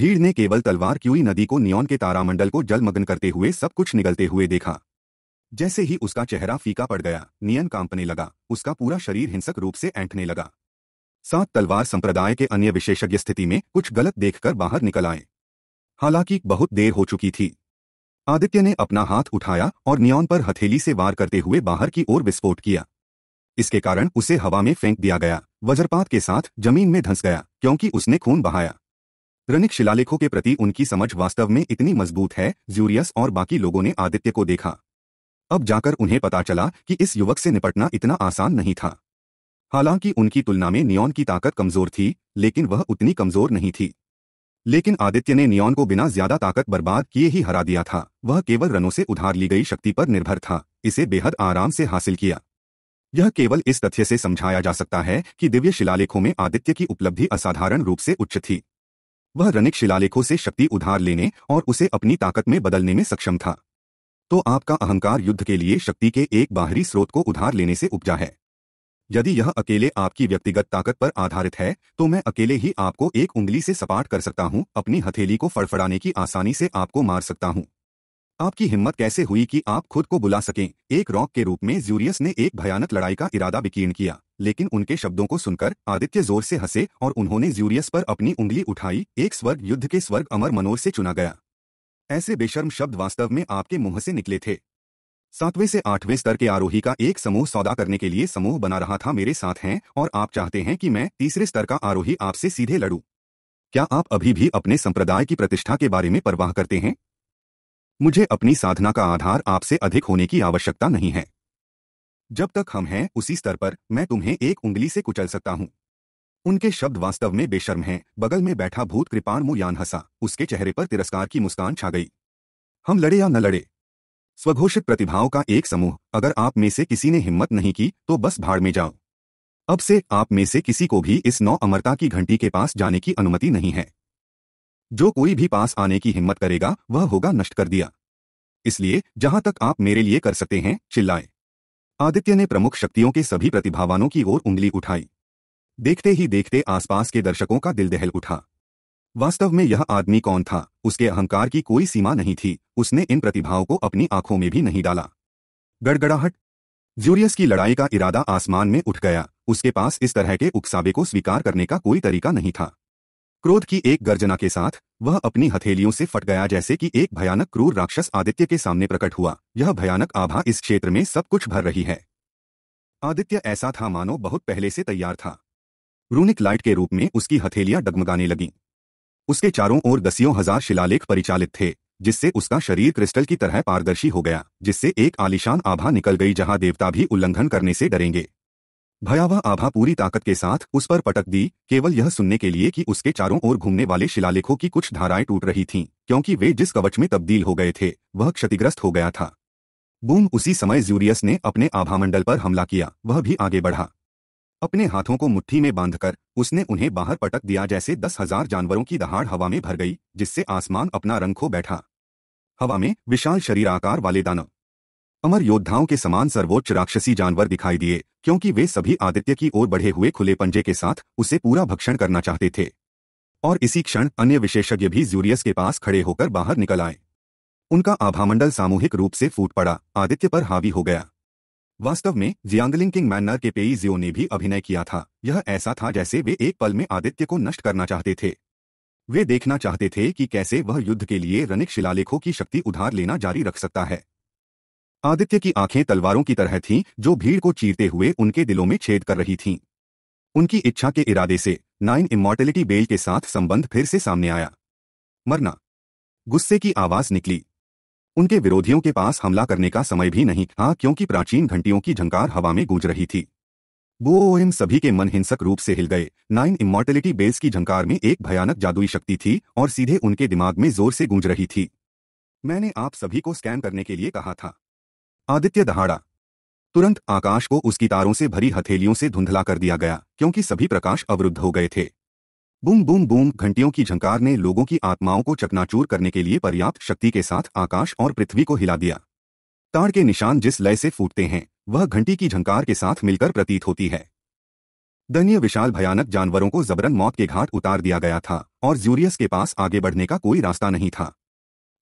Speaker 1: भीड़ ने केवल तलवार क्यूई नदी को नियोन के तारामंडल को जलमग्न करते हुए सब कुछ निगलते हुए देखा जैसे ही उसका चेहरा फीका पड़ गया नियन कांपने लगा उसका पूरा शरीर हिंसक रूप से ऐंठने लगा सात तलवार संप्रदाय के अन्य विशेषज्ञ स्थिति में कुछ गलत देखकर बाहर निकल आए हालांकि बहुत देर हो चुकी थी आदित्य ने अपना हाथ उठाया और नियॉन पर हथेली से वार करते हुए बाहर की ओर विस्फोट किया इसके कारण उसे हवा में फेंक दिया गया वज्रपात के साथ जमीन में धंस गया क्योंकि उसने खून बहाया रनिक शिलालेखों के प्रति उनकी समझ वास्तव में इतनी मजबूत है ज्यूरियस और बाकी लोगों ने आदित्य को देखा अब जाकर उन्हें पता चला कि इस युवक से निपटना इतना आसान नहीं था हालांकि उनकी तुलना में नियॉन की ताकत कमजोर थी लेकिन वह उतनी कमजोर नहीं थी लेकिन आदित्य ने नियॉन को बिना ज्यादा ताकत बर्बाद किए ही हरा दिया था वह केवल रनों से उधार ली गई शक्ति पर निर्भर था इसे बेहद आराम से हासिल किया यह केवल इस तथ्य से समझाया जा सकता है कि दिव्य शिलालेखों में आदित्य की उपलब्धि असाधारण रूप से उच्च थी वह रनिक शिलालेखों से शक्ति उधार लेने और उसे अपनी ताकत में बदलने में सक्षम था तो आपका अहंकार युद्ध के लिए शक्ति के एक बाहरी स्रोत को उधार लेने से उपजा है यदि यह अकेले आपकी व्यक्तिगत ताकत पर आधारित है तो मैं अकेले ही आपको एक उंगली से सपाट कर सकता हूं अपनी हथेली को फड़फड़ाने की आसानी से आपको मार सकता हूं आपकी हिम्मत कैसे हुई कि आप खुद को बुला सकें एक रॉक के रूप में ज्यूरियस ने एक भयानक लड़ाई का इरादा विकीर्ण किया लेकिन उनके शब्दों को सुनकर आदित्य जोर से हंसे और उन्होंने ज्यूरियस पर अपनी उंगली उठाई एक स्वर्ग युद्ध के स्वर्ग अमर मनोर से चुना गया ऐसे बेशर्म शब्द वास्तव में आपके मुंह से निकले थे सातवें से आठवें स्तर के आरोही का एक समूह सौदा करने के लिए समूह बना रहा था मेरे साथ हैं और आप चाहते हैं कि मैं तीसरे स्तर का आरोही आपसे सीधे लड़ू क्या आप अभी भी अपने संप्रदाय की प्रतिष्ठा के बारे में परवाह करते हैं मुझे अपनी साधना का आधार आपसे अधिक होने की आवश्यकता नहीं है जब तक हम हैं उसी स्तर पर मैं तुम्हें एक उंगली से कुचल सकता हूं उनके शब्द वास्तव में बेशर्म हैं बगल में बैठा भूत कृपाण मुयान हंसा उसके चेहरे पर तिरस्कार की मुस्कान छा गई हम लड़े या न लड़े स्वघोषित प्रतिभाओं का एक समूह अगर आप में से किसी ने हिम्मत नहीं की तो बस भाड़ में जाओ अब से आप में से किसी को भी इस नौ अमरता की घंटी के पास जाने की अनुमति नहीं है जो कोई भी पास आने की हिम्मत करेगा वह होगा नष्ट कर दिया इसलिए जहां तक आप मेरे लिए कर सकते हैं चिल्लाए आदित्य ने प्रमुख शक्तियों के सभी प्रतिभावानों की ओर उंगली उठाई देखते ही देखते आसपास के दर्शकों का दिल दहल उठा वास्तव में यह आदमी कौन था उसके अहंकार की कोई सीमा नहीं थी उसने इन प्रतिभाओं को अपनी आंखों में भी नहीं डाला गड़गड़ाहट ज्यूरियस की लड़ाई का इरादा आसमान में उठ गया उसके पास इस तरह के उकसावे को स्वीकार करने का कोई तरीका नहीं था क्रोध की एक गर्जना के साथ वह अपनी हथेलियों से फट गया जैसे कि एक भयानक क्रूर राक्षस आदित्य के सामने प्रकट हुआ यह भयानक आभा इस क्षेत्र में सब कुछ भर रही है आदित्य ऐसा था मानो बहुत पहले से तैयार था रूनिक लाइट के रूप में उसकी हथेलियां डगमगाने लगीं उसके चारों ओर दसियों हजार शिलालेख परिचालित थे जिससे उसका शरीर क्रिस्टल की तरह पारदर्शी हो गया जिससे एक आलिशान आभा निकल गई जहां देवता भी उल्लंघन करने से डरेंगे भयावह आभा पूरी ताकत के साथ उस पर पटक दी केवल यह सुनने के लिए कि उसके चारों ओर घूमने वाले शिलालेखों की कुछ धाराएं टूट रही थीं क्योंकि वे जिस कवच में तब्दील हो गए थे वह क्षतिग्रस्त हो गया था बूम उसी समय ज्यूरियस ने अपने आभामंडल पर हमला किया वह भी आगे बढ़ा अपने हाथों को मुट्ठी में बांधकर उसने उन्हें बाहर पटक दिया जैसे दस हजार जानवरों की दहाड़ हवा में भर गई जिससे आसमान अपना रंग खो बैठा हवा में विशाल शरीर आकार वाले दानव अमर योद्धाओं के समान सर्वोच्च राक्षसी जानवर दिखाई दिए क्योंकि वे सभी आदित्य की ओर बढ़े हुए खुले पंजे के साथ उसे पूरा भक्षण करना चाहते थे और इसी क्षण अन्य विशेषज्ञ भी जूरियस के पास खड़े होकर बाहर निकल आए उनका आभामंडल सामूहिक रूप से फूट पड़ा आदित्य पर हावी हो गया वास्तव में जियांगलिंग किंग मैनर के पेई जियो ने भी अभिनय किया था यह ऐसा था जैसे वे एक पल में आदित्य को नष्ट करना चाहते थे वे देखना चाहते थे कि कैसे वह युद्ध के लिए रनिक शिलालेखों की शक्ति उधार लेना जारी रख सकता है आदित्य की आंखें तलवारों की तरह थीं जो भीड़ को चीरते हुए उनके दिलों में छेद कर रही थीं उनकी इच्छा के इरादे से नाइन इमोर्टेलिटी बेल के साथ संबंध फिर से सामने आया मरना गुस्से की आवाज निकली उनके विरोधियों के पास हमला करने का समय भी नहीं था हाँ, क्योंकि प्राचीन घंटियों की झंकार हवा में गूंज रही थी वो इन सभी के मन हिंसक रूप से हिल गए नाइन इमोर्टेलिटी बेस की झंकार में एक भयानक जादुई शक्ति थी और सीधे उनके दिमाग में जोर से गूंज रही थी मैंने आप सभी को स्कैन करने के लिए कहा था आदित्य दहाड़ा तुरंत आकाश को उसकी तारों से भरी हथेलियों से धुंधला कर दिया गया क्योंकि सभी प्रकाश अवरुद्ध हो गए थे बूम बूम बूम घंटियों की झंकार ने लोगों की आत्माओं को चकनाचूर करने के लिए पर्याप्त शक्ति के साथ आकाश और पृथ्वी को हिला दिया ताड़ के निशान जिस लय से फूटते हैं वह घंटी की झंकार के साथ मिलकर प्रतीत होती है दनीय विशाल भयानक जानवरों को जबरन मौत के घाट उतार दिया गया था और ज्यूरियस के पास आगे बढ़ने का कोई रास्ता नहीं था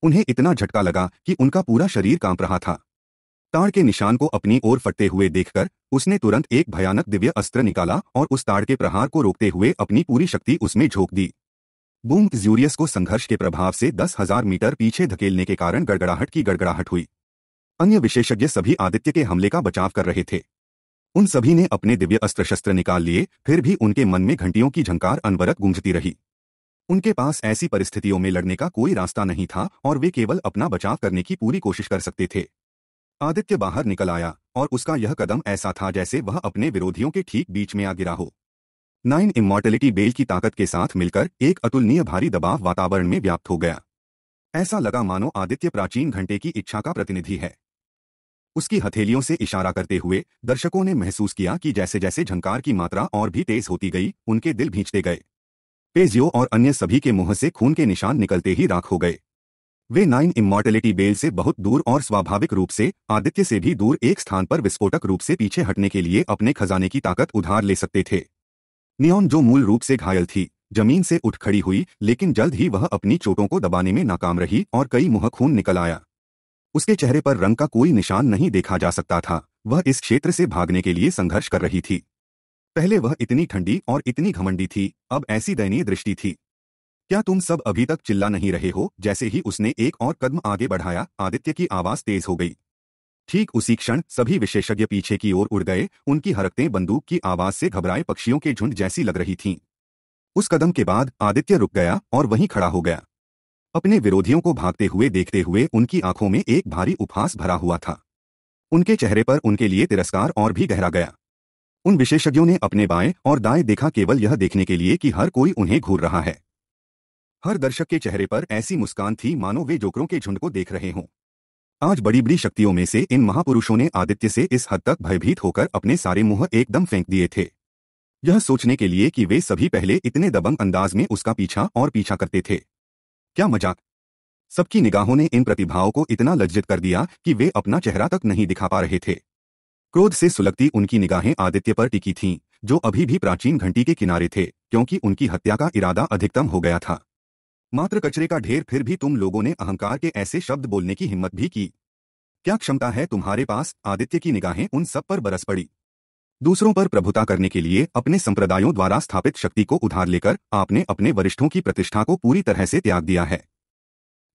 Speaker 1: उन्हें इतना झटका लगा कि उनका पूरा शरीर कांप रहा था ताड़ के निशान को अपनी ओर फटते हुए देखकर उसने तुरंत एक भयानक दिव्य अस्त्र निकाला और उस ताड़ के प्रहार को रोकते हुए अपनी पूरी शक्ति उसमें झोंक दी बूम ज्यूरियस को संघर्ष के प्रभाव से दस हजार मीटर पीछे धकेलने के कारण गड़गड़ाहट की गड़गड़ाहट हुई अन्य विशेषज्ञ सभी आदित्य के हमले का बचाव कर रहे थे उन सभी ने अपने दिव्य अस्त्र शस्त्र निकाल लिए फिर भी उनके मन में घंटियों की झंकार अनवरत गूंजती रही उनके पास ऐसी परिस्थितियों में लड़ने का कोई रास्ता नहीं था और वे केवल अपना बचाव करने की पूरी कोशिश कर सकते थे आदित्य बाहर निकल आया और उसका यह कदम ऐसा था जैसे वह अपने विरोधियों के ठीक बीच में आ गिरा हो नाइन इमोर्टेलिटी बेल की ताकत के साथ मिलकर एक अतुलनीय भारी दबाव वातावरण में व्याप्त हो गया ऐसा लगा मानो आदित्य प्राचीन घंटे की इच्छा का प्रतिनिधि है उसकी हथेलियों से इशारा करते हुए दर्शकों ने महसूस किया कि जैसे जैसे झंकार की मात्रा और भी तेज होती गई उनके दिल भींचते गए पेजियो और अन्य सभी के मुंह से खून के निशान निकलते ही राख हो गए वे नाइन इमोर्टेलिटी बेल से बहुत दूर और स्वाभाविक रूप से आदित्य से भी दूर एक स्थान पर विस्फोटक रूप से पीछे हटने के लिए अपने खजाने की ताकत उधार ले सकते थे नियोन जो मूल रूप से घायल थी जमीन से उठ खड़ी हुई लेकिन जल्द ही वह अपनी चोटों को दबाने में नाकाम रही और कई मुंह खून निकल आया उसके चेहरे पर रंग का कोई निशान नहीं देखा जा सकता था वह इस क्षेत्र से भागने के लिए संघर्ष कर रही थी पहले वह इतनी ठंडी और इतनी घमंडी थी अब ऐसी दयनीय दृष्टि थी क्या तुम सब अभी तक चिल्ला नहीं रहे हो जैसे ही उसने एक और कदम आगे बढ़ाया आदित्य की आवाज तेज हो गई ठीक उसी क्षण सभी विशेषज्ञ पीछे की ओर उड़ गए उनकी हरकतें बंदूक की आवाज से घबराए पक्षियों के झुंड जैसी लग रही थीं। उस कदम के बाद आदित्य रुक गया और वहीं खड़ा हो गया अपने विरोधियों को भागते हुए देखते हुए उनकी आंखों में एक भारी उपहास भरा हुआ था उनके चेहरे पर उनके लिए तिरस्कार और भी गहरा गया उन विशेषज्ञों ने अपने बाएं और दाएं देखा केवल यह देखने के लिए कि हर कोई उन्हें घूर रहा है हर दर्शक के चेहरे पर ऐसी मुस्कान थी मानो वे जोकरों के झुंड को देख रहे हों आज बड़ी बड़ी शक्तियों में से इन महापुरुषों ने आदित्य से इस हद तक भयभीत होकर अपने सारे मुंह एकदम फेंक दिए थे यह सोचने के लिए कि वे सभी पहले इतने दबंग अंदाज में उसका पीछा और पीछा करते थे क्या मजाक सबकी निगाहों ने इन प्रतिभाओं को इतना लज्जित कर दिया कि वे अपना चेहरा तक नहीं दिखा पा रहे थे क्रोध से सुलगती उनकी निगाहें आदित्य पर टिकी थीं, जो अभी भी प्राचीन घंटी के किनारे थे क्योंकि उनकी हत्या का इरादा अधिकतम हो गया था मात्र कचरे का ढेर फिर भी तुम लोगों ने अहंकार के ऐसे शब्द बोलने की हिम्मत भी की क्या क्षमता है तुम्हारे पास आदित्य की निगाहें उन सब पर बरस पड़ी दूसरों पर प्रभुता करने के लिए अपने संप्रदायों द्वारा स्थापित शक्ति को उधार लेकर आपने अपने वरिष्ठों की प्रतिष्ठा को पूरी तरह से त्याग दिया है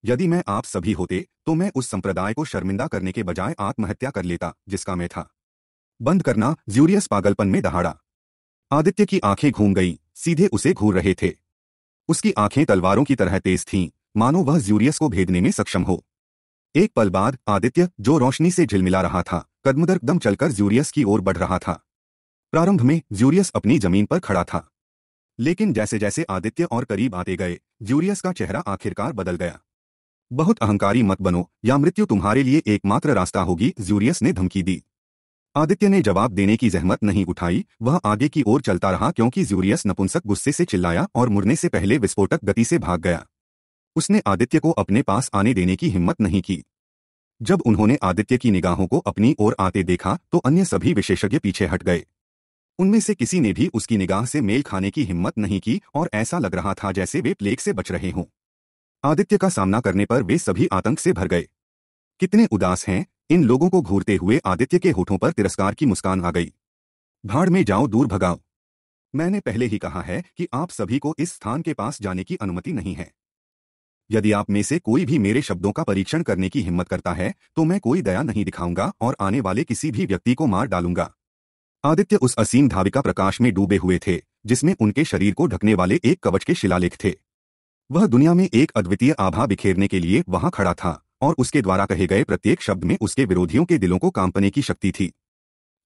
Speaker 1: यदि मैं आप सभी होते तो मैं उस संप्रदाय को शर्मिंदा करने के बजाय आत्महत्या कर लेता जिसका मैं था बंद करना ज्यूरियस पागलपन में दहाड़ा आदित्य की आंखें घूम गईं सीधे उसे घूर रहे थे उसकी आंखें तलवारों की तरह तेज थीं, मानो वह ज्यूरियस को भेदने में सक्षम हो एक पल बाद आदित्य जो रोशनी से झिलमिला रहा था कदमदर दम चलकर ज्यूरियस की ओर बढ़ रहा था प्रारंभ में ज्यूरियस अपनी जमीन पर खड़ा था लेकिन जैसे जैसे आदित्य और करीब आते गए ज्यूरियस का चेहरा आखिरकार बदल गया बहुत अहंकारी मत बनो या मृत्यु तुम्हारे लिए एकमात्र रास्ता होगी ज्यूरियस ने धमकी दी आदित्य ने जवाब देने की जहमत नहीं उठाई वह आगे की ओर चलता रहा क्योंकि ज्यूरियस नपुंसक गुस्से से चिल्लाया और मुड़ने से पहले विस्फोटक गति से भाग गया उसने आदित्य को अपने पास आने देने की हिम्मत नहीं की जब उन्होंने आदित्य की निगाहों को अपनी ओर आते देखा तो अन्य सभी विशेषज्ञ पीछे हट गए उनमें से किसी ने भी उसकी निगाह से मेल खाने की हिम्मत नहीं की और ऐसा लग रहा था जैसे वे प्लेग से बच रहे हों आदित्य का सामना करने पर वे सभी आतंक से भर गए कितने उदास हैं इन लोगों को घूरते हुए आदित्य के होठों पर तिरस्कार की मुस्कान आ गई भाड़ में जाओ दूर भगाओ मैंने पहले ही कहा है कि आप सभी को इस स्थान के पास जाने की अनुमति नहीं है यदि आप में से कोई भी मेरे शब्दों का परीक्षण करने की हिम्मत करता है तो मैं कोई दया नहीं दिखाऊंगा और आने वाले किसी भी व्यक्ति को मार डालूंगा आदित्य उस असीम धाविका प्रकाश में डूबे हुए थे जिसमें उनके शरीर को ढकने वाले एक कवच के शिलालेख थे वह दुनिया में एक अद्वितीय आभा बिखेरने के लिए वहां खड़ा था और उसके द्वारा कहे गए प्रत्येक शब्द में उसके विरोधियों के दिलों को कांपने की शक्ति थी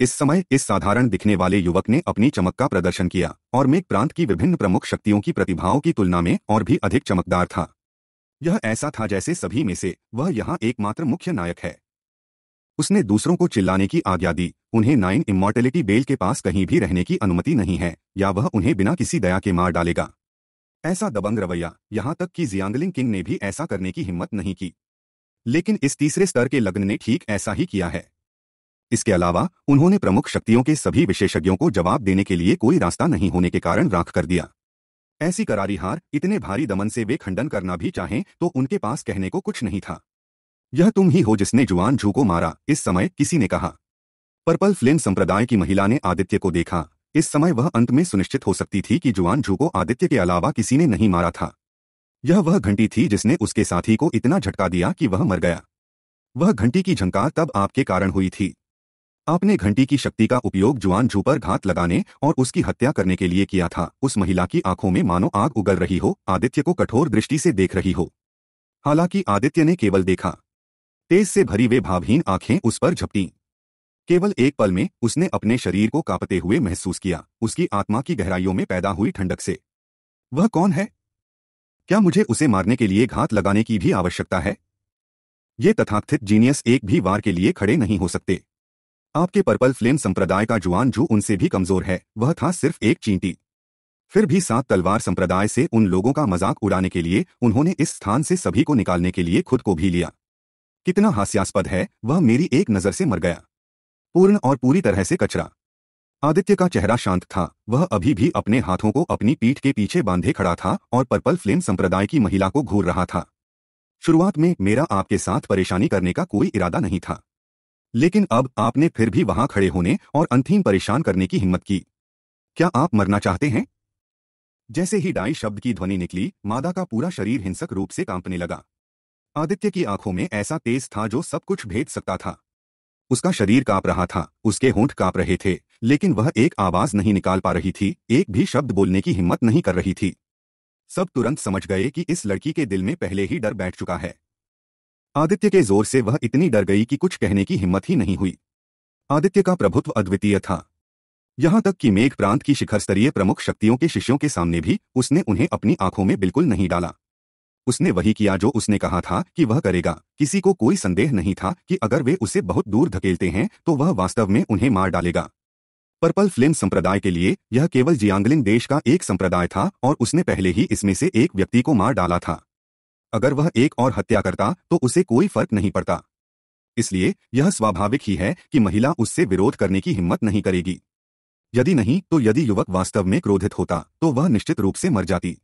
Speaker 1: इस समय इस साधारण दिखने वाले युवक ने अपनी चमक का प्रदर्शन किया और मेघ प्रांत की विभिन्न प्रमुख शक्तियों की प्रतिभाओं की तुलना में और भी अधिक चमकदार था यह ऐसा था जैसे सभी में से वह यहाँ एकमात्र मुख्य नायक है उसने दूसरों को चिल्लाने की आज्ञा दी उन्हें नाइन इमोर्टेलिटी बेल के पास कहीं भी रहने की अनुमति नहीं है या वह उन्हें बिना किसी दया के मार डालेगा ऐसा दबंग रवैया यहां तक कि जियांगलिंग किंग ने भी ऐसा करने की हिम्मत नहीं की लेकिन इस तीसरे स्तर के लग्न ने ठीक ऐसा ही किया है इसके अलावा उन्होंने प्रमुख शक्तियों के सभी विशेषज्ञों को जवाब देने के लिए कोई रास्ता नहीं होने के कारण राख कर दिया ऐसी करारी हार इतने भारी दमन से वे खंडन करना भी चाहें तो उनके पास कहने को कुछ नहीं था यह तुम ही हो जिसने जुआन झू को मारा इस समय किसी ने कहा पर्पल फ्लेम संप्रदाय की महिला ने आदित्य को देखा इस समय वह अंत में सुनिश्चित हो सकती थी कि जुआन झू को आदित्य के अलावा किसी ने नहीं मारा था यह वह घंटी थी जिसने उसके साथी को इतना झटका दिया कि वह मर गया वह घंटी की झंकार तब आपके कारण हुई थी आपने घंटी की शक्ति का उपयोग जुआन झू पर घात लगाने और उसकी हत्या करने के लिए किया था उस महिला की आंखों में मानो आग उगल रही हो आदित्य को कठोर दृष्टि से देख रही हो हालांकि आदित्य ने केवल देखा तेज से भरी वे भावहीन आंखें उस पर झपटी केवल एक पल में उसने अपने शरीर को कांपते हुए महसूस किया उसकी आत्मा की गहराइयों में पैदा हुई ठंडक से वह कौन है क्या मुझे उसे मारने के लिए घात लगाने की भी आवश्यकता है ये तथाकथित जीनियस एक भी वार के लिए खड़े नहीं हो सकते आपके पर्पल फ्लेम संप्रदाय का जुआन जो उनसे भी कमजोर है वह था सिर्फ एक चींटी फिर भी सात तलवार संप्रदाय से उन लोगों का मजाक उड़ाने के लिए उन्होंने इस स्थान से सभी को निकालने के लिए खुद को भी लिया कितना हास्यास्पद है वह मेरी एक नज़र से मर गया पूर्ण और पूरी तरह से कचरा आदित्य का चेहरा शांत था वह अभी भी अपने हाथों को अपनी पीठ के पीछे बांधे खड़ा था और पर्पल फ्लेम संप्रदाय की महिला को घूर रहा था शुरुआत में मेरा आपके साथ परेशानी करने का कोई इरादा नहीं था लेकिन अब आपने फिर भी वहां खड़े होने और अंतिम परेशान करने की हिम्मत की क्या आप मरना चाहते हैं जैसे ही डाई शब्द की ध्वनि निकली मादा का पूरा शरीर हिंसक रूप से कांपने लगा आदित्य की आंखों में ऐसा तेज था जो सब कुछ भेद सकता था उसका शरीर कांप रहा था उसके होंठ कांप रहे थे लेकिन वह एक आवाज नहीं निकाल पा रही थी एक भी शब्द बोलने की हिम्मत नहीं कर रही थी सब तुरंत समझ गए कि इस लड़की के दिल में पहले ही डर बैठ चुका है आदित्य के जोर से वह इतनी डर गई कि कुछ कहने की हिम्मत ही नहीं हुई आदित्य का प्रभुत्व अद्वितीय था यहां तक कि मेघ प्रांत की शिखर स्तरीय प्रमुख शक्तियों के शिष्यों के सामने भी उसने उन्हें अपनी आंखों में बिल्कुल नहीं डाला उसने वही किया जो उसने कहा था कि वह करेगा किसी को कोई संदेह नहीं था कि अगर वे उसे बहुत दूर धकेलते हैं तो वह वास्तव में उन्हें मार डालेगा पर्पल फिल्म संप्रदाय के लिए यह केवल जियांगलिन देश का एक संप्रदाय था और उसने पहले ही इसमें से एक व्यक्ति को मार डाला था अगर वह एक और हत्या करता तो उसे कोई फर्क नहीं पड़ता इसलिए यह स्वाभाविक ही है कि महिला उससे विरोध करने की हिम्मत नहीं करेगी यदि नहीं तो यदि युवक वास्तव में क्रोधित होता तो वह निश्चित रूप से मर जाती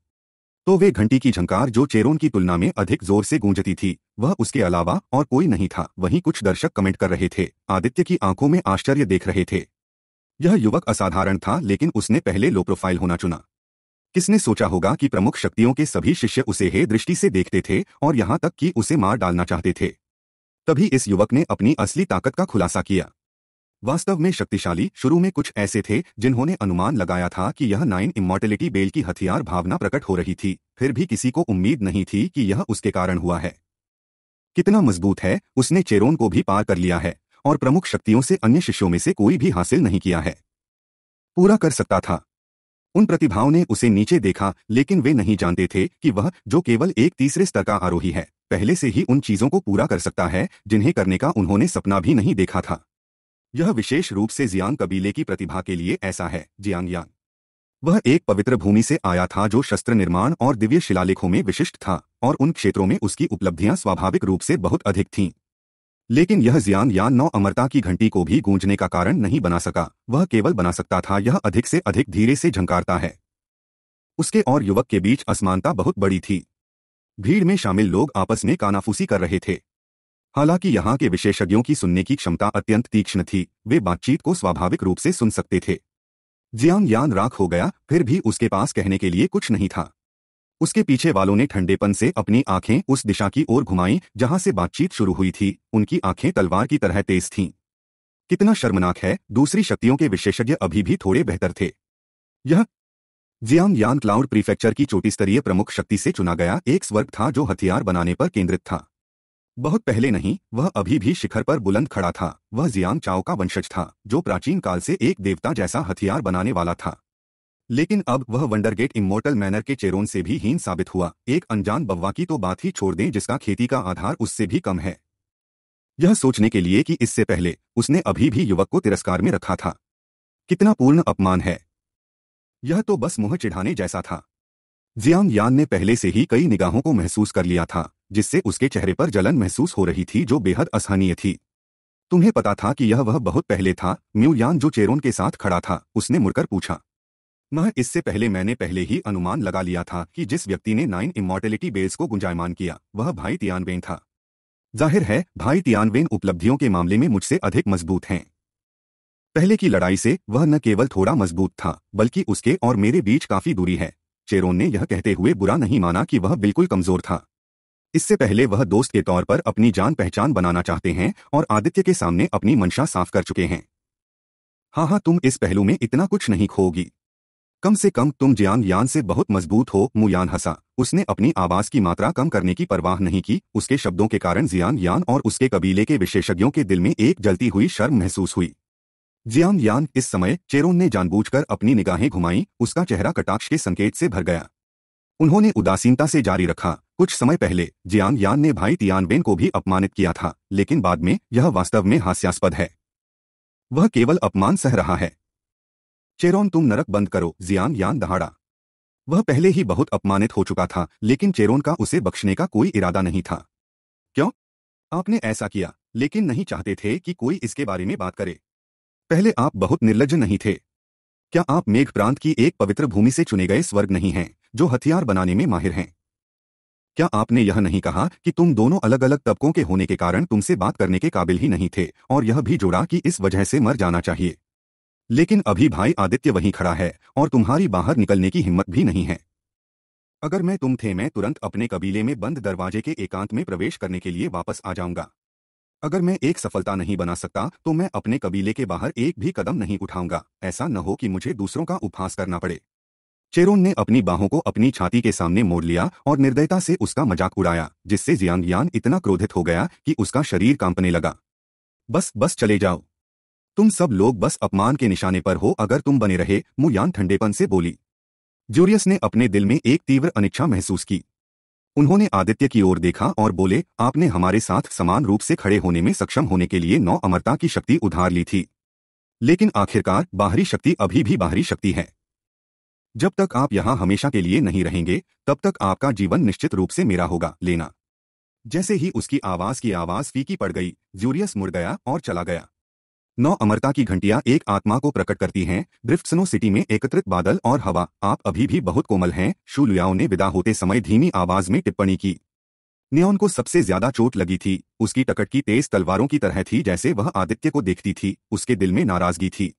Speaker 1: तो वे घंटी की झंकार जो चेरोन की तुलना में अधिक जोर से गूंजती थी वह उसके अलावा और कोई नहीं था वहीं कुछ दर्शक कमेंट कर रहे थे आदित्य की आंखों में आश्चर्य देख रहे थे यह युवक असाधारण था लेकिन उसने पहले लो प्रोफाइल होना चुना किसने सोचा होगा कि प्रमुख शक्तियों के सभी शिष्य उसे हे दृष्टि से देखते थे और यहां तक कि उसे मार डालना चाहते थे तभी इस युवक ने अपनी असली ताकत का खुलासा किया वास्तव में शक्तिशाली शुरू में कुछ ऐसे थे जिन्होंने अनुमान लगाया था कि यह नाइन इमोर्टेलिटी बेल की हथियार भावना प्रकट हो रही थी फिर भी किसी को उम्मीद नहीं थी कि यह उसके कारण हुआ है कितना मजबूत है उसने चेरोन को भी पार कर लिया है और प्रमुख शक्तियों से अन्य शिष्यों में से कोई भी हासिल नहीं किया है पूरा कर सकता था उन प्रतिभाओं ने उसे नीचे देखा लेकिन वे नहीं जानते थे कि वह जो केवल एक तीसरे स्तर का आरोही है पहले से ही उन चीजों को पूरा कर सकता है जिन्हें करने का उन्होंने सपना भी नहीं देखा था यह विशेष रूप से जियांग कबीले की प्रतिभा के लिए ऐसा है जियांग यांग वह एक पवित्र भूमि से आया था जो शस्त्र निर्माण और दिव्य शिलालेखों में विशिष्ट था और उन क्षेत्रों में उसकी उपलब्धियां स्वाभाविक रूप से बहुत अधिक थीं लेकिन यह जियांग यान नौ अमरता की घंटी को भी गूंजने का कारण नहीं बना सका वह केवल बना सकता था यह अधिक से अधिक धीरे से झंकारता है उसके और युवक के बीच असमानता बहुत बड़ी थी भीड़ में शामिल लोग आपस में कानाफूसी कर रहे थे हालांकि यहाँ के विशेषज्ञों की सुनने की क्षमता अत्यंत तीक्ष्ण थी वे बातचीत को स्वाभाविक रूप से सुन सकते थे जियांग यान राख हो गया फिर भी उसके पास कहने के लिए कुछ नहीं था उसके पीछे वालों ने ठंडेपन से अपनी आंखें उस दिशा की ओर घुमाई जहां से बातचीत शुरू हुई थी उनकी आंखें तलवार की तरह तेज थीं कितना शर्मनाक है दूसरी शक्तियों के विशेषज्ञ अभी भी थोड़े बेहतर थे यह जियांग यान क्लाउड प्रीफेक्चर की चोटी स्तरीय प्रमुख शक्ति से चुना गया एक स्वर्ग था जो हथियार बनाने पर केंद्रित था बहुत पहले नहीं वह अभी भी शिखर पर बुलंद खड़ा था वह जियांग चाओ का वंशज था जो प्राचीन काल से एक देवता जैसा हथियार बनाने वाला था लेकिन अब वह वंडरगेट इमोर्टल मैनर के चेरोन से भी हीन साबित हुआ एक अनजान बव्वा की तो बात ही छोड़ दें जिसका खेती का आधार उससे भी कम है यह सोचने के लिए कि इससे पहले उसने अभी भी युवक को तिरस्कार में रखा था कितना पूर्ण अपमान है यह तो बस मुंह चिढ़ाने जैसा था जियांग यान ने पहले से ही कई निगाहों को महसूस कर लिया था जिससे उसके चेहरे पर जलन महसूस हो रही थी जो बेहद असहनीय थी तुम्हें पता था कि यह वह बहुत पहले था म्यूयान जो चेरोन के साथ खड़ा था उसने मुड़कर पूछा मह इससे पहले मैंने पहले ही अनुमान लगा लिया था कि जिस व्यक्ति ने नाइन इमोर्टेलिटी बेल्स को गुंजायमान किया वह भाई तियानवेन था जाहिर है भाई तियानवेन उपलब्धियों के मामले में मुझसे अधिक मजबूत हैं पहले की लड़ाई से वह न केवल थोड़ा मजबूत था बल्कि उसके और मेरे बीच काफी दूरी है चेरोन ने यह कहते हुए बुरा नहीं माना कि वह बिल्कुल कमजोर था इससे पहले वह दोस्त के तौर पर अपनी जान पहचान बनाना चाहते हैं और आदित्य के सामने अपनी मंशा साफ कर चुके हैं हाँ हाँ तुम इस पहलू में इतना कुछ नहीं खोगी कम से कम तुम जियांग यान से बहुत मजबूत हो मुयान हंसा उसने अपनी आवाज की मात्रा कम करने की परवाह नहीं की उसके शब्दों के कारण जियांग यान और उसके कबीले के विशेषज्ञों के दिल में एक जलती हुई शर्म महसूस हुई जियांग यान इस समय चेरोन ने जानबूझकर अपनी निगाहें घुमाई उसका चेहरा कटाक्ष के संकेत से भर गया उन्होंने उदासीनता से जारी रखा कुछ समय पहले जियांग यान ने भाई तियानबेन को भी अपमानित किया था लेकिन बाद में यह वास्तव में हास्यास्पद है वह केवल अपमान सह रहा है चेरोन तुम नरक बंद करो जियांग यान दहाड़ा वह पहले ही बहुत अपमानित हो चुका था लेकिन चेरोन का उसे बख्शने का कोई इरादा नहीं था क्यों आपने ऐसा किया लेकिन नहीं चाहते थे कि कोई इसके बारे में बात करे पहले आप बहुत निर्लज नहीं थे क्या आप मेघ प्रांत की एक पवित्र भूमि से चुने गए स्वर्ग नहीं हैं जो हथियार बनाने में माहिर हैं क्या आपने यह नहीं कहा कि तुम दोनों अलग अलग तबकों के होने के कारण तुमसे बात करने के काबिल ही नहीं थे और यह भी जोड़ा कि इस वजह से मर जाना चाहिए लेकिन अभी भाई आदित्य वहीं खड़ा है और तुम्हारी बाहर निकलने की हिम्मत भी नहीं है अगर मैं तुम थे मैं तुरंत अपने कबीले में बंद दरवाजे के एकांत में प्रवेश करने के लिए वापस आ जाऊंगा अगर मैं एक सफलता नहीं बना सकता तो मैं अपने कबीले के बाहर एक भी कदम नहीं उठाऊंगा ऐसा न हो कि मुझे दूसरों का उपहास करना पड़े चेरोन ने अपनी बाहों को अपनी छाती के सामने मोड़ लिया और निर्दयता से उसका मजाक उड़ाया जिससे जियांग यान इतना क्रोधित हो गया कि उसका शरीर कांपने लगा बस बस चले जाओ तुम सब लोग बस अपमान के निशाने पर हो अगर तुम बने रहे मुयान ठंडेपन से बोली जूरियस ने अपने दिल में एक तीव्र अनिच्छा महसूस की उन्होंने आदित्य की ओर देखा और बोले आपने हमारे साथ समान रूप से खड़े होने में सक्षम होने के लिए नौ अमरता की शक्ति उधार ली थी लेकिन आखिरकार बाहरी शक्ति अभी भी बाहरी शक्ति है जब तक आप यहां हमेशा के लिए नहीं रहेंगे तब तक आपका जीवन निश्चित रूप से मेरा होगा लेना जैसे ही उसकी आवाज की आवाज फीकी पड़ गई ज्यूरियस मुड़ गया और चला गया नौ अमरता की घंटियां एक आत्मा को प्रकट करती हैं ड्रिफ्टनो सिटी में एकत्रित बादल और हवा आप अभी भी बहुत कोमल हैं शूलियाओं ने विदा होते समय धीमी आवाज में टिप्पणी की न्योन को सबसे ज्यादा चोट लगी थी उसकी टकटकी तेज तलवारों की तरह थी जैसे वह आदित्य को देखती थी उसके दिल में नाराजगी थी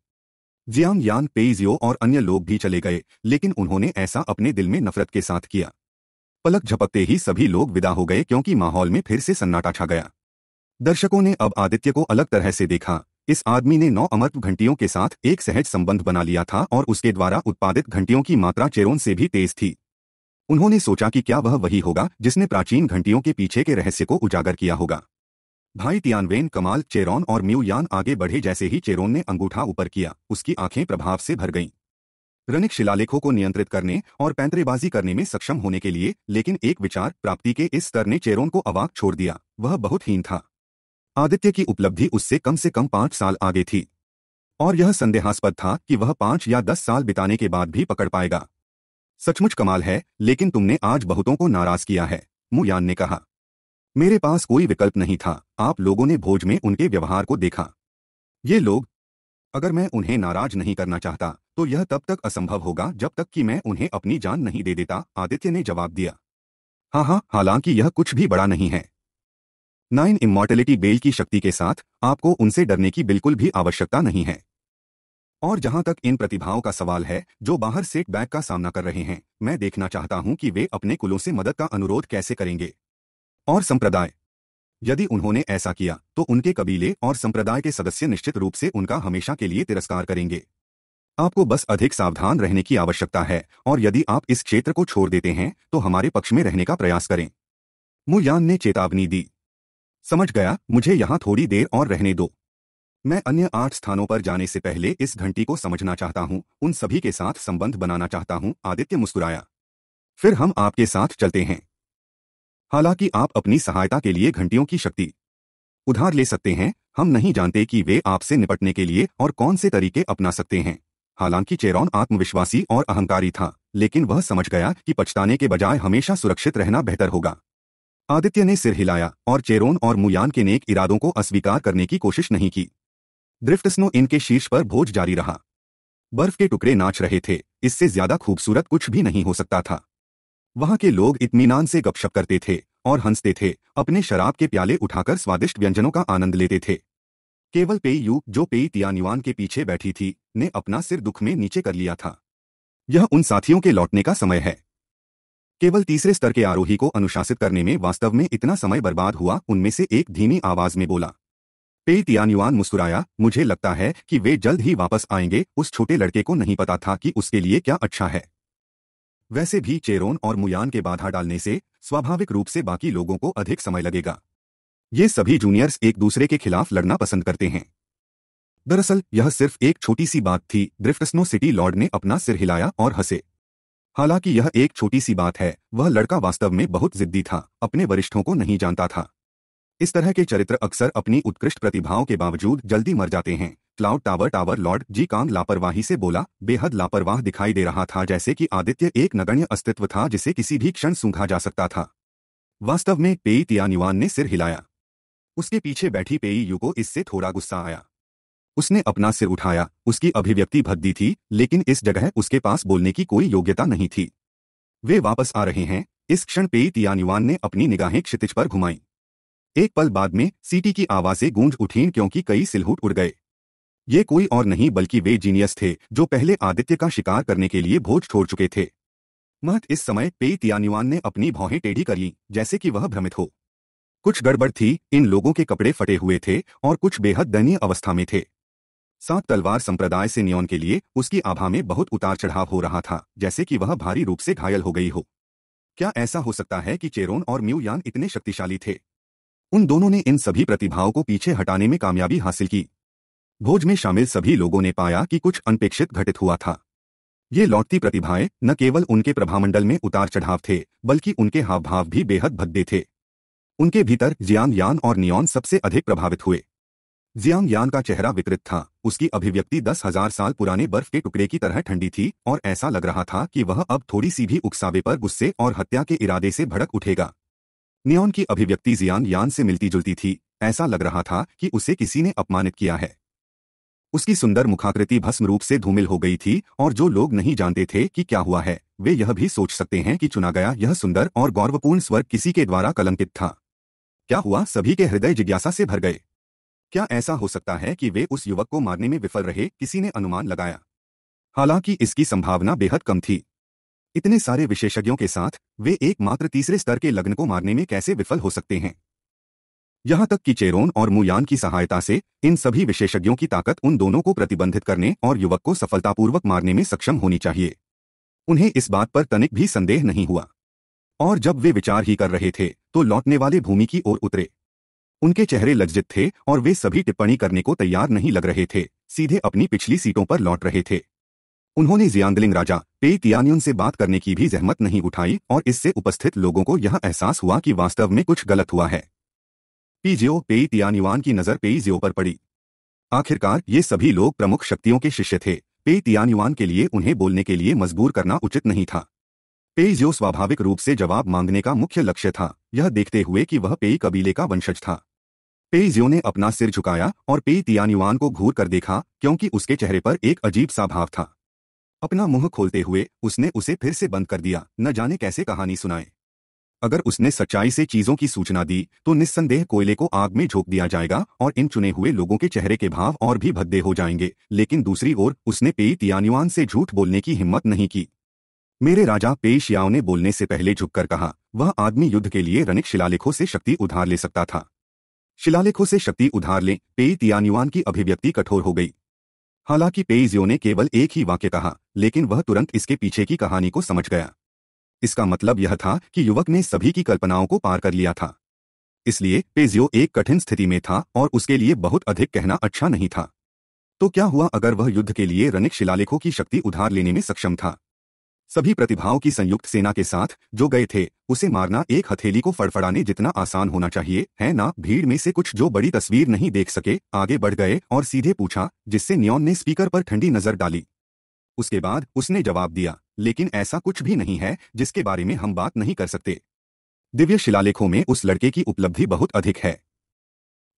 Speaker 1: जियांग यान पेजियो और अन्य लोग भी चले गए लेकिन उन्होंने ऐसा अपने दिल में नफरत के साथ किया पलक झपकते ही सभी लोग विदा हो गए क्योंकि माहौल में फिर से सन्नाटा छा गया दर्शकों ने अब आदित्य को अलग तरह से देखा इस आदमी ने नौ अमर्त घंटियों के साथ एक सहज संबंध बना लिया था और उसके द्वारा उत्पादित घंटियों की मात्रा चेरोन से भी तेज थी उन्होंने सोचा कि क्या वह वही होगा जिसने प्राचीन घंटियों के पीछे के रहस्य को उजागर किया होगा भाई तियानवेन कमाल चेरोन और म्यू यान आगे बढ़े जैसे ही चेरोन ने अंगूठा ऊपर किया उसकी आंखें प्रभाव से भर गईं रनिक शिलालेखों को नियंत्रित करने और पैंतरेबाजी करने में सक्षम होने के लिए लेकिन एक विचार प्राप्ति के इस स्तर ने चेरोन को अवाक छोड़ दिया वह बहुत हीन था आदित्य की उपलब्धि उससे कम से कम पांच साल आगे थी और यह संदेहास्पद था कि वह पांच या दस साल बिताने के बाद भी पकड़ पाएगा सचमुच कमाल है लेकिन तुमने आज बहुतों को नाराज किया है मुयान ने कहा मेरे पास कोई विकल्प नहीं था आप लोगों ने भोज में उनके व्यवहार को देखा ये लोग अगर मैं उन्हें नाराज नहीं करना चाहता तो यह तब तक असंभव होगा जब तक कि मैं उन्हें अपनी जान नहीं दे देता आदित्य ने जवाब दिया हाँ हाँ हालांकि यह कुछ भी बड़ा नहीं है नाइन इमोर्टेलिटी बेल की शक्ति के साथ आपको उनसे डरने की बिल्कुल भी आवश्यकता नहीं है और जहां तक इन प्रतिभाओं का सवाल है जो बाहर सेट बैग का सामना कर रहे हैं मैं देखना चाहता हूं कि वे अपने कुलों से मदद का अनुरोध कैसे करेंगे और संप्रदाय यदि उन्होंने ऐसा किया तो उनके कबीले और संप्रदाय के सदस्य निश्चित रूप से उनका हमेशा के लिए तिरस्कार करेंगे आपको बस अधिक सावधान रहने की आवश्यकता है और यदि आप इस क्षेत्र को छोड़ देते हैं तो हमारे पक्ष में रहने का प्रयास करें मुयान ने चेतावनी दी समझ गया मुझे यहां थोड़ी देर और रहने दो मैं अन्य आठ स्थानों पर जाने से पहले इस घंटी को समझना चाहता हूँ उन सभी के साथ संबंध बनाना चाहता हूँ आदित्य मुस्कुराया फिर हम आपके साथ चलते हैं हालांकि आप अपनी सहायता के लिए घंटियों की शक्ति उधार ले सकते हैं हम नहीं जानते कि वे आपसे निपटने के लिए और कौन से तरीके अपना सकते हैं हालांकि चेरौन आत्मविश्वासी और अहंकारी था लेकिन वह समझ गया कि पछताने के बजाय हमेशा सुरक्षित रहना बेहतर होगा आदित्य ने सिर हिलाया और चेरोन और मुयान के नेक इरादों को अस्वीकार करने की कोशिश नहीं की ड्रिफ्ट स्नो इनके शीर्ष पर भोज जारी रहा बर्फ के टुकड़े नाच रहे थे इससे ज्यादा खूबसूरत कुछ भी नहीं हो सकता था वहाँ के लोग इतमीनान से गपशप करते थे और हंसते थे अपने शराब के प्याले उठाकर स्वादिष्ट व्यंजनों का आनंद लेते थे केवल पेयू जो पेई तियानिवान के पीछे बैठी थी ने अपना सिर दुख में नीचे कर लिया था यह उन साथियों के लौटने का समय है केवल तीसरे स्तर के आरोही को अनुशासित करने में वास्तव में इतना समय बर्बाद हुआ उनमें से एक धीमी आवाज में बोला पेई तियानिवान मुस्कुराया मुझे लगता है कि वे जल्द ही वापस आएंगे उस छोटे लड़के को नहीं पता था कि उसके लिए क्या अच्छा है वैसे भी चेरोन और मुयान के बाधा डालने से स्वाभाविक रूप से बाकी लोगों को अधिक समय लगेगा ये सभी जूनियर्स एक दूसरे के खिलाफ लड़ना पसंद करते हैं दरअसल यह सिर्फ एक छोटी सी बात थी ड्रिफ्टस्नो सिटी लॉर्ड ने अपना सिर हिलाया और हंसे हालांकि यह एक छोटी सी बात है वह लड़का वास्तव में बहुत जिद्दी था अपने वरिष्ठों को नहीं जानता था इस तरह के चरित्र अक्सर अपनी उत्कृष्ट प्रतिभाओं के बावजूद जल्दी मर जाते हैं Cloud Tower Tower Lord Ji Kang लापरवाही से बोला बेहद लापरवाह दिखाई दे रहा था जैसे कि आदित्य एक नगण्य अस्तित्व था जिसे किसी भी क्षण सूंघा जा सकता था वास्तव में पेई तियानिवान ने सिर हिलाया उसके पीछे बैठी पेई यू को इससे थोड़ा गुस्सा आया उसने अपना सिर उठाया उसकी अभिव्यक्ति भद्दी थी लेकिन इस जगह उसके पास बोलने की कोई योग्यता नहीं थी वे वापस आ रहे हैं इस क्षण पेई तियानिवान ने अपनी निगाहें क्षितिज पर घुमाई एक पल बाद में सीटी की आवाजें गूंज उठीं क्योंकि कई सिलहूट उड़ गए ये कोई और नहीं बल्कि वे जीनियस थे जो पहले आदित्य का शिकार करने के लिए भोज छोड़ चुके थे महत इस समय पेई तियानिवान ने अपनी भौहें टेढ़ी कर ली जैसे कि वह भ्रमित हो कुछ गड़बड़ थी इन लोगों के कपड़े फटे हुए थे और कुछ बेहद दयनीय अवस्था में थे सात तलवार संप्रदाय से नियोन के लिए उसकी आभा में बहुत उतार चढ़ाव हो रहा था जैसे कि वह भारी रूप से घायल हो गई हो क्या ऐसा हो सकता है कि चेरोन और म्यूयान इतने शक्तिशाली थे उन दोनों ने इन सभी प्रतिभाओं को पीछे हटाने में कामयाबी हासिल की भोज में शामिल सभी लोगों ने पाया कि कुछ अनपेक्षित घटित हुआ था ये लौटती प्रतिभाएं न केवल उनके प्रभामंडल में उतार चढ़ाव थे बल्कि उनके हाव भाव भी बेहद भद्दे थे उनके भीतर जियांग यान और नियोन सबसे अधिक प्रभावित हुए जियांग यान का चेहरा विकृत था उसकी अभिव्यक्ति दस हजार साल पुराने बर्फ के टुकड़े की तरह ठंडी थी और ऐसा लग रहा था कि वह अब थोड़ी सी भी उकसावे पर गुस्से और हत्या के इरादे से भड़क उठेगा नियोन की अभिव्यक्ति जियांग यान से मिलती जुलती थी ऐसा लग रहा था कि उसे किसी ने अपमानित किया है उसकी सुंदर मुखाकृति भस्म रूप से धूमिल हो गई थी और जो लोग नहीं जानते थे कि क्या हुआ है वे यह भी सोच सकते हैं कि चुना गया यह सुंदर और गौरवपूर्ण स्वर्ग किसी के द्वारा कलंकित था क्या हुआ सभी के हृदय जिज्ञासा से भर गए क्या ऐसा हो सकता है कि वे उस युवक को मारने में विफल रहे किसी ने अनुमान लगाया हालांकि इसकी संभावना बेहद कम थी इतने सारे विशेषज्ञों के साथ वे एकमात्र तीसरे स्तर के लग्न को मारने में कैसे विफल हो सकते हैं यहां तक कि चेरोन और मुयान की सहायता से इन सभी विशेषज्ञों की ताकत उन दोनों को प्रतिबंधित करने और युवक को सफलतापूर्वक मारने में सक्षम होनी चाहिए उन्हें इस बात पर तनिक भी संदेह नहीं हुआ और जब वे विचार ही कर रहे थे तो लौटने वाले भूमि की ओर उतरे उनके चेहरे लज्जित थे और वे सभी टिप्पणी करने को तैयार नहीं लग रहे थे सीधे अपनी पिछली सीटों पर लौट रहे थे उन्होंने जियांगलिंग राजा पे तियानियन से बात करने की भी जहमत नहीं उठाई और इससे उपस्थित लोगों को यह एहसास हुआ कि वास्तव में कुछ गलत हुआ है पीजियो पेई तियानिवान की नजर पेईजियो पर पड़ी आखिरकार ये सभी लोग प्रमुख शक्तियों के शिष्य थे पेई तियानिवान के लिए उन्हें बोलने के लिए मजबूर करना उचित नहीं था पेईजियो स्वाभाविक रूप से जवाब मांगने का मुख्य लक्ष्य था यह देखते हुए कि वह पेई कबीले का वंशज था पेईजियो ने अपना सिर झुकाया और पेई तियानिवान को घूर कर देखा क्योंकि उसके चेहरे पर एक अजीब सा भाव था अपना मुंह खोलते हुए उसने उसे फिर से बंद कर दिया न जाने कैसे कहानी सुनाए अगर उसने सच्चाई से चीजों की सूचना दी तो निस्संदेह कोयले को आग में झोंक दिया जाएगा और इन चुने हुए लोगों के चेहरे के भाव और भी भद्दे हो जाएंगे लेकिन दूसरी ओर उसने पेई तियानुआन से झूठ बोलने की हिम्मत नहीं की मेरे राजा पेश याओ ने बोलने से पहले झुककर कहा वह आदमी युद्ध के लिए रनिक शिलालेखों से शक्ति उधार ले सकता था शिलालेखों से शक्ति उधार ले पेई तियानुआन की अभिव्यक्ति कठोर हो गई हालांकि पेईजियो ने केवल एक ही वाक्य कहा लेकिन वह तुरंत इसके पीछे की कहानी को समझ गया इसका मतलब यह था कि युवक ने सभी की कल्पनाओं को पार कर लिया था इसलिए पेजियो एक कठिन स्थिति में था और उसके लिए बहुत अधिक कहना अच्छा नहीं था तो क्या हुआ अगर वह युद्ध के लिए रनिक शिलालेखों की शक्ति उधार लेने में सक्षम था सभी प्रतिभाओं की संयुक्त सेना के साथ जो गए थे उसे मारना एक हथेली को फड़फड़ाने जितना आसान होना चाहिए है ना भीड़ में से कुछ जो बड़ी तस्वीर नहीं देख सके आगे बढ़ गए और सीधे पूछा जिससे नियोन ने स्पीकर पर ठंडी नजर डाली उसके बाद उसने जवाब दिया लेकिन ऐसा कुछ भी नहीं है जिसके बारे में हम बात नहीं कर सकते दिव्य शिलालेखों में उस लड़के की उपलब्धि बहुत अधिक है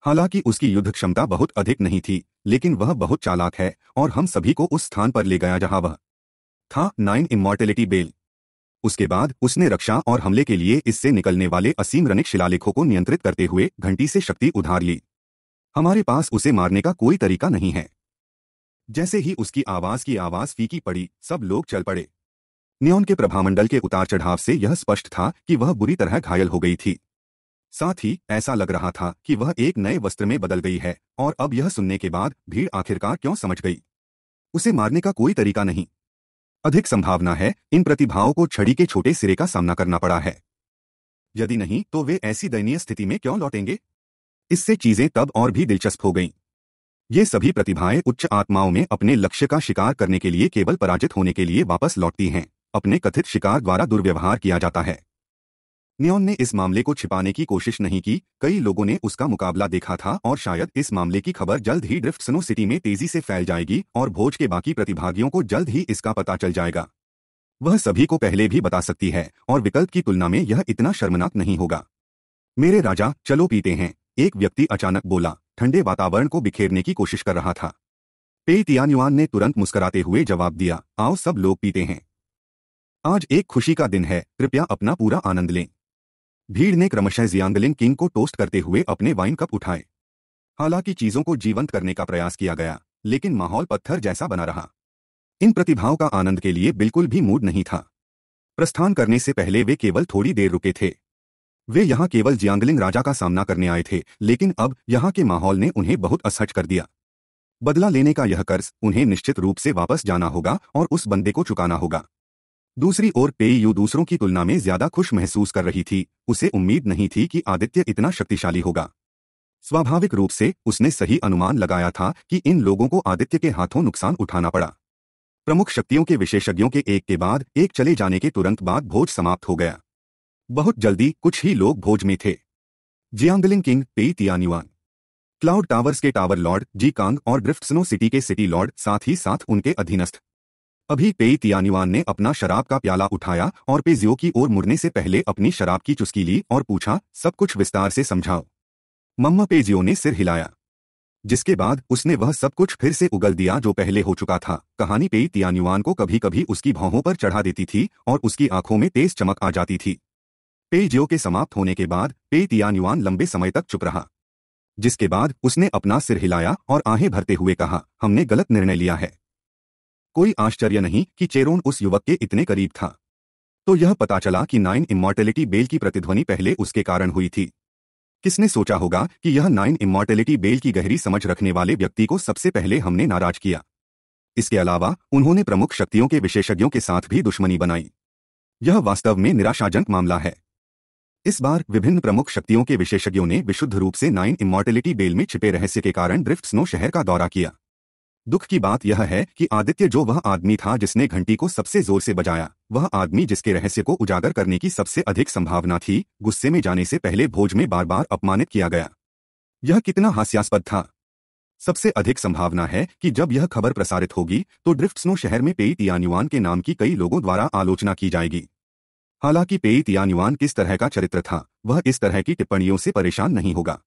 Speaker 1: हालांकि उसकी युद्ध क्षमता बहुत अधिक नहीं थी लेकिन वह बहुत चालाक है और हम सभी को उस स्थान पर ले गया जहां वह था नाइन इमोर्टेलिटी बेल उसके बाद उसने रक्षा और हमले के लिए इससे निकलने वाले असीम रनिक शिलालेखों को नियंत्रित करते हुए घंटी से शक्ति उधार ली हमारे पास उसे मारने का कोई तरीका नहीं है जैसे ही उसकी आवाज की आवाज फीकी पड़ी सब लोग चल पड़े नियोन के प्रभामंडल के उतार चढ़ाव से यह स्पष्ट था कि वह बुरी तरह घायल हो गई थी साथ ही ऐसा लग रहा था कि वह एक नए वस्त्र में बदल गई है और अब यह सुनने के बाद भीड़ आखिरकार क्यों समझ गई उसे मारने का कोई तरीका नहीं अधिक संभावना है इन प्रतिभाओं को छड़ी के छोटे सिरे का सामना करना पड़ा है यदि नहीं तो वे ऐसी दयनीय स्थिति में क्यों लौटेंगे इससे चीजें तब और भी दिलचस्प हो गईं ये सभी प्रतिभाएं उच्च आत्माओं में अपने लक्ष्य का शिकार करने के लिए केवल पराजित होने के लिए वापस लौटती हैं अपने कथित शिकार द्वारा दुर्व्यवहार किया जाता है नियोन ने इस मामले को छिपाने की कोशिश नहीं की कई लोगों ने उसका मुकाबला देखा था और शायद इस मामले की खबर जल्द ही ड्रिफ्ट स्नो सिटी में तेजी से फैल जाएगी और भोज के बाकी प्रतिभागियों को जल्द ही इसका पता चल जाएगा वह सभी को पहले भी बता सकती है और विकल्प की तुलना में यह इतना शर्मनाक नहीं होगा मेरे राजा चलो पीते हैं एक व्यक्ति अचानक बोला ठंडे वातावरण को बिखेरने की कोशिश कर रहा था पे ने तुरंत मुस्कुराते हुए जवाब दिया आओ सब लोग पीते हैं आज एक खुशी का दिन है कृपया अपना पूरा आनंद लें भीड़ ने क्रमशः जियांगलिन किंग को टोस्ट करते हुए अपने वाइन कप उठाए हालांकि चीजों को जीवंत करने का प्रयास किया गया लेकिन माहौल पत्थर जैसा बना रहा इन प्रतिभाओं का आनंद के लिए बिल्कुल भी मूड नहीं था प्रस्थान करने से पहले वे केवल थोड़ी देर रुके थे वे यहां केवल जियांगलिंग राजा का सामना करने आए थे लेकिन अब यहां के माहौल ने उन्हें बहुत असहज कर दिया बदला लेने का यह कर्ज उन्हें निश्चित रूप से वापस जाना होगा और उस बंदे को चुकाना होगा दूसरी ओर पेयू दूसरों की तुलना में ज्यादा खुश महसूस कर रही थी उसे उम्मीद नहीं थी कि आदित्य इतना शक्तिशाली होगा स्वाभाविक रूप से उसने सही अनुमान लगाया था कि इन लोगों को आदित्य के हाथों नुकसान उठाना पड़ा प्रमुख शक्तियों के विशेषज्ञों के एक के बाद एक चले जाने के तुरंत बाद भोज समाप्त हो गया बहुत जल्दी कुछ ही लोग भोज में थे Jiangling King Pei Tianyuan Cloud Towers के टावर लॉर्ड जी कांग और ग्रिफ्टसनो सिटी के सिटी लॉर्ड साथ ही साथ उनके अधीनस्थ अभी पेई तियानिवान ने अपना शराब का प्याला उठाया और पेजियो की ओर मुड़ने से पहले अपनी शराब की चुस्की ली और पूछा सब कुछ विस्तार से समझाओ मम्मा पेजियो ने सिर हिलाया जिसके बाद उसने वह सब कुछ फिर से उगल दिया जो पहले हो चुका था कहानी पेई तियानुआन को कभी कभी उसकी भौहों पर चढ़ा देती थी और उसकी आंखों में तेज चमक आ जाती थी पेजियो के समाप्त होने के बाद पे तियानुआन लंबे समय तक चुप रहा जिसके बाद उसने अपना सिर हिलाया और आहें भरते हुए कहा हमने गलत निर्णय लिया है कोई आश्चर्य नहीं कि चेरोन उस युवक के इतने करीब था तो यह पता चला कि नाइन इमोर्टेलिटी बेल की प्रतिध्वनि पहले उसके कारण हुई थी किसने सोचा होगा कि यह नाइन इमोर्टेलिटी बेल की गहरी समझ रखने वाले व्यक्ति को सबसे पहले हमने नाराज किया इसके अलावा उन्होंने प्रमुख शक्तियों के विशेषज्ञों के साथ भी दुश्मनी बनाई यह वास्तव में निराशाजनक मामला है इस बार विभिन्न प्रमुख शक्तियों के विशेषज्ञों ने विशुद्ध रूप से नाइन इमोर्टेलिटी बेल में छिपे रहस्य के कारण ड्रिफ्ट स्नो शहर का दौरा किया दुख की बात यह है कि आदित्य जो वह आदमी था जिसने घंटी को सबसे जोर से बजाया वह आदमी जिसके रहस्य को उजागर करने की सबसे अधिक संभावना थी गुस्से में जाने से पहले भोज में बार बार अपमानित किया गया यह कितना हास्यास्पद था सबसे अधिक संभावना है कि जब यह खबर प्रसारित होगी तो ड्रिफ्ट स्नो शहर में पेई तियानुवान के नाम की कई लोगों द्वारा आलोचना की जाएगी हालांकि पेई तियानुआन किस तरह का चरित्र था वह इस तरह की टिप्पणियों से परेशान नहीं होगा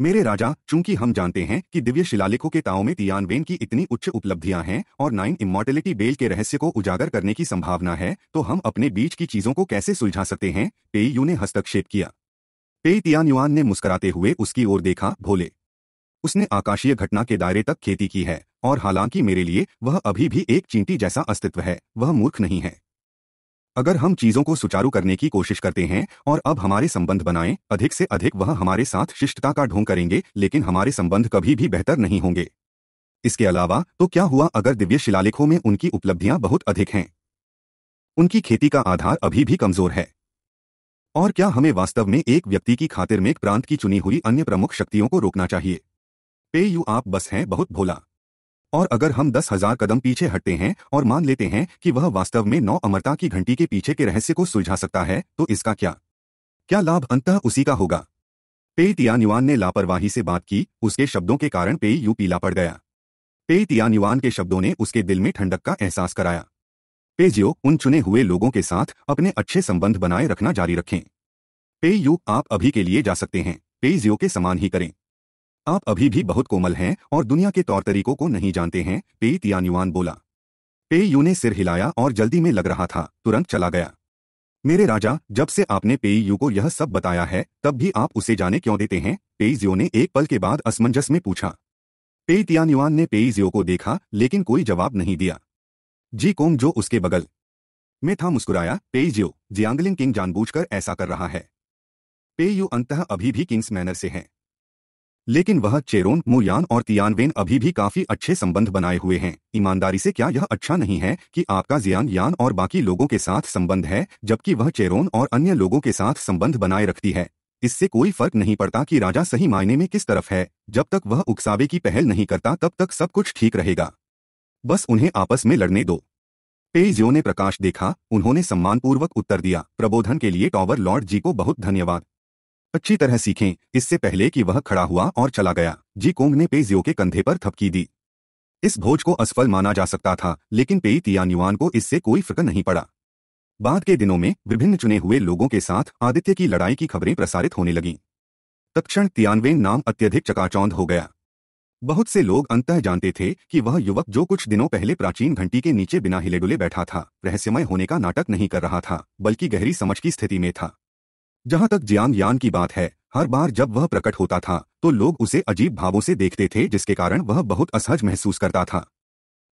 Speaker 1: मेरे राजा चूंकि हम जानते हैं कि दिव्य शिलालेखों के ताओ में तियानवेन की इतनी उच्च उपलब्धियां हैं और नाइन इमोर्टेलिटी बेल के रहस्य को उजागर करने की संभावना है तो हम अपने बीच की चीजों को कैसे सुलझा सकते हैं पेयू यू ने हस्तक्षेप किया पे तियान युआन ने मुस्कुराते हुए उसकी ओर देखा भोले उसने आकाशीय घटना के दायरे तक खेती की है और हालांकि मेरे लिए वह अभी भी एक चींटी जैसा अस्तित्व है वह मूर्ख नहीं है अगर हम चीजों को सुचारू करने की कोशिश करते हैं और अब हमारे संबंध बनाएं, अधिक से अधिक वह हमारे साथ शिष्टता का ढोंग करेंगे लेकिन हमारे संबंध कभी भी बेहतर नहीं होंगे इसके अलावा तो क्या हुआ अगर दिव्य शिलालेखों में उनकी उपलब्धियां बहुत अधिक हैं उनकी खेती का आधार अभी भी कमजोर है और क्या हमें वास्तव में एक व्यक्ति की खातिर में प्रांत की चुनी हुई अन्य प्रमुख शक्तियों को रोकना चाहिए पे यू आप बस हैं बहुत भोला और अगर हम दस हजार कदम पीछे हटते हैं और मान लेते हैं कि वह वास्तव में नौ अमरता की घंटी के पीछे के रहस्य को सुलझा सकता है तो इसका क्या क्या लाभ अंतः उसी का होगा पे तियानिवान ने लापरवाही से बात की उसके शब्दों के कारण पेय यू पीला पड़ गया पे तियानिवान के शब्दों ने उसके दिल में ठंडक का एहसास कराया पेजियो उन चुने हुए लोगों के साथ अपने अच्छे संबंध बनाए रखना जारी रखें पे यू आप अभी के लिए जा सकते हैं पेजियो के समान ही करें आप अभी भी बहुत कोमल हैं और दुनिया के तौर तरीकों को नहीं जानते हैं पे तियान्युआन बोला पे यू ने सिर हिलाया और जल्दी में लग रहा था तुरंत चला गया मेरे राजा जब से आपने पेयू को यह सब बताया है तब भी आप उसे जाने क्यों देते हैं पेईजियो ने एक पल के बाद असमंजस में पूछा पे तियान्युआन ने पेईजियो को देखा लेकिन कोई जवाब नहीं दिया जी कोम जो उसके बगल में था मुस्कुराया पेईजियो जियांगलिन किंग जानबूझकर ऐसा कर रहा है पेयू अंतः अभी भी किंग्स मैनर से हैं लेकिन वह चेरोन मुयान और तियानवेन अभी भी काफी अच्छे संबंध बनाए हुए हैं ईमानदारी से क्या यह अच्छा नहीं है कि आपका जियान यान और बाकी लोगों के साथ संबंध है जबकि वह चेरोन और अन्य लोगों के साथ संबंध बनाए रखती है इससे कोई फर्क नहीं पड़ता कि राजा सही मायने में किस तरफ है जब तक वह उकसावे की पहल नहीं करता तब तक सब कुछ ठीक रहेगा बस उन्हें आपस में लड़ने दो पेजियो ने प्रकाश देखा उन्होंने सम्मानपूर्वक उत्तर दिया प्रबोधन के लिए टॉवर लॉर्ड जी को बहुत धन्यवाद अच्छी तरह सीखें इससे पहले कि वह खड़ा हुआ और चला गया जी कोंग ने पेजियो के कंधे पर थपकी दी इस भोज को असफल माना जा सकता था लेकिन पेई तियानुआन को इससे कोई फर्क नहीं पड़ा बाद के दिनों में विभिन्न चुने हुए लोगों के साथ आदित्य की लड़ाई की खबरें प्रसारित होने लगीं तत्क्षण तियानवेन नाम अत्यधिक चकाचौंध हो गया बहुत से लोग अंतः जानते थे कि वह युवक जो कुछ दिनों पहले प्राचीन घंटी के नीचे बिना हिले डुले बैठा था रहस्यमय होने का नाटक नहीं कर रहा था बल्कि गहरी समझ की स्थिति में था जहां तक ज्ञान यान की बात है हर बार जब वह प्रकट होता था तो लोग उसे अजीब भावों से देखते थे जिसके कारण वह बहुत असहज महसूस करता था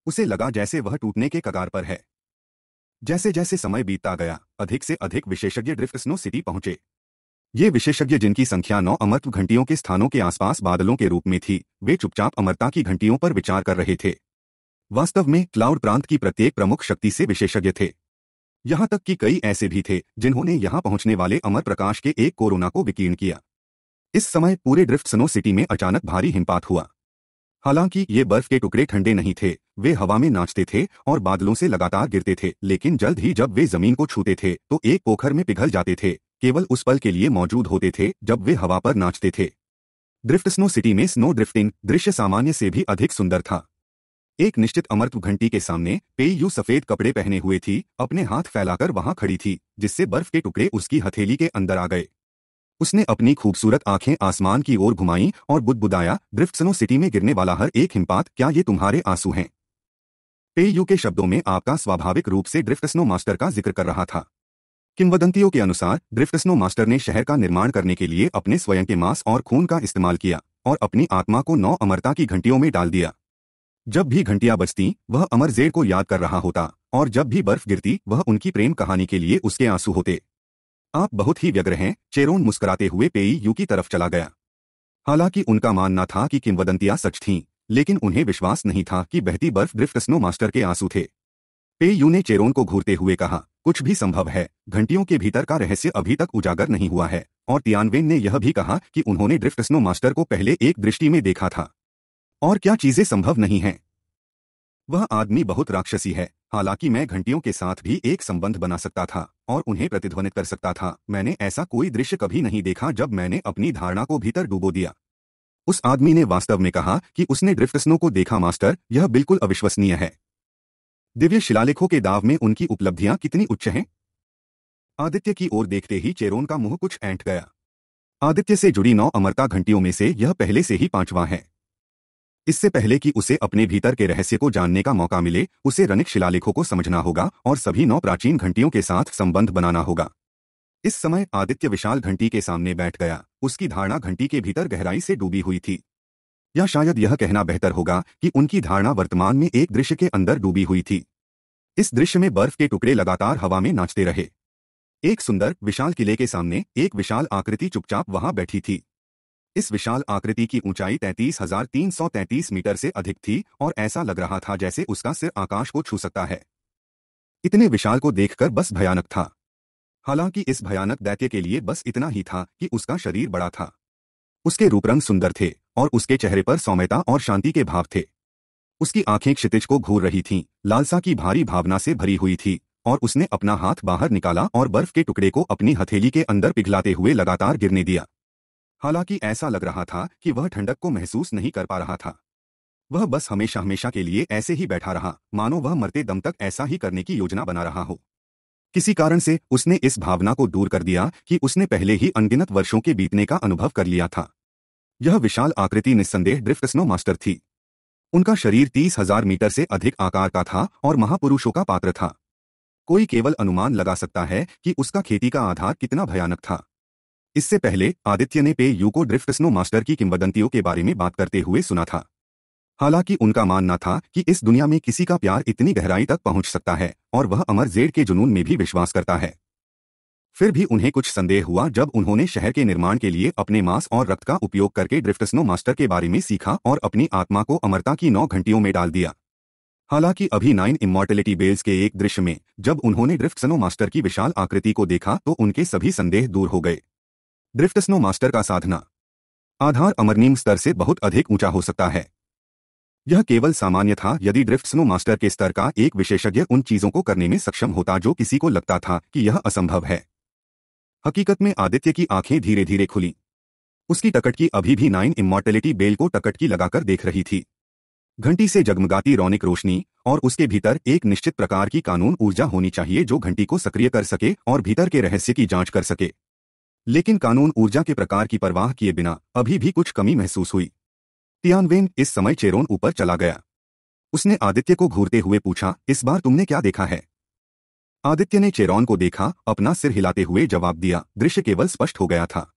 Speaker 1: उसे लगा जैसे वह टूटने के कगार पर है जैसे जैसे समय बीतता गया अधिक से अधिक विशेषज्ञ ड्रिफ्ट स्नो सिटी पहुंचे ये विशेषज्ञ जिनकी संख्या नौ अमर्त घंटियों के स्थानों के आसपास बादलों के रूप में थी वे चुपचाप अमरता की घंटियों पर विचार कर रहे थे वास्तव में क्लाउड प्रांत की प्रत्येक प्रमुख शक्ति से विशेषज्ञ थे यहां तक कि कई ऐसे भी थे जिन्होंने यहां पहुंचने वाले अमर प्रकाश के एक कोरोना को विकीर्ण किया इस समय पूरे ड्रिफ्ट स्नो सिटी में अचानक भारी हिमपात हुआ हालांकि ये बर्फ के टुकड़े ठंडे नहीं थे वे हवा में नाचते थे और बादलों से लगातार गिरते थे लेकिन जल्द ही जब वे जमीन को छूते थे तो एक पोखर में पिघल जाते थे केवल उस पल के लिए मौजूद होते थे जब वे हवा पर नाचते थे ड्रिफ्ट स्नो सिटी में स्नो ड्रिफ्टिंग दृश्य सामान्य से भी अधिक सुंदर था एक निश्चित अमर्त घंटी के सामने पेयू सफेद कपड़े पहने हुए थी अपने हाथ फैलाकर वहां खड़ी थी जिससे बर्फ के टुकड़े उसकी हथेली के अंदर आ गए उसने अपनी खूबसूरत आंखें आसमान की ओर घुमाई और बुदबुदाया ग्रिफ्टसनो सिटी में गिरने वाला हर एक हिमपात क्या ये तुम्हारे आंसू हैं पेयू के शब्दों में आपका स्वाभाविक रूप से ग्रिफ्टसनो मास्टर का जिक्र कर रहा था किंवदंतियों के अनुसार ग्रिफ्टसनो मास्टर ने शहर का निर्माण करने के लिए अपने स्वयं के मांस और खून का इस्तेमाल किया और अपनी आत्मा को नौ अमरता की घंटियों में डाल दिया जब भी घंटियां बजती वह अमर जेड को याद कर रहा होता और जब भी बर्फ गिरती वह उनकी प्रेम कहानी के लिए उसके आंसू होते आप बहुत ही व्यग्र हैं चेरोन मुस्कुराते हुए पेई यू की तरफ चला गया हालांकि उनका मानना था कि किमवदंतियां सच थीं लेकिन उन्हें विश्वास नहीं था कि बहती बर्फ ड्रिफ्ट स्नो मास्टर के आंसू थे पेयू ने चेरोन को घूरते हुए कहा कुछ भी संभव है घंटियों के भीतर का रहस्य अभी तक उजागर नहीं हुआ है और तियानवेन ने यह भी कहा कि उन्होंने ड्रिफ्ट स्नो मास्टर को पहले एक दृष्टि में देखा था और क्या चीजें संभव नहीं हैं वह आदमी बहुत राक्षसी है हालांकि मैं घंटियों के साथ भी एक संबंध बना सकता था और उन्हें प्रतिध्वनित कर सकता था मैंने ऐसा कोई दृश्य कभी नहीं देखा जब मैंने अपनी धारणा को भीतर डूबो दिया उस आदमी ने वास्तव में कहा कि उसने ड्रिफ्ट को देखा मास्टर यह बिल्कुल अविश्वसनीय है दिव्य शिलालेखों के दाव में उनकी उपलब्धियां कितनी उच्च हैं आदित्य की ओर देखते ही चेरोन का मुंह कुछ ऐंठ गया आदित्य से जुड़ी नौ अमरता घंटियों में से यह पहले से ही पांचवां है इससे पहले कि उसे अपने भीतर के रहस्य को जानने का मौका मिले उसे रनिक शिलालेखों को समझना होगा और सभी नौ प्राचीन घंटियों के साथ संबंध बनाना होगा इस समय आदित्य विशाल घंटी के सामने बैठ गया उसकी धारणा घंटी के भीतर गहराई से डूबी हुई थी या शायद यह कहना बेहतर होगा कि उनकी धारणा वर्तमान में एक दृश्य के अंदर डूबी हुई थी इस दृश्य में बर्फ के टुकड़े लगातार हवा में नाचते रहे एक सुंदर विशाल किले के सामने एक विशाल आकृति चुपचाप वहां बैठी थी इस विशाल आकृति की ऊंचाई 33,333 मीटर से अधिक थी और ऐसा लग रहा था जैसे उसका सिर आकाश को छू सकता है इतने विशाल को देखकर बस भयानक था हालांकि इस भयानक दैत्य के लिए बस इतना ही था कि उसका शरीर बड़ा था उसके रूपरंग सुंदर थे और उसके चेहरे पर सौम्यता और शांति के भाव थे उसकी आंखें क्षितिज को घूर रही थीं, लालसा की भारी भावना से भरी हुई थी और उसने अपना हाथ बाहर निकाला और बर्फ के टुकड़े को अपनी हथेली के अंदर पिघलाते हुए लगातार गिरने दिया हालांकि ऐसा लग रहा था कि वह ठंडक को महसूस नहीं कर पा रहा था वह बस हमेशा हमेशा के लिए ऐसे ही बैठा रहा मानो वह मरते दम तक ऐसा ही करने की योजना बना रहा हो किसी कारण से उसने इस भावना को दूर कर दिया कि उसने पहले ही अनगिनत वर्षों के बीतने का अनुभव कर लिया था यह विशाल आकृति निस्संदेह ड्रिफ्ट स्नो मास्टर थी उनका शरीर तीस हजार मीटर से अधिक आकार का था और महापुरुषों का पात्र था कोई केवल अनुमान लगा सकता है कि उसका खेती का आधार कितना भयानक था इससे पहले आदित्य ने पे यू को ड्रिफ्ट स्नो मास्टर की किंवदंतियों के बारे में बात करते हुए सुना था हालांकि उनका मानना था कि इस दुनिया में किसी का प्यार इतनी गहराई तक पहुंच सकता है और वह अमर जेड के जुनून में भी विश्वास करता है फिर भी उन्हें कुछ संदेह हुआ जब उन्होंने शहर के निर्माण के लिए अपने मांस और रक्त का उपयोग करके ड्रिफ्ट स्नो मास्टर के बारे में सीखा और अपनी आत्मा को अमरता की नौ घंटियों में डाल दिया हालांकि अभी नाइन इमोर्टेलिटी बेल्स के एक दृश्य में जब उन्होंने ड्रिफ्ट स्नो मास्टर की विशाल आकृति को देखा तो उनके सभी संदेह दूर हो गए ड्रिफ्ट स्नो मास्टर का साधना आधार अमरनीम स्तर से बहुत अधिक ऊंचा हो सकता है यह केवल सामान्य था यदि ड्रिफ्ट स्नो मास्टर के स्तर का एक विशेषज्ञ उन चीजों को करने में सक्षम होता जो किसी को लगता था कि यह असंभव है हकीकत में आदित्य की आंखें धीरे धीरे खुली उसकी टकटकी अभी भी नाइन इमोर्टेलिटी बेल को टकटकी लगाकर देख रही थी घंटी से जगमगाती रौनिक रोशनी और उसके भीतर एक निश्चित प्रकार की कानून ऊर्जा होनी चाहिए जो घंटी को सक्रिय कर सके और भीतर के रहस्य की जांच कर सके लेकिन कानून ऊर्जा के प्रकार की परवाह किए बिना अभी भी कुछ कमी महसूस हुई तियानवेन इस समय चेरोन ऊपर चला गया उसने आदित्य को घूरते हुए पूछा इस बार तुमने क्या देखा है आदित्य ने चेरोन को देखा अपना सिर हिलाते हुए जवाब दिया दृश्य केवल स्पष्ट हो गया था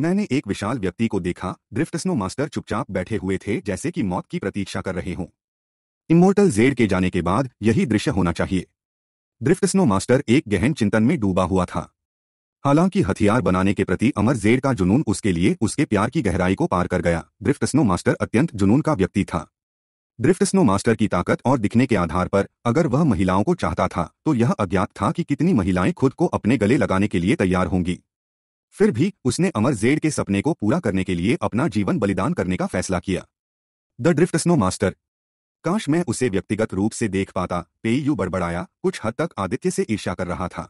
Speaker 1: मैंने एक विशाल व्यक्ति को देखा ड्रिफ्ट स्नो मास्टर चुपचाप बैठे हुए थे जैसे कि मौत की प्रतीक्षा कर रहे हों इमोर्टल जेड के जाने के बाद यही दृश्य होना चाहिए ड्रिफ्ट स्नो मास्टर एक गहन चिंतन में डूबा हुआ था हालांकि हथियार बनाने के प्रति अमर जेड का जुनून उसके लिए उसके प्यार की गहराई को पार कर गया ड्रिफ्ट स्नो मास्टर अत्यंत जुनून का व्यक्ति था ड्रिफ्ट स्नो मास्टर की ताकत और दिखने के आधार पर अगर वह महिलाओं को चाहता था तो यह अज्ञात था कि कितनी महिलाएं खुद को अपने गले लगाने के लिए तैयार होंगी फिर भी उसने अमर जेड के सपने को पूरा करने के लिए अपना जीवन बलिदान करने का फैसला किया द ड्रिफ्ट स्नो मास्टर काश मैं उसे व्यक्तिगत रूप से देख पाता पेयू बड़बड़ाया कुछ हद तक आदित्य से ईर्षा कर रहा था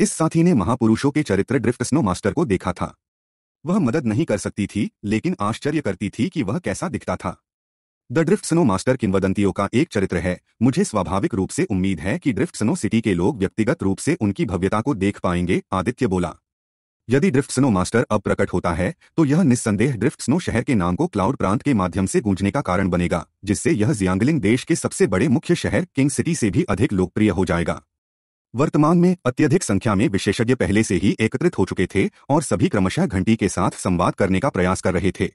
Speaker 1: इस साथी ने महापुरुषों के चरित्र ड्रिफ्ट स्नो मास्टर को देखा था वह मदद नहीं कर सकती थी लेकिन आश्चर्य करती थी कि वह कैसा दिखता था द ड्रिफ्ट स्नो मास्टर किंवदंतियों का एक चरित्र है मुझे स्वाभाविक रूप से उम्मीद है कि ड्रिफ्ट स्नो सिटी के लोग व्यक्तिगत रूप से उनकी भव्यता को देख पाएंगे आदित्य बोला यदि ड्रिफ्ट स्नो मास्टर अब प्रकट होता है तो यह निस्संदेह ड्रिफ्ट स्नो शहर के नाम को क्लाउड प्रांत के माध्यम से गूंजने का कारण बनेगा जिससे यह जियांगलिंग देश के सबसे बड़े मुख्य शहर किंग सिटी से भी अधिक लोकप्रिय हो जाएगा वर्तमान में अत्यधिक संख्या में विशेषज्ञ पहले से ही एकत्रित हो चुके थे और सभी क्रमशः घंटी के साथ संवाद करने का प्रयास कर रहे थे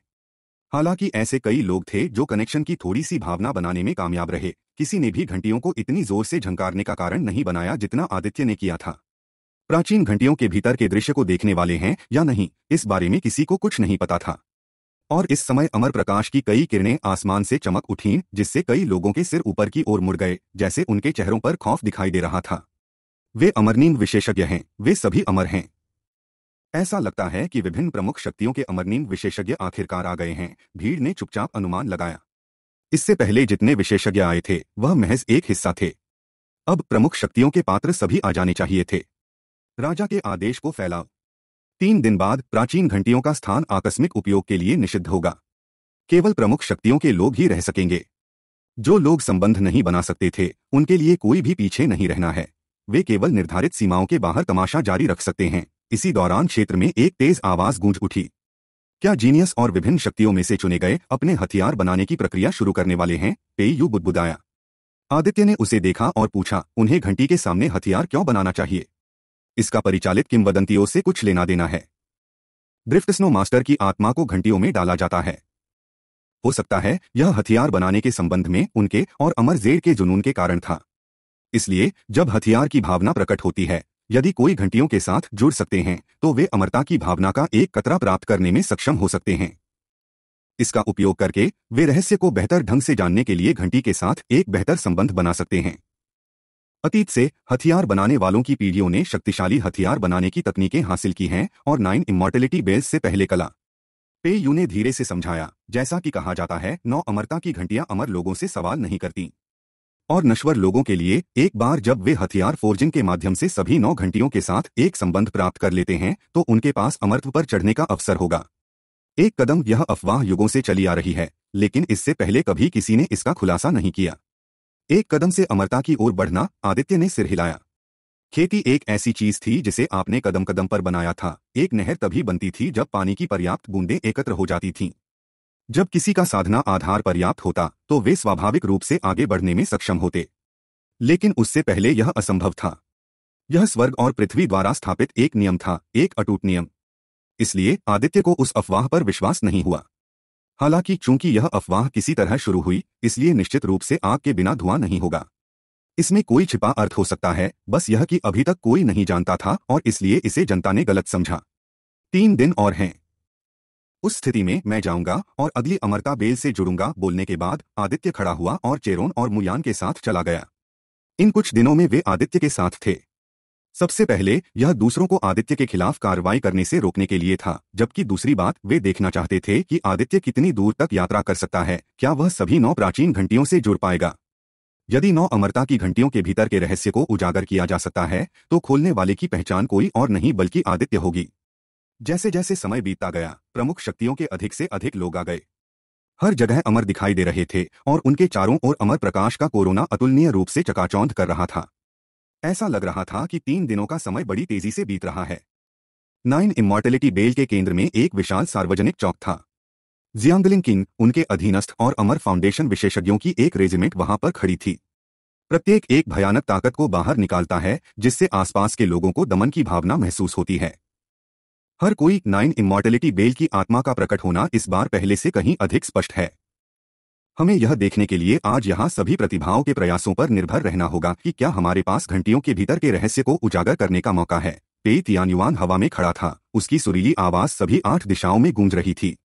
Speaker 1: हालांकि ऐसे कई लोग थे जो कनेक्शन की थोड़ी सी भावना बनाने में कामयाब रहे किसी ने भी घंटियों को इतनी जोर से झंकारने का कारण नहीं बनाया जितना आदित्य ने किया था प्राचीन घंटियों के भीतर के दृश्य को देखने वाले हैं या नहीं इस बारे में किसी को कुछ नहीं पता था और इस समय अमर प्रकाश की कई किरणें आसमान से चमक उठीं जिससे कई लोगों के सिर ऊपर की ओर मुड़ गए जैसे उनके चेहरों पर खौफ दिखाई दे रहा था वे अमरनीम विशेषज्ञ हैं वे सभी अमर हैं ऐसा लगता है कि विभिन्न प्रमुख शक्तियों के अमरनीम विशेषज्ञ आखिरकार आ गए हैं भीड़ ने चुपचाप अनुमान लगाया इससे पहले जितने विशेषज्ञ आए थे वह महज एक हिस्सा थे अब प्रमुख शक्तियों के पात्र सभी आ जाने चाहिए थे राजा के आदेश को फैलाओ तीन दिन बाद प्राचीन घंटियों का स्थान आकस्मिक उपयोग के लिए निषिद्ध होगा केवल प्रमुख शक्तियों के लोग ही रह सकेंगे जो लोग संबंध नहीं बना सकते थे उनके लिए कोई भी पीछे नहीं रहना है वे केवल निर्धारित सीमाओं के बाहर तमाशा जारी रख सकते हैं इसी दौरान क्षेत्र में एक तेज आवाज गूंज उठी क्या जीनियस और विभिन्न शक्तियों में से चुने गए अपने हथियार बनाने की प्रक्रिया शुरू करने वाले हैं पेयू बुदबुदाया आदित्य ने उसे देखा और पूछा उन्हें घंटी के सामने हथियार क्यों बनाना चाहिए इसका परिचालित किमवदंतियों से कुछ लेना देना है ड्रिफ्ट स्नो मास्टर की आत्मा को घंटियों में डाला जाता है हो सकता है यह हथियार बनाने के संबंध में उनके और अमर जेर के जुनून के कारण था इसलिए जब हथियार की भावना प्रकट होती है यदि कोई घंटियों के साथ जुड़ सकते हैं तो वे अमरता की भावना का एक कतरा प्राप्त करने में सक्षम हो सकते हैं इसका उपयोग करके वे रहस्य को बेहतर ढंग से जानने के लिए घंटी के साथ एक बेहतर संबंध बना सकते हैं अतीत से हथियार बनाने वालों की पीढ़ियों ने शक्तिशाली हथियार बनाने की तकनीकें हासिल की हैं और नाइन इमोर्टेलिटी बेल्स से पहले कला पे यू ने धीरे से समझाया जैसा कि कहा जाता है नौ अमरता की घंटियां अमर लोगों से सवाल नहीं करती और नश्वर लोगों के लिए एक बार जब वे हथियार फोर्जिंग के माध्यम से सभी नौ घंटियों के साथ एक संबंध प्राप्त कर लेते हैं तो उनके पास अमर्त्व पर चढ़ने का अवसर होगा एक कदम यह अफवाह युगों से चली आ रही है लेकिन इससे पहले कभी किसी ने इसका खुलासा नहीं किया एक कदम से अमरता की ओर बढ़ना आदित्य ने सिर हिलाया खेती एक ऐसी चीज थी जिसे आपने कदम कदम पर बनाया था एक नहर तभी बनती थी जब पानी की पर्याप्त बूंदें एकत्र हो जाती थीं जब किसी का साधना आधार पर्याप्त होता तो वे स्वाभाविक रूप से आगे बढ़ने में सक्षम होते लेकिन उससे पहले यह असंभव था यह स्वर्ग और पृथ्वी द्वारा स्थापित एक नियम था एक अटूट नियम इसलिए आदित्य को उस अफवाह पर विश्वास नहीं हुआ हालांकि चूंकि यह अफवाह किसी तरह शुरू हुई इसलिए निश्चित रूप से आग के बिना धुआं नहीं होगा इसमें कोई छिपा अर्थ हो सकता है बस यह कि अभी तक कोई नहीं जानता था और इसलिए इसे जनता ने गलत समझा तीन दिन और हैं उस स्थिति में मैं जाऊंगा और अगली अमरता बेल से जुड़ूंगा बोलने के बाद आदित्य खड़ा हुआ और चेरोन और मुयान के साथ चला गया इन कुछ दिनों में वे आदित्य के साथ थे सबसे पहले यह दूसरों को आदित्य के खिलाफ कार्रवाई करने से रोकने के लिए था जबकि दूसरी बात वे देखना चाहते थे कि आदित्य कितनी दूर तक यात्रा कर सकता है क्या वह सभी नौ प्राचीन घंटियों से जुड़ पाएगा यदि नौ अमरता की घंटियों के भीतर के रहस्य को उजागर किया जा सकता है तो खोलने वाले की पहचान कोई और नहीं बल्कि आदित्य होगी जैसे जैसे समय बीतता गया प्रमुख शक्तियों के अधिक से अधिक लोग आ गए हर जगह अमर दिखाई दे रहे थे और उनके चारों ओर अमर प्रकाश का कोरोना अतुलनीय रूप से चकाचौंध कर रहा था ऐसा लग रहा था कि तीन दिनों का समय बड़ी तेजी से बीत रहा है नाइन इमोर्टेलिटी बेल के केंद्र में एक विशाल सार्वजनिक चौक था जियांगलिन किंग उनके अधीनस्थ और अमर फाउंडेशन विशेषज्ञों की एक रेजिमेंट वहां पर खड़ी थी प्रत्येक एक भयानक ताकत को बाहर निकालता है जिससे आसपास के लोगों को दमन की भावना महसूस होती है हर कोई नाइन इमोर्टेलिटी बेल की आत्मा का प्रकट होना इस बार पहले से कहीं अधिक स्पष्ट है हमें यह देखने के लिए आज यहाँ सभी प्रतिभाओं के प्रयासों पर निर्भर रहना होगा कि क्या हमारे पास घंटियों के भीतर के रहस्य को उजागर करने का मौका है पेत यानुआन हवा में खड़ा था उसकी सुरीली आवाज सभी आठ दिशाओं में गूंज रही थी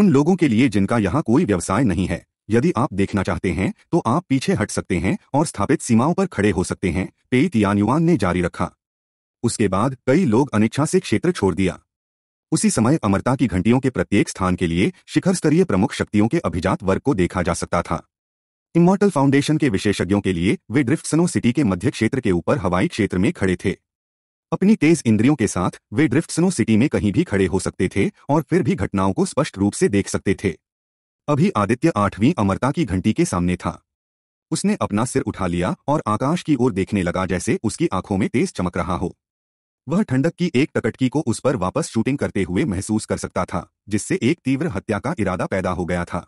Speaker 1: उन लोगों के लिए जिनका यहाँ कोई व्यवसाय नहीं है यदि आप देखना चाहते हैं तो आप पीछे हट सकते हैं और स्थापित सीमाओं पर खड़े हो सकते हैं पेत यानुआन ने जारी रखा उसके बाद कई लोग अनिच्छा से क्षेत्र छोड़ दिया उसी समय अमरता की घंटियों के प्रत्येक स्थान के लिए शिखर स्तरीय प्रमुख शक्तियों के अभिजात वर्ग को देखा जा सकता था इमोर्टल फाउंडेशन के विशेषज्ञों के लिए वे ड्रिफ्टसनो सिटी के मध्य क्षेत्र के ऊपर हवाई क्षेत्र में खड़े थे अपनी तेज इंद्रियों के साथ वे ड्रिफ्टसनो सिटी में कहीं भी खड़े हो सकते थे और फिर भी घटनाओं को स्पष्ट रूप से देख सकते थे अभी आदित्य आठवीं अमरता की घंटी के सामने था उसने अपना सिर उठा लिया और आकाश की ओर देखने लगा जैसे उसकी आंखों में तेज चमक रहा हो वह ठंडक की एक टकटकी को उस पर वापस शूटिंग करते हुए महसूस कर सकता था जिससे एक तीव्र हत्या का इरादा पैदा हो गया था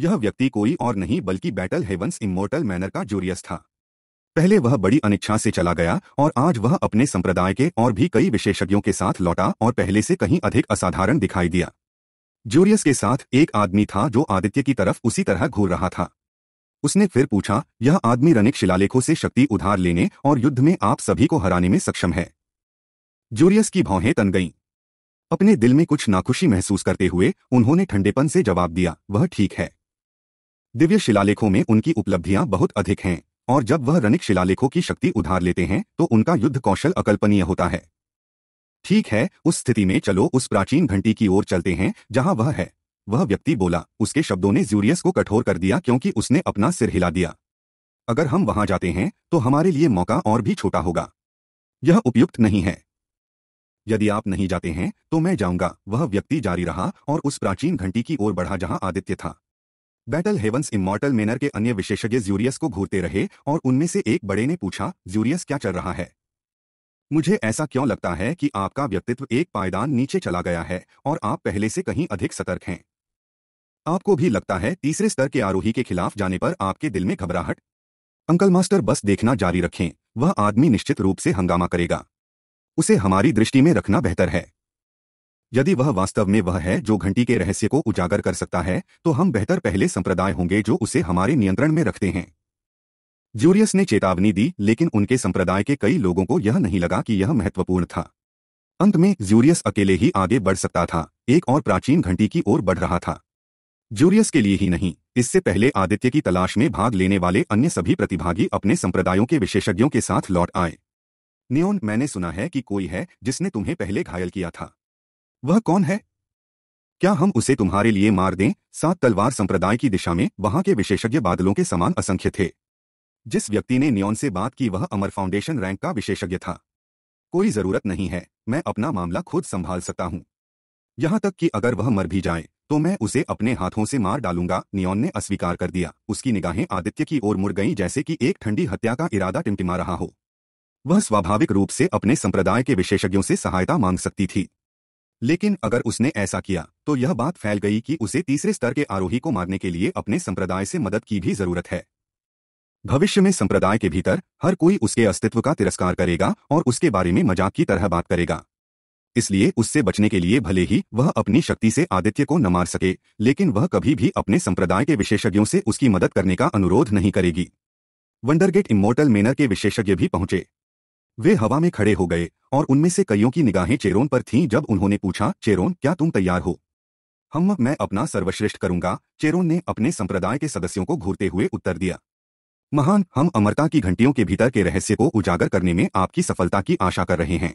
Speaker 1: यह व्यक्ति कोई और नहीं बल्कि बैटल हेवंस इमोर्टल मैनर का जूरियस था पहले वह बड़ी अनिच्छा से चला गया और आज वह अपने संप्रदाय के और भी कई विशेषज्ञों के साथ लौटा और पहले से कहीं अधिक असाधारण दिखाई दिया जूरियस के साथ एक आदमी था जो आदित्य की तरफ उसी तरह घूर रहा था उसने फिर पूछा यह आदमी रनिक शिलालेखों से शक्ति उधार लेने और युद्ध में आप सभी को हराने में सक्षम है जूरियस की भौहें तन गईं अपने दिल में कुछ नाखुशी महसूस करते हुए उन्होंने ठंडेपन से जवाब दिया वह ठीक है दिव्य शिलालेखों में उनकी उपलब्धियां बहुत अधिक हैं और जब वह रनिक शिलालेखों की शक्ति उधार लेते हैं तो उनका युद्ध कौशल अकल्पनीय होता है ठीक है उस स्थिति में चलो उस प्राचीन घंटी की ओर चलते हैं जहां वह है वह व्यक्ति बोला उसके शब्दों ने ज्यूरियस को कठोर कर दिया क्योंकि उसने अपना सिर हिला दिया अगर हम वहां जाते हैं तो हमारे लिए मौका और भी छोटा होगा यह उपयुक्त नहीं है यदि आप नहीं जाते हैं तो मैं जाऊंगा वह व्यक्ति जारी रहा और उस प्राचीन घंटी की ओर बढ़ा जहां आदित्य था बैटल हेवंस इमोर्टल मेनर के अन्य विशेषज्ञ ज्यूरियस को घूरते रहे और उनमें से एक बड़े ने पूछा ज्यूरियस क्या चल रहा है मुझे ऐसा क्यों लगता है कि आपका व्यक्तित्व एक पायदान नीचे चला गया है और आप पहले से कहीं अधिक सतर्क हैं आपको भी लगता है तीसरे स्तर के आरोही के खिलाफ जाने पर आपके दिल में घबराहट अंकल मास्टर बस देखना जारी रखें वह आदमी निश्चित रूप से हंगामा करेगा उसे हमारी दृष्टि में रखना बेहतर है यदि वह वास्तव में वह है जो घंटी के रहस्य को उजागर कर सकता है तो हम बेहतर पहले संप्रदाय होंगे जो उसे हमारे नियंत्रण में रखते हैं ज्यूरियस ने चेतावनी दी लेकिन उनके संप्रदाय के कई लोगों को यह नहीं लगा कि यह महत्वपूर्ण था अंत में ज्यूरियस अकेले ही आगे बढ़ सकता था एक और प्राचीन घंटी की ओर बढ़ रहा था ज्यूरियस के लिए ही नहीं इससे पहले आदित्य की तलाश में भाग लेने वाले अन्य सभी प्रतिभागी अपने संप्रदायों के विशेषज्ञों के साथ लौट आए नियोन मैंने सुना है कि कोई है जिसने तुम्हें पहले घायल किया था वह कौन है क्या हम उसे तुम्हारे लिए मार दें सात तलवार संप्रदाय की दिशा में वहां के विशेषज्ञ बादलों के समान असंख्य थे जिस व्यक्ति ने नियोन से बात की वह अमर फाउंडेशन रैंक का विशेषज्ञ था कोई जरूरत नहीं है मैं अपना मामला खुद संभाल सकता हूं यहां तक कि अगर वह मर भी जाए तो मैं उसे अपने हाथों से मार डालूंगा नियोन ने अस्वीकार कर दिया उसकी निगाहें आदित्य की ओर मुड़ गईं जैसे कि एक ठंडी हत्या का इरादा टिमटिमा रहा हो वह स्वाभाविक रूप से अपने संप्रदाय के विशेषज्ञों से सहायता मांग सकती थी लेकिन अगर उसने ऐसा किया तो यह बात फैल गई कि उसे तीसरे स्तर के आरोही को मारने के लिए अपने संप्रदाय से मदद की भी जरूरत है भविष्य में संप्रदाय के भीतर हर कोई उसके अस्तित्व का तिरस्कार करेगा और उसके बारे में मजाक की तरह बात करेगा इसलिए उससे बचने के लिए भले ही वह अपनी शक्ति से आदित्य को न मार सके लेकिन वह कभी भी अपने संप्रदाय के विशेषज्ञों से उसकी मदद करने का अनुरोध नहीं करेगी वंडरगेट इमोर्टल मेनर के विशेषज्ञ भी पहुंचे वे हवा में खड़े हो गए और उनमें से कईयों की निगाहें चेरोन पर थीं जब उन्होंने पूछा चेरोन क्या तुम तैयार हो हम मैं अपना सर्वश्रेष्ठ करूंगा चेरोन ने अपने संप्रदाय के सदस्यों को घूरते हुए उत्तर दिया महान हम अमरता की घंटियों के भीतर के रहस्य को उजागर करने में आपकी सफलता की आशा कर रहे हैं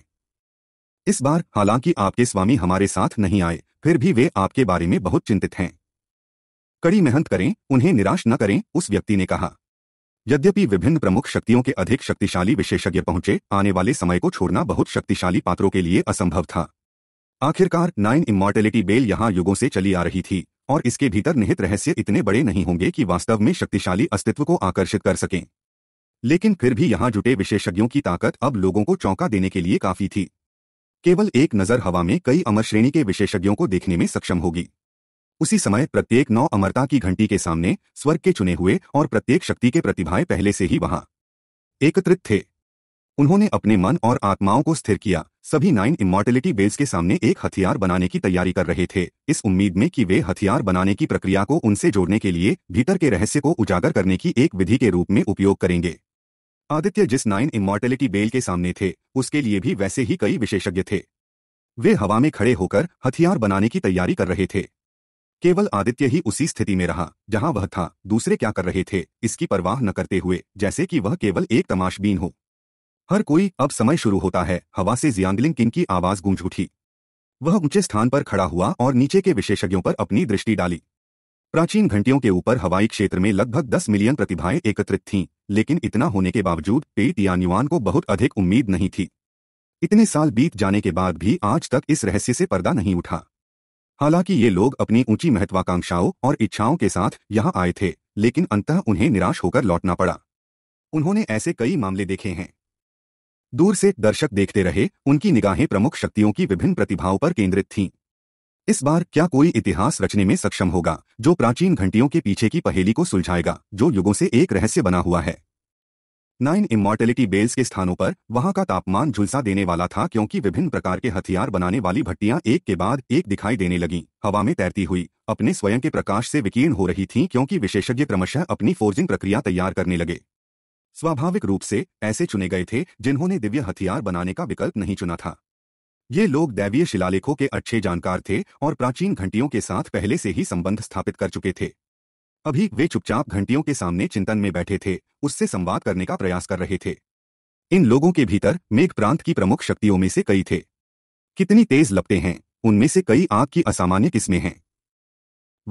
Speaker 1: इस बार हालांकि आपके स्वामी हमारे साथ नहीं आए फिर भी वे आपके बारे में बहुत चिंतित हैं कड़ी मेहनत करें उन्हें निराश न करें उस व्यक्ति ने कहा यद्यपि विभिन्न प्रमुख शक्तियों के अधिक शक्तिशाली विशेषज्ञ पहुंचे आने वाले समय को छोड़ना बहुत शक्तिशाली पात्रों के लिए असंभव था आखिरकार नाइन इमोर्टेलिटी बेल यहां युगों से चली आ रही थी और इसके भीतर निहित रहस्य इतने बड़े नहीं होंगे कि वास्तव में शक्तिशाली अस्तित्व को आकर्षित कर सकें लेकिन फिर भी यहां जुटे विशेषज्ञों की ताकत अब लोगों को चौंका देने के लिए काफी थी केवल एक नज़र हवा में कई अमर श्रेणी के विशेषज्ञों को देखने में सक्षम होगी उसी समय प्रत्येक नौ अमरता की घंटी के सामने स्वर्ग के चुने हुए और प्रत्येक शक्ति के प्रतिभाएं पहले से ही वहां एकत्रित थे उन्होंने अपने मन और आत्माओं को स्थिर किया सभी नाइन इमोर्टिलिटी बेल्स के सामने एक हथियार बनाने की तैयारी कर रहे थे इस उम्मीद में कि वे हथियार बनाने की प्रक्रिया को उनसे जोड़ने के लिए भीतर के रहस्य को उजागर करने की एक विधि के रूप में उपयोग करेंगे आदित्य जिस नाइन इमोर्टिलिटी बेल के सामने थे उसके लिए भी वैसे ही कई विशेषज्ञ थे वे हवा में खड़े होकर हथियार बनाने की तैयारी कर रहे थे केवल आदित्य ही उसी स्थिति में रहा जहां वह था दूसरे क्या कर रहे थे इसकी परवाह न करते हुए जैसे कि वह केवल एक तमाशबीन हो हर कोई अब समय शुरू होता है हवा से जियांगलिंग किंग की आवाज गूंज उठी वह ऊंचे स्थान पर खड़ा हुआ और नीचे के विशेषज्ञों पर अपनी दृष्टि डाली प्राचीन घंटियों के ऊपर हवाई क्षेत्र में लगभग 10 मिलियन प्रतिभाएं एकत्रित थीं, लेकिन इतना होने के बावजूद पेट या को बहुत अधिक उम्मीद नहीं थी इतने साल बीत जाने के बाद भी आज तक इस रहस्य से पर्दा नहीं उठा हालांकि ये लोग अपनी ऊंची महत्वाकांक्षाओं और इच्छाओं के साथ यहाँ आए थे लेकिन अंततः उन्हें निराश होकर लौटना पड़ा उन्होंने ऐसे कई मामले देखे हैं दूर से दर्शक देखते रहे उनकी निगाहें प्रमुख शक्तियों की विभिन्न प्रतिभाओं पर केंद्रित थीं इस बार क्या कोई इतिहास रचने में सक्षम होगा जो प्राचीन घंटियों के पीछे की पहेली को सुलझाएगा जो युगों से एक रहस्य बना हुआ है नाइन इमोर्टेलिटी बेल्स के स्थानों पर वहां का तापमान झुलसा देने वाला था क्योंकि विभिन्न प्रकार के हथियार बनाने वाली भट्टियां एक के बाद एक दिखाई देने लगीं हवा में तैरती हुई अपने स्वयं के प्रकाश से विकीर्ण हो रही थीं क्योंकि विशेषज्ञ क्रमशः अपनी फोर्जिंग प्रक्रिया तैयार करने लगे स्वाभाविक रूप से ऐसे चुने गए थे जिन्होंने दिव्य हथियार बनाने का विकल्प नहीं चुना था ये लोग दैवीय शिलालेखों के अच्छे जानकार थे और प्राचीन घंटियों के साथ पहले से ही संबंध स्थापित कर चुके थे अभी वे चुपचाप घंटियों के सामने चिंतन में बैठे थे उससे संवाद करने का प्रयास कर रहे थे इन लोगों के भीतर मेघ प्रांत की प्रमुख शक्तियों में से कई थे कितनी तेज लपटे हैं उनमें से कई आग की असामान्य किस्में हैं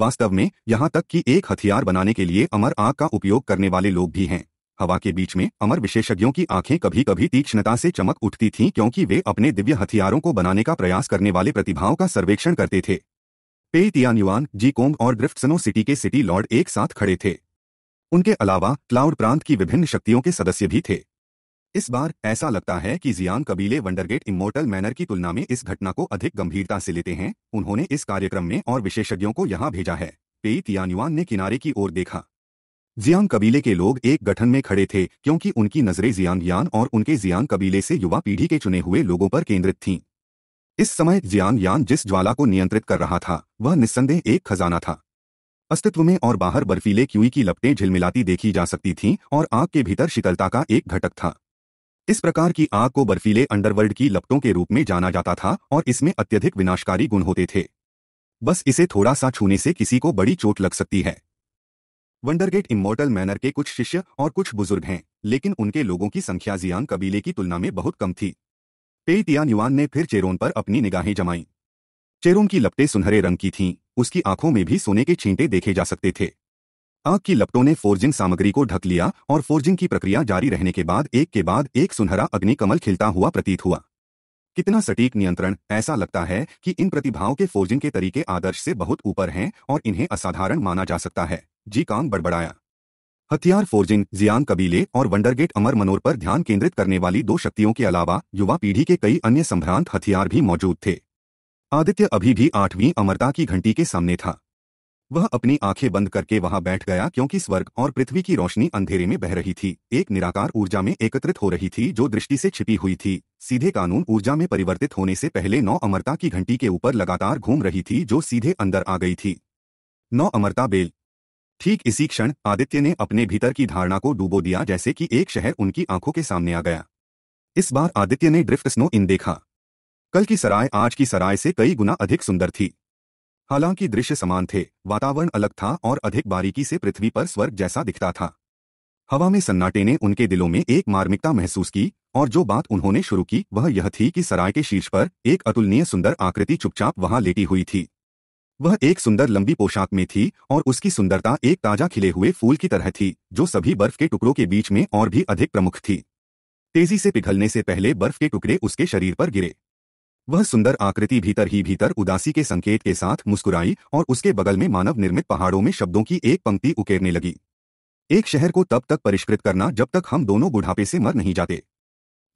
Speaker 1: वास्तव में यहां तक कि एक हथियार बनाने के लिए अमर आग का उपयोग करने वाले लोग भी हैं हवा के बीच में अमर विशेषज्ञों की आंखें कभी कभी तीक्ष्णता से चमक उठती थीं क्योंकि वे अपने दिव्य हथियारों को बनाने का प्रयास करने वाले प्रतिभाओं का सर्वेक्षण करते थे पे तियानयुआन जी कोंग और ग्रिफ्टसनो सिटी के सिटी लॉर्ड एक साथ खड़े थे उनके अलावा क्लाउड प्रांत की विभिन्न शक्तियों के सदस्य भी थे इस बार ऐसा लगता है कि जियान कबीले वंडरगेट इमोर्टल मैनर की तुलना में इस घटना को अधिक गंभीरता से लेते हैं उन्होंने इस कार्यक्रम में और विशेषज्ञों को यहां भेजा है पेई तियानुआन ने किनारे की ओर देखा जियांग कबीले के लोग एक गठन में खड़े थे क्योंकि उनकी नजरें जियांग यान और उनके जियांग कबीले से युवा पीढ़ी के चुने हुए लोगों पर केंद्रित थीं इस समय ज्ञान यान जिस ज्वाला को नियंत्रित कर रहा था वह निस्संदेह एक खजाना था अस्तित्व में और बाहर बर्फीले क्यूई की लपटें झिलमिलाती देखी जा सकती थीं और आग के भीतर शीतलता का एक घटक था इस प्रकार की आग को बर्फीले अंडरवर्ल्ड की लपटों के रूप में जाना जाता था और इसमें अत्यधिक विनाशकारी गुण होते थे बस इसे थोड़ा सा छूने से किसी को बड़ी चोट लग सकती है वंडरगेट इमोर्टल मैनर के कुछ शिष्य और कुछ बुजुर्ग हैं लेकिन उनके लोगों की संख्या जियान कबीले की तुलना में बहुत कम थी पेटिया निवान ने फिर चेरोन पर अपनी निगाहें जमाई चेरोन की लपटें सुनहरे रंग की थीं उसकी आंखों में भी सोने के छींटे देखे जा सकते थे आग की लपटों ने फोर्जिंग सामग्री को ढक लिया और फोर्जिंग की प्रक्रिया जारी रहने के बाद एक के बाद एक सुनहरा अग्नि कमल खिलता हुआ प्रतीत हुआ कितना सटीक नियंत्रण ऐसा लगता है कि इन प्रतिभाओं के फोर्जिंग के तरीके आदर्श से बहुत ऊपर हैं और इन्हें असाधारण माना जा सकता है जी कांग बड़बड़ाया हथियार फोर्जिंग जियान कबीले और वंडरगेट अमर मनोर पर ध्यान केंद्रित करने वाली दो शक्तियों के अलावा युवा पीढ़ी के कई अन्य संभ्रांत हथियार भी मौजूद थे आदित्य अभी भी आठवीं अमरता की घंटी के सामने था वह अपनी आंखें बंद करके वहां बैठ गया क्योंकि स्वर्ग और पृथ्वी की रोशनी अंधेरे में बह रही थी एक निराकार ऊर्जा में एकत्रित हो रही थी जो दृष्टि से छिपी हुई थी सीधे कानून ऊर्जा में परिवर्तित होने से पहले नौ अमरता की घंटी के ऊपर लगातार घूम रही थी जो सीधे अंदर आ गई थी नौ अमरता बेल ठीक इसी क्षण आदित्य ने अपने भीतर की धारणा को डूबो दिया जैसे कि एक शहर उनकी आंखों के सामने आ गया इस बार आदित्य ने ड्रिफ्ट स्नो इन देखा कल की सराय आज की सराय से कई गुना अधिक सुंदर थी हालांकि दृश्य समान थे वातावरण अलग था और अधिक बारीकी से पृथ्वी पर स्वर्ग जैसा दिखता था हवा में सन्नाटे ने उनके दिलों में एक मार्मिकता महसूस की और जो बात उन्होंने शुरू की वह यह थी कि सराय के शीर्ष पर एक अतुलनीय सुंदर आकृति चुपचाप वहां लेटी हुई थी वह एक सुंदर लंबी पोशाक में थी और उसकी सुंदरता एक ताजा खिले हुए फूल की तरह थी जो सभी बर्फ के टुकड़ों के बीच में और भी अधिक प्रमुख थी तेजी से पिघलने से पहले बर्फ के टुकड़े उसके शरीर पर गिरे वह सुंदर आकृति भीतर ही भीतर उदासी के संकेत के साथ मुस्कुराई और उसके बगल में मानव निर्मित पहाड़ों में शब्दों की एक पंक्ति उकेरने लगी एक शहर को तब तक परिष्कृत करना जब तक हम दोनों बुढ़ापे से मर नहीं जाते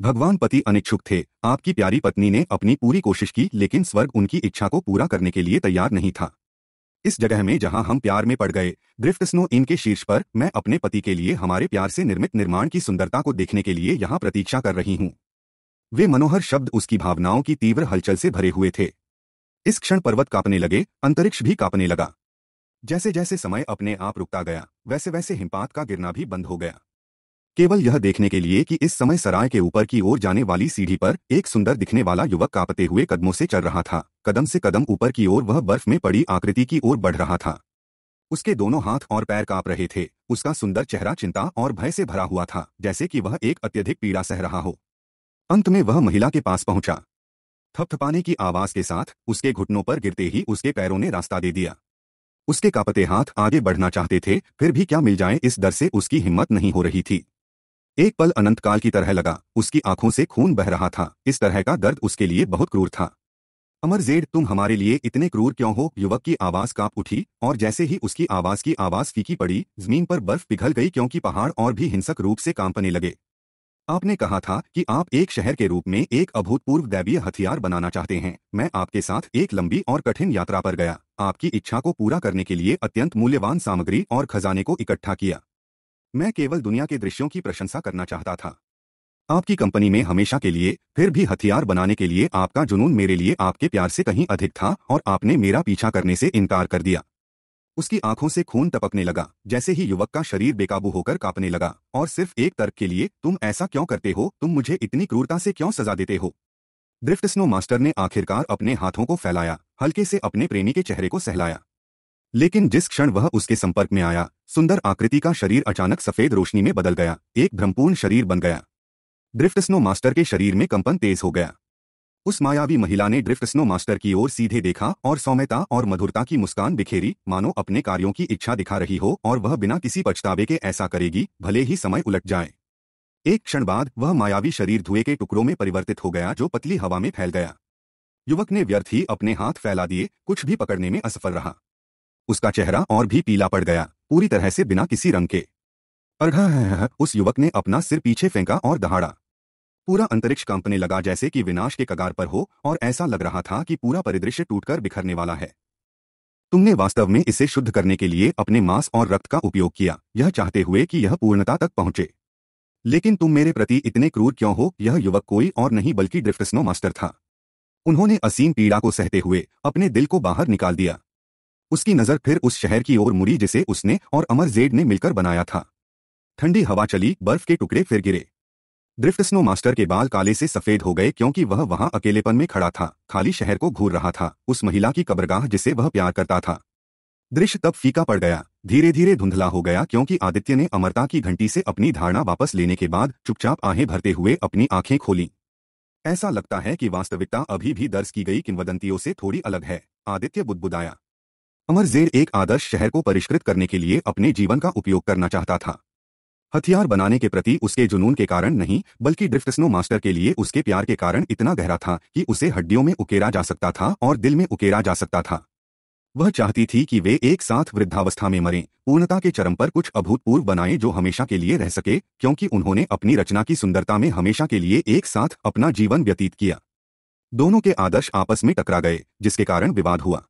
Speaker 1: भगवान पति अनिच्छुक थे आपकी प्यारी पत्नी ने अपनी पूरी कोशिश की लेकिन स्वर्ग उनकी इच्छा को पूरा करने के लिए तैयार नहीं था इस जगह में जहां हम प्यार में पड़ गए ग्रिफ्ट स्नो इन के शीर्ष पर मैं अपने पति के लिए हमारे प्यार से निर्मित निर्माण की सुंदरता को देखने के लिए यहां प्रतीक्षा कर रही हूं वे मनोहर शब्द उसकी भावनाओं की तीव्र हलचल से भरे हुए थे इस क्षण पर्वत कांपने लगे अंतरिक्ष भी कांपने लगा जैसे जैसे समय अपने आप रुकता गया वैसे वैसे हिमपात का गिरना भी बंद हो गया केवल यह देखने के लिए कि इस समय सराय के ऊपर की ओर जाने वाली सीढ़ी पर एक सुंदर दिखने वाला युवक कांपते हुए कदमों से चल रहा था कदम से कदम ऊपर की ओर वह बर्फ में पड़ी आकृति की ओर बढ़ रहा था उसके दोनों हाथ और पैर कांप रहे थे उसका सुंदर चेहरा चिंता और भय से भरा हुआ था जैसे कि वह एक अत्यधिक पीड़ा सह रहा हो अंत में वह महिला के पास पहुंचा थपथपाने की आवाज के साथ उसके घुटनों पर गिरते ही उसके पैरों ने रास्ता दे दिया उसके कापते हाथ आगे बढ़ना चाहते थे फिर भी क्या मिल जाए इस डर से उसकी हिम्मत नहीं हो रही थी एक पल अनंत काल की तरह लगा उसकी आंखों से खून बह रहा था इस तरह का दर्द उसके लिए बहुत क्रूर था अमर जेड तुम हमारे लिए इतने क्रूर क्यों हो युवक की आवाज कांप उठी और जैसे ही उसकी आवाज की आवाज फीकी पड़ी जमीन पर बर्फ पिघल गई क्योंकि पहाड़ और भी हिंसक रूप से कांपने लगे आपने कहा था कि आप एक शहर के रूप में एक अभूतपूर्व दैवीय हथियार बनाना चाहते हैं मैं आपके साथ एक लंबी और कठिन यात्रा पर गया आपकी इच्छा को पूरा करने के लिए अत्यंत मूल्यवान सामग्री और खजाने को इकट्ठा किया मैं केवल दुनिया के दृश्यों की प्रशंसा करना चाहता था आपकी कंपनी में हमेशा के लिए फिर भी हथियार बनाने के लिए आपका जुनून मेरे लिए आपके प्यार से कहीं अधिक था और आपने मेरा पीछा करने से इनकार कर दिया उसकी आंखों से खून टपकने लगा जैसे ही युवक का शरीर बेकाबू होकर कांपने लगा और सिर्फ एक तर्क के लिए तुम ऐसा क्यों करते हो तुम मुझे इतनी क्रूरता से क्यों सजा देते हो ड्रिफ्ट स्नो मास्टर ने आखिरकार अपने हाथों को फैलाया हल्के से अपने प्रेमी के चेहरे को सहलाया लेकिन जिस क्षण वह उसके संपर्क में आया सुंदर आकृति का शरीर अचानक सफेद रोशनी में बदल गया एक भ्रमपूर्ण शरीर बन गया ड्रिफ्ट स्नो मास्टर के शरीर में कंपन तेज हो गया उस मायावी महिला ने ड्रिफ्ट स्नो मास्टर की ओर सीधे देखा और सौम्यता और मधुरता की मुस्कान बिखेरी मानो अपने कार्यों की इच्छा दिखा रही हो और वह बिना किसी पछतावे के ऐसा करेगी भले ही समय उलट जाए एक क्षण बाद वह मायावी शरीर धुएं के टुकड़ों में परिवर्तित हो गया जो पतली हवा में फैल गया युवक ने व्यर्थ ही अपने हाथ फैला दिए कुछ भी पकड़ने में असफल रहा उसका चेहरा और भी पीला पड़ गया पूरी तरह से बिना किसी रंग के है हाँ, हाँ, हाँ, उस युवक ने अपना सिर पीछे फेंका और दहाड़ा पूरा अंतरिक्ष कंपने लगा जैसे कि विनाश के कगार पर हो और ऐसा लग रहा था कि पूरा परिदृश्य टूटकर बिखरने वाला है तुमने वास्तव में इसे शुद्ध करने के लिए अपने मांस और रक्त का उपयोग किया यह चाहते हुए कि यह पूर्णता तक पहुंचे लेकिन तुम मेरे प्रति इतने क्रूर क्यों हो यह युवक कोई और नहीं बल्कि ड्रिफ्टस्नो मास्टर था उन्होंने असीम पीड़ा को सहते हुए अपने दिल को बाहर निकाल दिया उसकी नजर फिर उस शहर की ओर मुड़ी जिसे उसने और अमर जेड ने मिलकर बनाया था ठंडी हवा चली बर्फ के टुकड़े फिर गिरे ड्रिफ्ट स्नो मास्टर के बाल काले से सफेद हो गए क्योंकि वह वहां अकेलेपन में खड़ा था खाली शहर को घूर रहा था उस महिला की कब्रगाह जिसे वह प्यार करता था दृश्य तब फीका पड़ गया धीरे धीरे धुंधला हो गया क्योंकि आदित्य ने अमरता की घंटी से अपनी धारणा वापस लेने के बाद चुपचाप आहें भरते हुए अपनी आंखें खोली ऐसा लगता है कि वास्तविकता अभी भी दर्ज की गई किंवदंतियों से थोड़ी अलग है आदित्य बुदबुदाया अमर जेर एक आदर्श शहर को परिष्कृत करने के लिए अपने जीवन का उपयोग करना चाहता था हथियार बनाने के प्रति उसके जुनून के कारण नहीं बल्कि ड्रिफ्ट स्नो मास्टर के लिए उसके प्यार के कारण इतना गहरा था कि उसे हड्डियों में उकेरा जा सकता था और दिल में उकेरा जा सकता था वह चाहती थी कि वे एक साथ वृद्धावस्था में मरें पूर्णता के चरम पर कुछ अभूतपूर्व बनाएं जो हमेशा के लिए रह सके क्योंकि उन्होंने अपनी रचना की सुंदरता में हमेशा के लिए एक साथ अपना जीवन व्यतीत किया दोनों के आदर्श आपस में टकरा गए जिसके कारण विवाद हुआ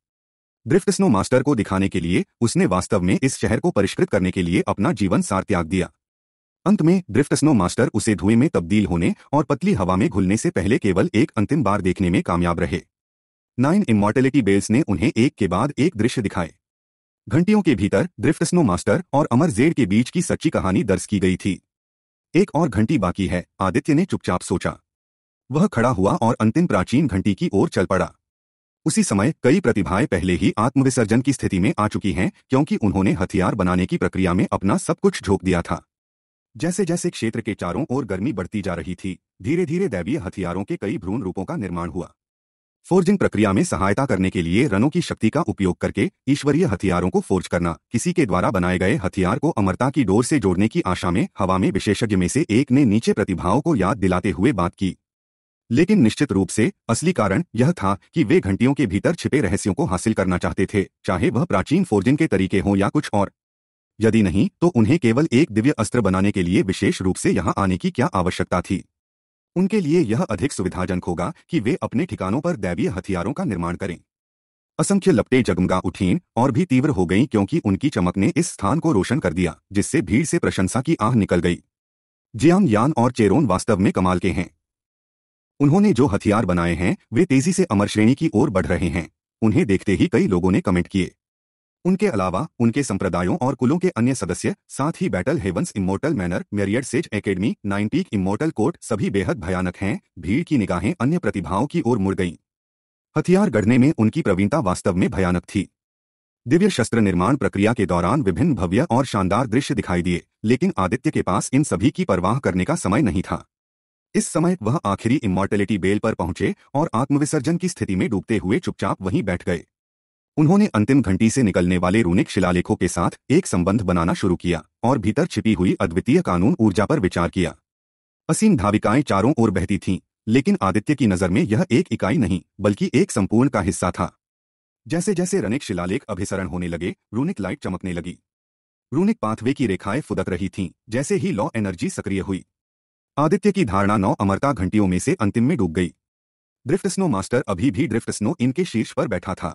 Speaker 1: ड्रिफ्ट स्नो मास्टर को दिखाने के लिए उसने वास्तव में इस शहर को परिष्कृत करने के लिए अपना जीवन सार त्याग दिया अंत में ड्रिफ्ट स्नो मास्टर उसे धुएं में तब्दील होने और पतली हवा में घुलने से पहले केवल एक अंतिम बार देखने में कामयाब रहे नाइन इमोर्टेलिटी बेल्स ने उन्हें एक के बाद एक दृश्य दिखाए घंटियों के भीतर ड्रिफ्ट स्नो मास्टर और अमर जेड के बीच की सच्ची कहानी दर्ज की गई थी एक और घंटी बाकी है आदित्य ने चुपचाप सोचा वह खड़ा हुआ और अंतिम प्राचीन घंटी की ओर चल पड़ा उसी समय कई प्रतिभाएं पहले ही आत्मविसर्जन की स्थिति में आ चुकी हैं क्योंकि उन्होंने हथियार बनाने की प्रक्रिया में अपना सब कुछ झोंक दिया था जैसे जैसे क्षेत्र के चारों ओर गर्मी बढ़ती जा रही थी धीरे धीरे दैवीय हथियारों के कई भ्रूण रूपों का निर्माण हुआ फोर्जिंग प्रक्रिया में सहायता करने के लिए रनों की शक्ति का उपयोग करके ईश्वरीय हथियारों को फोर्ज करना किसी के द्वारा बनाए गए हथियार को अमरता की डोर से जोड़ने की आशा में हवा में विशेषज्ञ में से एक ने नीचे प्रतिभाओं को याद दिलाते हुए बात की लेकिन निश्चित रूप से असली कारण यह था कि वे घंटियों के भीतर छिपे रहस्यों को हासिल करना चाहते थे चाहे वह प्राचीन फोर्जिन के तरीके हों या कुछ और यदि नहीं तो उन्हें केवल एक दिव्य अस्त्र बनाने के लिए विशेष रूप से यहां आने की क्या आवश्यकता थी उनके लिए यह अधिक सुविधाजनक होगा कि वे अपने ठिकानों पर दैवीय हथियारों का निर्माण करें असंख्य लपटे जगमगा उठीं और भी तीव्र हो गईं क्योंकि उनकी चमक ने इस स्थान को रोशन कर दिया जिससे भीड़ से प्रशंसा की आह निकल गई जियांग यान और चेरोन वास्तव में कमाल के हैं उन्होंने जो हथियार बनाए हैं वे तेजी से अमर श्रेणी की ओर बढ़ रहे हैं उन्हें देखते ही कई लोगों ने कमेंट किए उनके अलावा उनके संप्रदायों और कुलों के अन्य सदस्य साथ ही battle heavens immortal manor myriad says academy नाइनटीक इमोटल कोर्ट सभी बेहद भयानक हैं भीड़ की निगाहें अन्य प्रतिभाओं की ओर मुड़ गईं हथियार गढ़ने में उनकी प्रवीणता वास्तव में भयानक थी दिव्य शस्त्र निर्माण प्रक्रिया के दौरान विभिन्न भव्य और शानदार दृश्य दिखाई दिए लेकिन आदित्य के पास इन सभी की परवाह करने का समय नहीं था इस समय वह आखिरी इमोर्टेलिटी बेल पर पहुंचे और आत्मविसर्जन की स्थिति में डूबते हुए चुपचाप वहीं बैठ गए उन्होंने अंतिम घंटी से निकलने वाले रूनिक शिलालेखों के साथ एक संबंध बनाना शुरू किया और भीतर छिपी हुई अद्वितीय कानून ऊर्जा पर विचार किया असीम धाविकाएं चारों ओर बहती थीं लेकिन आदित्य की नज़र में यह एक इकाई नहीं बल्कि एक संपूर्ण का हिस्सा था जैसे जैसे रनिक शिलालेख अभिसरण होने लगे रूनिक लाइट चमकने लगी रूनिक पाथवे की रेखाएं फुदक रही थीं जैसे ही लॉ एनर्जी सक्रिय हुई आदित्य की धारणा नौ अमरता घंटियों में से अंतिम में डूब गई ड्रिफ्ट स्नो मास्टर अभी भी ड्रिफ्ट स्नो इनके शीर्ष पर बैठा था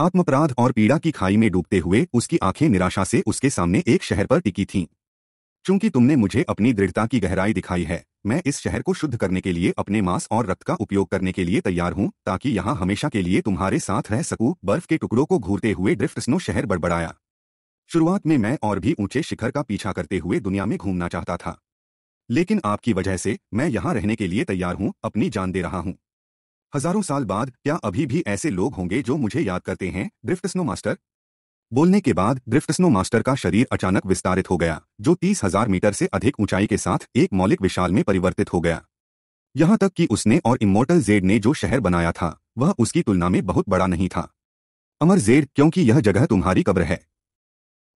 Speaker 1: आत्मपराध और पीड़ा की खाई में डूबते हुए उसकी आंखें निराशा से उसके सामने एक शहर पर टिकी थीं चूंकि तुमने मुझे अपनी दृढ़ता की गहराई दिखाई है मैं इस शहर को शुद्ध करने के लिए अपने मांस और रक्त का उपयोग करने के लिए तैयार हूं ताकि यहां हमेशा के लिए तुम्हारे साथ रह सकूं बर्फ के टुकड़ों को घूरते हुए ड्रिफ्ट स्नो शहर बड़बड़ाया शुरुआत में मैं और भी ऊंचे शिखर का पीछा करते हुए दुनिया में घूमना चाहता था लेकिन आपकी वजह से मैं यहां रहने के लिए तैयार हूं अपनी जान दे रहा हूं हजारों साल बाद क्या अभी भी ऐसे लोग होंगे जो मुझे याद करते हैं ड्रिफ्ट स्नो मास्टर बोलने के बाद ड्रिफ्ट स्नो मास्टर का शरीर अचानक विस्तारित हो गया जो तीस हजार मीटर से अधिक ऊंचाई के साथ एक मौलिक विशाल में परिवर्तित हो गया यहां तक कि उसने और इमोर्टल जेड ने जो शहर बनाया था वह उसकी तुलना में बहुत बड़ा नहीं था अमर जेड क्योंकि यह जगह तुम्हारी कब्र है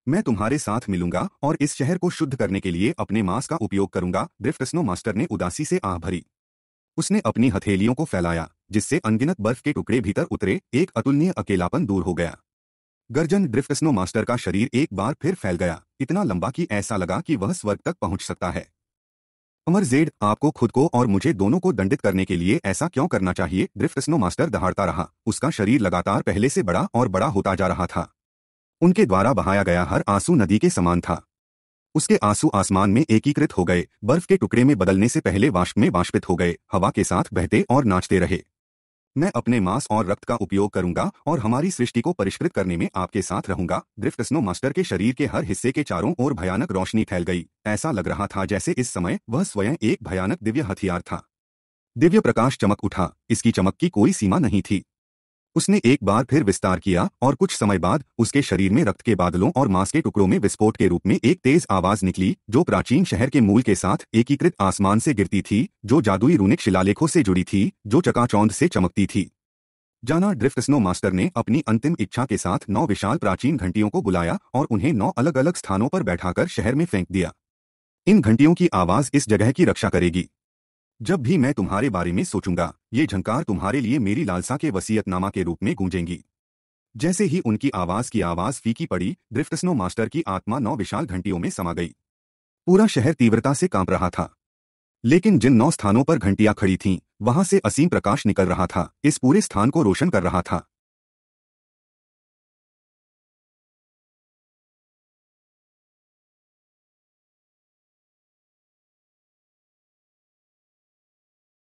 Speaker 1: मैं तुम्हारे साथ मिलूंगा और इस शहर को शुद्ध करने के लिए अपने मांस का उपयोग करूंगा ड्रिफ्टस्नो मास्टर ने उदासी से आह भरी उसने अपनी हथेलियों को फैलाया जिससे अनगिनत बर्फ के टुकड़े भीतर उतरे एक अतुलनीय अकेलापन दूर हो गया गर्जन ड्रिफ्ट स्नो मास्टर का शरीर एक बार फिर फैल गया इतना लंबा कि ऐसा लगा कि वह स्वर्ग तक पहुंच सकता है अमर जेड आपको खुद को और मुझे दोनों को दंडित करने के लिए ऐसा क्यों करना चाहिए ड्रिफ्ट स्नो मास्टर दहाड़ता रहा उसका शरीर लगातार पहले से बड़ा और बड़ा होता जा रहा था उनके द्वारा बहाया गया हर आंसू नदी के समान था उसके आंसू आसमान में एकीकृत हो गए बर्फ के टुकड़े में बदलने से पहले वाष्प में वाष्पित हो गए हवा के साथ बहते और नाचते रहे मैं अपने मांस और रक्त का उपयोग करूंगा और हमारी सृष्टि को परिष्कृत करने में आपके साथ रहूंगा ग्रिफ्ट स्नो मास्टर के शरीर के हर हिस्से के चारों ओर भयानक रोशनी फैल गई ऐसा लग रहा था जैसे इस समय वह स्वयं एक भयानक दिव्य हथियार था दिव्य प्रकाश चमक उठा इसकी चमक की कोई सीमा नहीं थी उसने एक बार फिर विस्तार किया और कुछ समय बाद उसके शरीर में रक्त के बादलों और मांस के टुकड़ों में विस्फोट के रूप में एक तेज आवाज निकली जो प्राचीन शहर के मूल के साथ एकीकृत आसमान से गिरती थी जो जादुई रूनिक शिलालेखों से जुड़ी थी जो चकाचौंध से चमकती थी जाना ड्रिफ्ट स्नो मास्टर ने अपनी अंतिम इच्छा के साथ नौ विशाल प्राचीन घंटियों को बुलाया और उन्हें नौ अलग अलग स्थानों पर बैठाकर शहर में फेंक दिया इन घंटियों की आवाज इस जगह की रक्षा करेगी जब भी मैं तुम्हारे बारे में सोचूंगा ये झंकार तुम्हारे लिए मेरी लालसा के वसीयतनामा के रूप में गूंजेंगी जैसे ही उनकी आवाज की आवाज फीकी पड़ी ड्रिफ्टस्नो मास्टर की आत्मा नौ विशाल घंटियों में समा गई पूरा शहर तीव्रता से कांप रहा था लेकिन जिन नौ स्थानों पर घंटियां खड़ी थीं वहां से असीम प्रकाश निकल रहा था इस पूरे स्थान को रोशन कर रहा था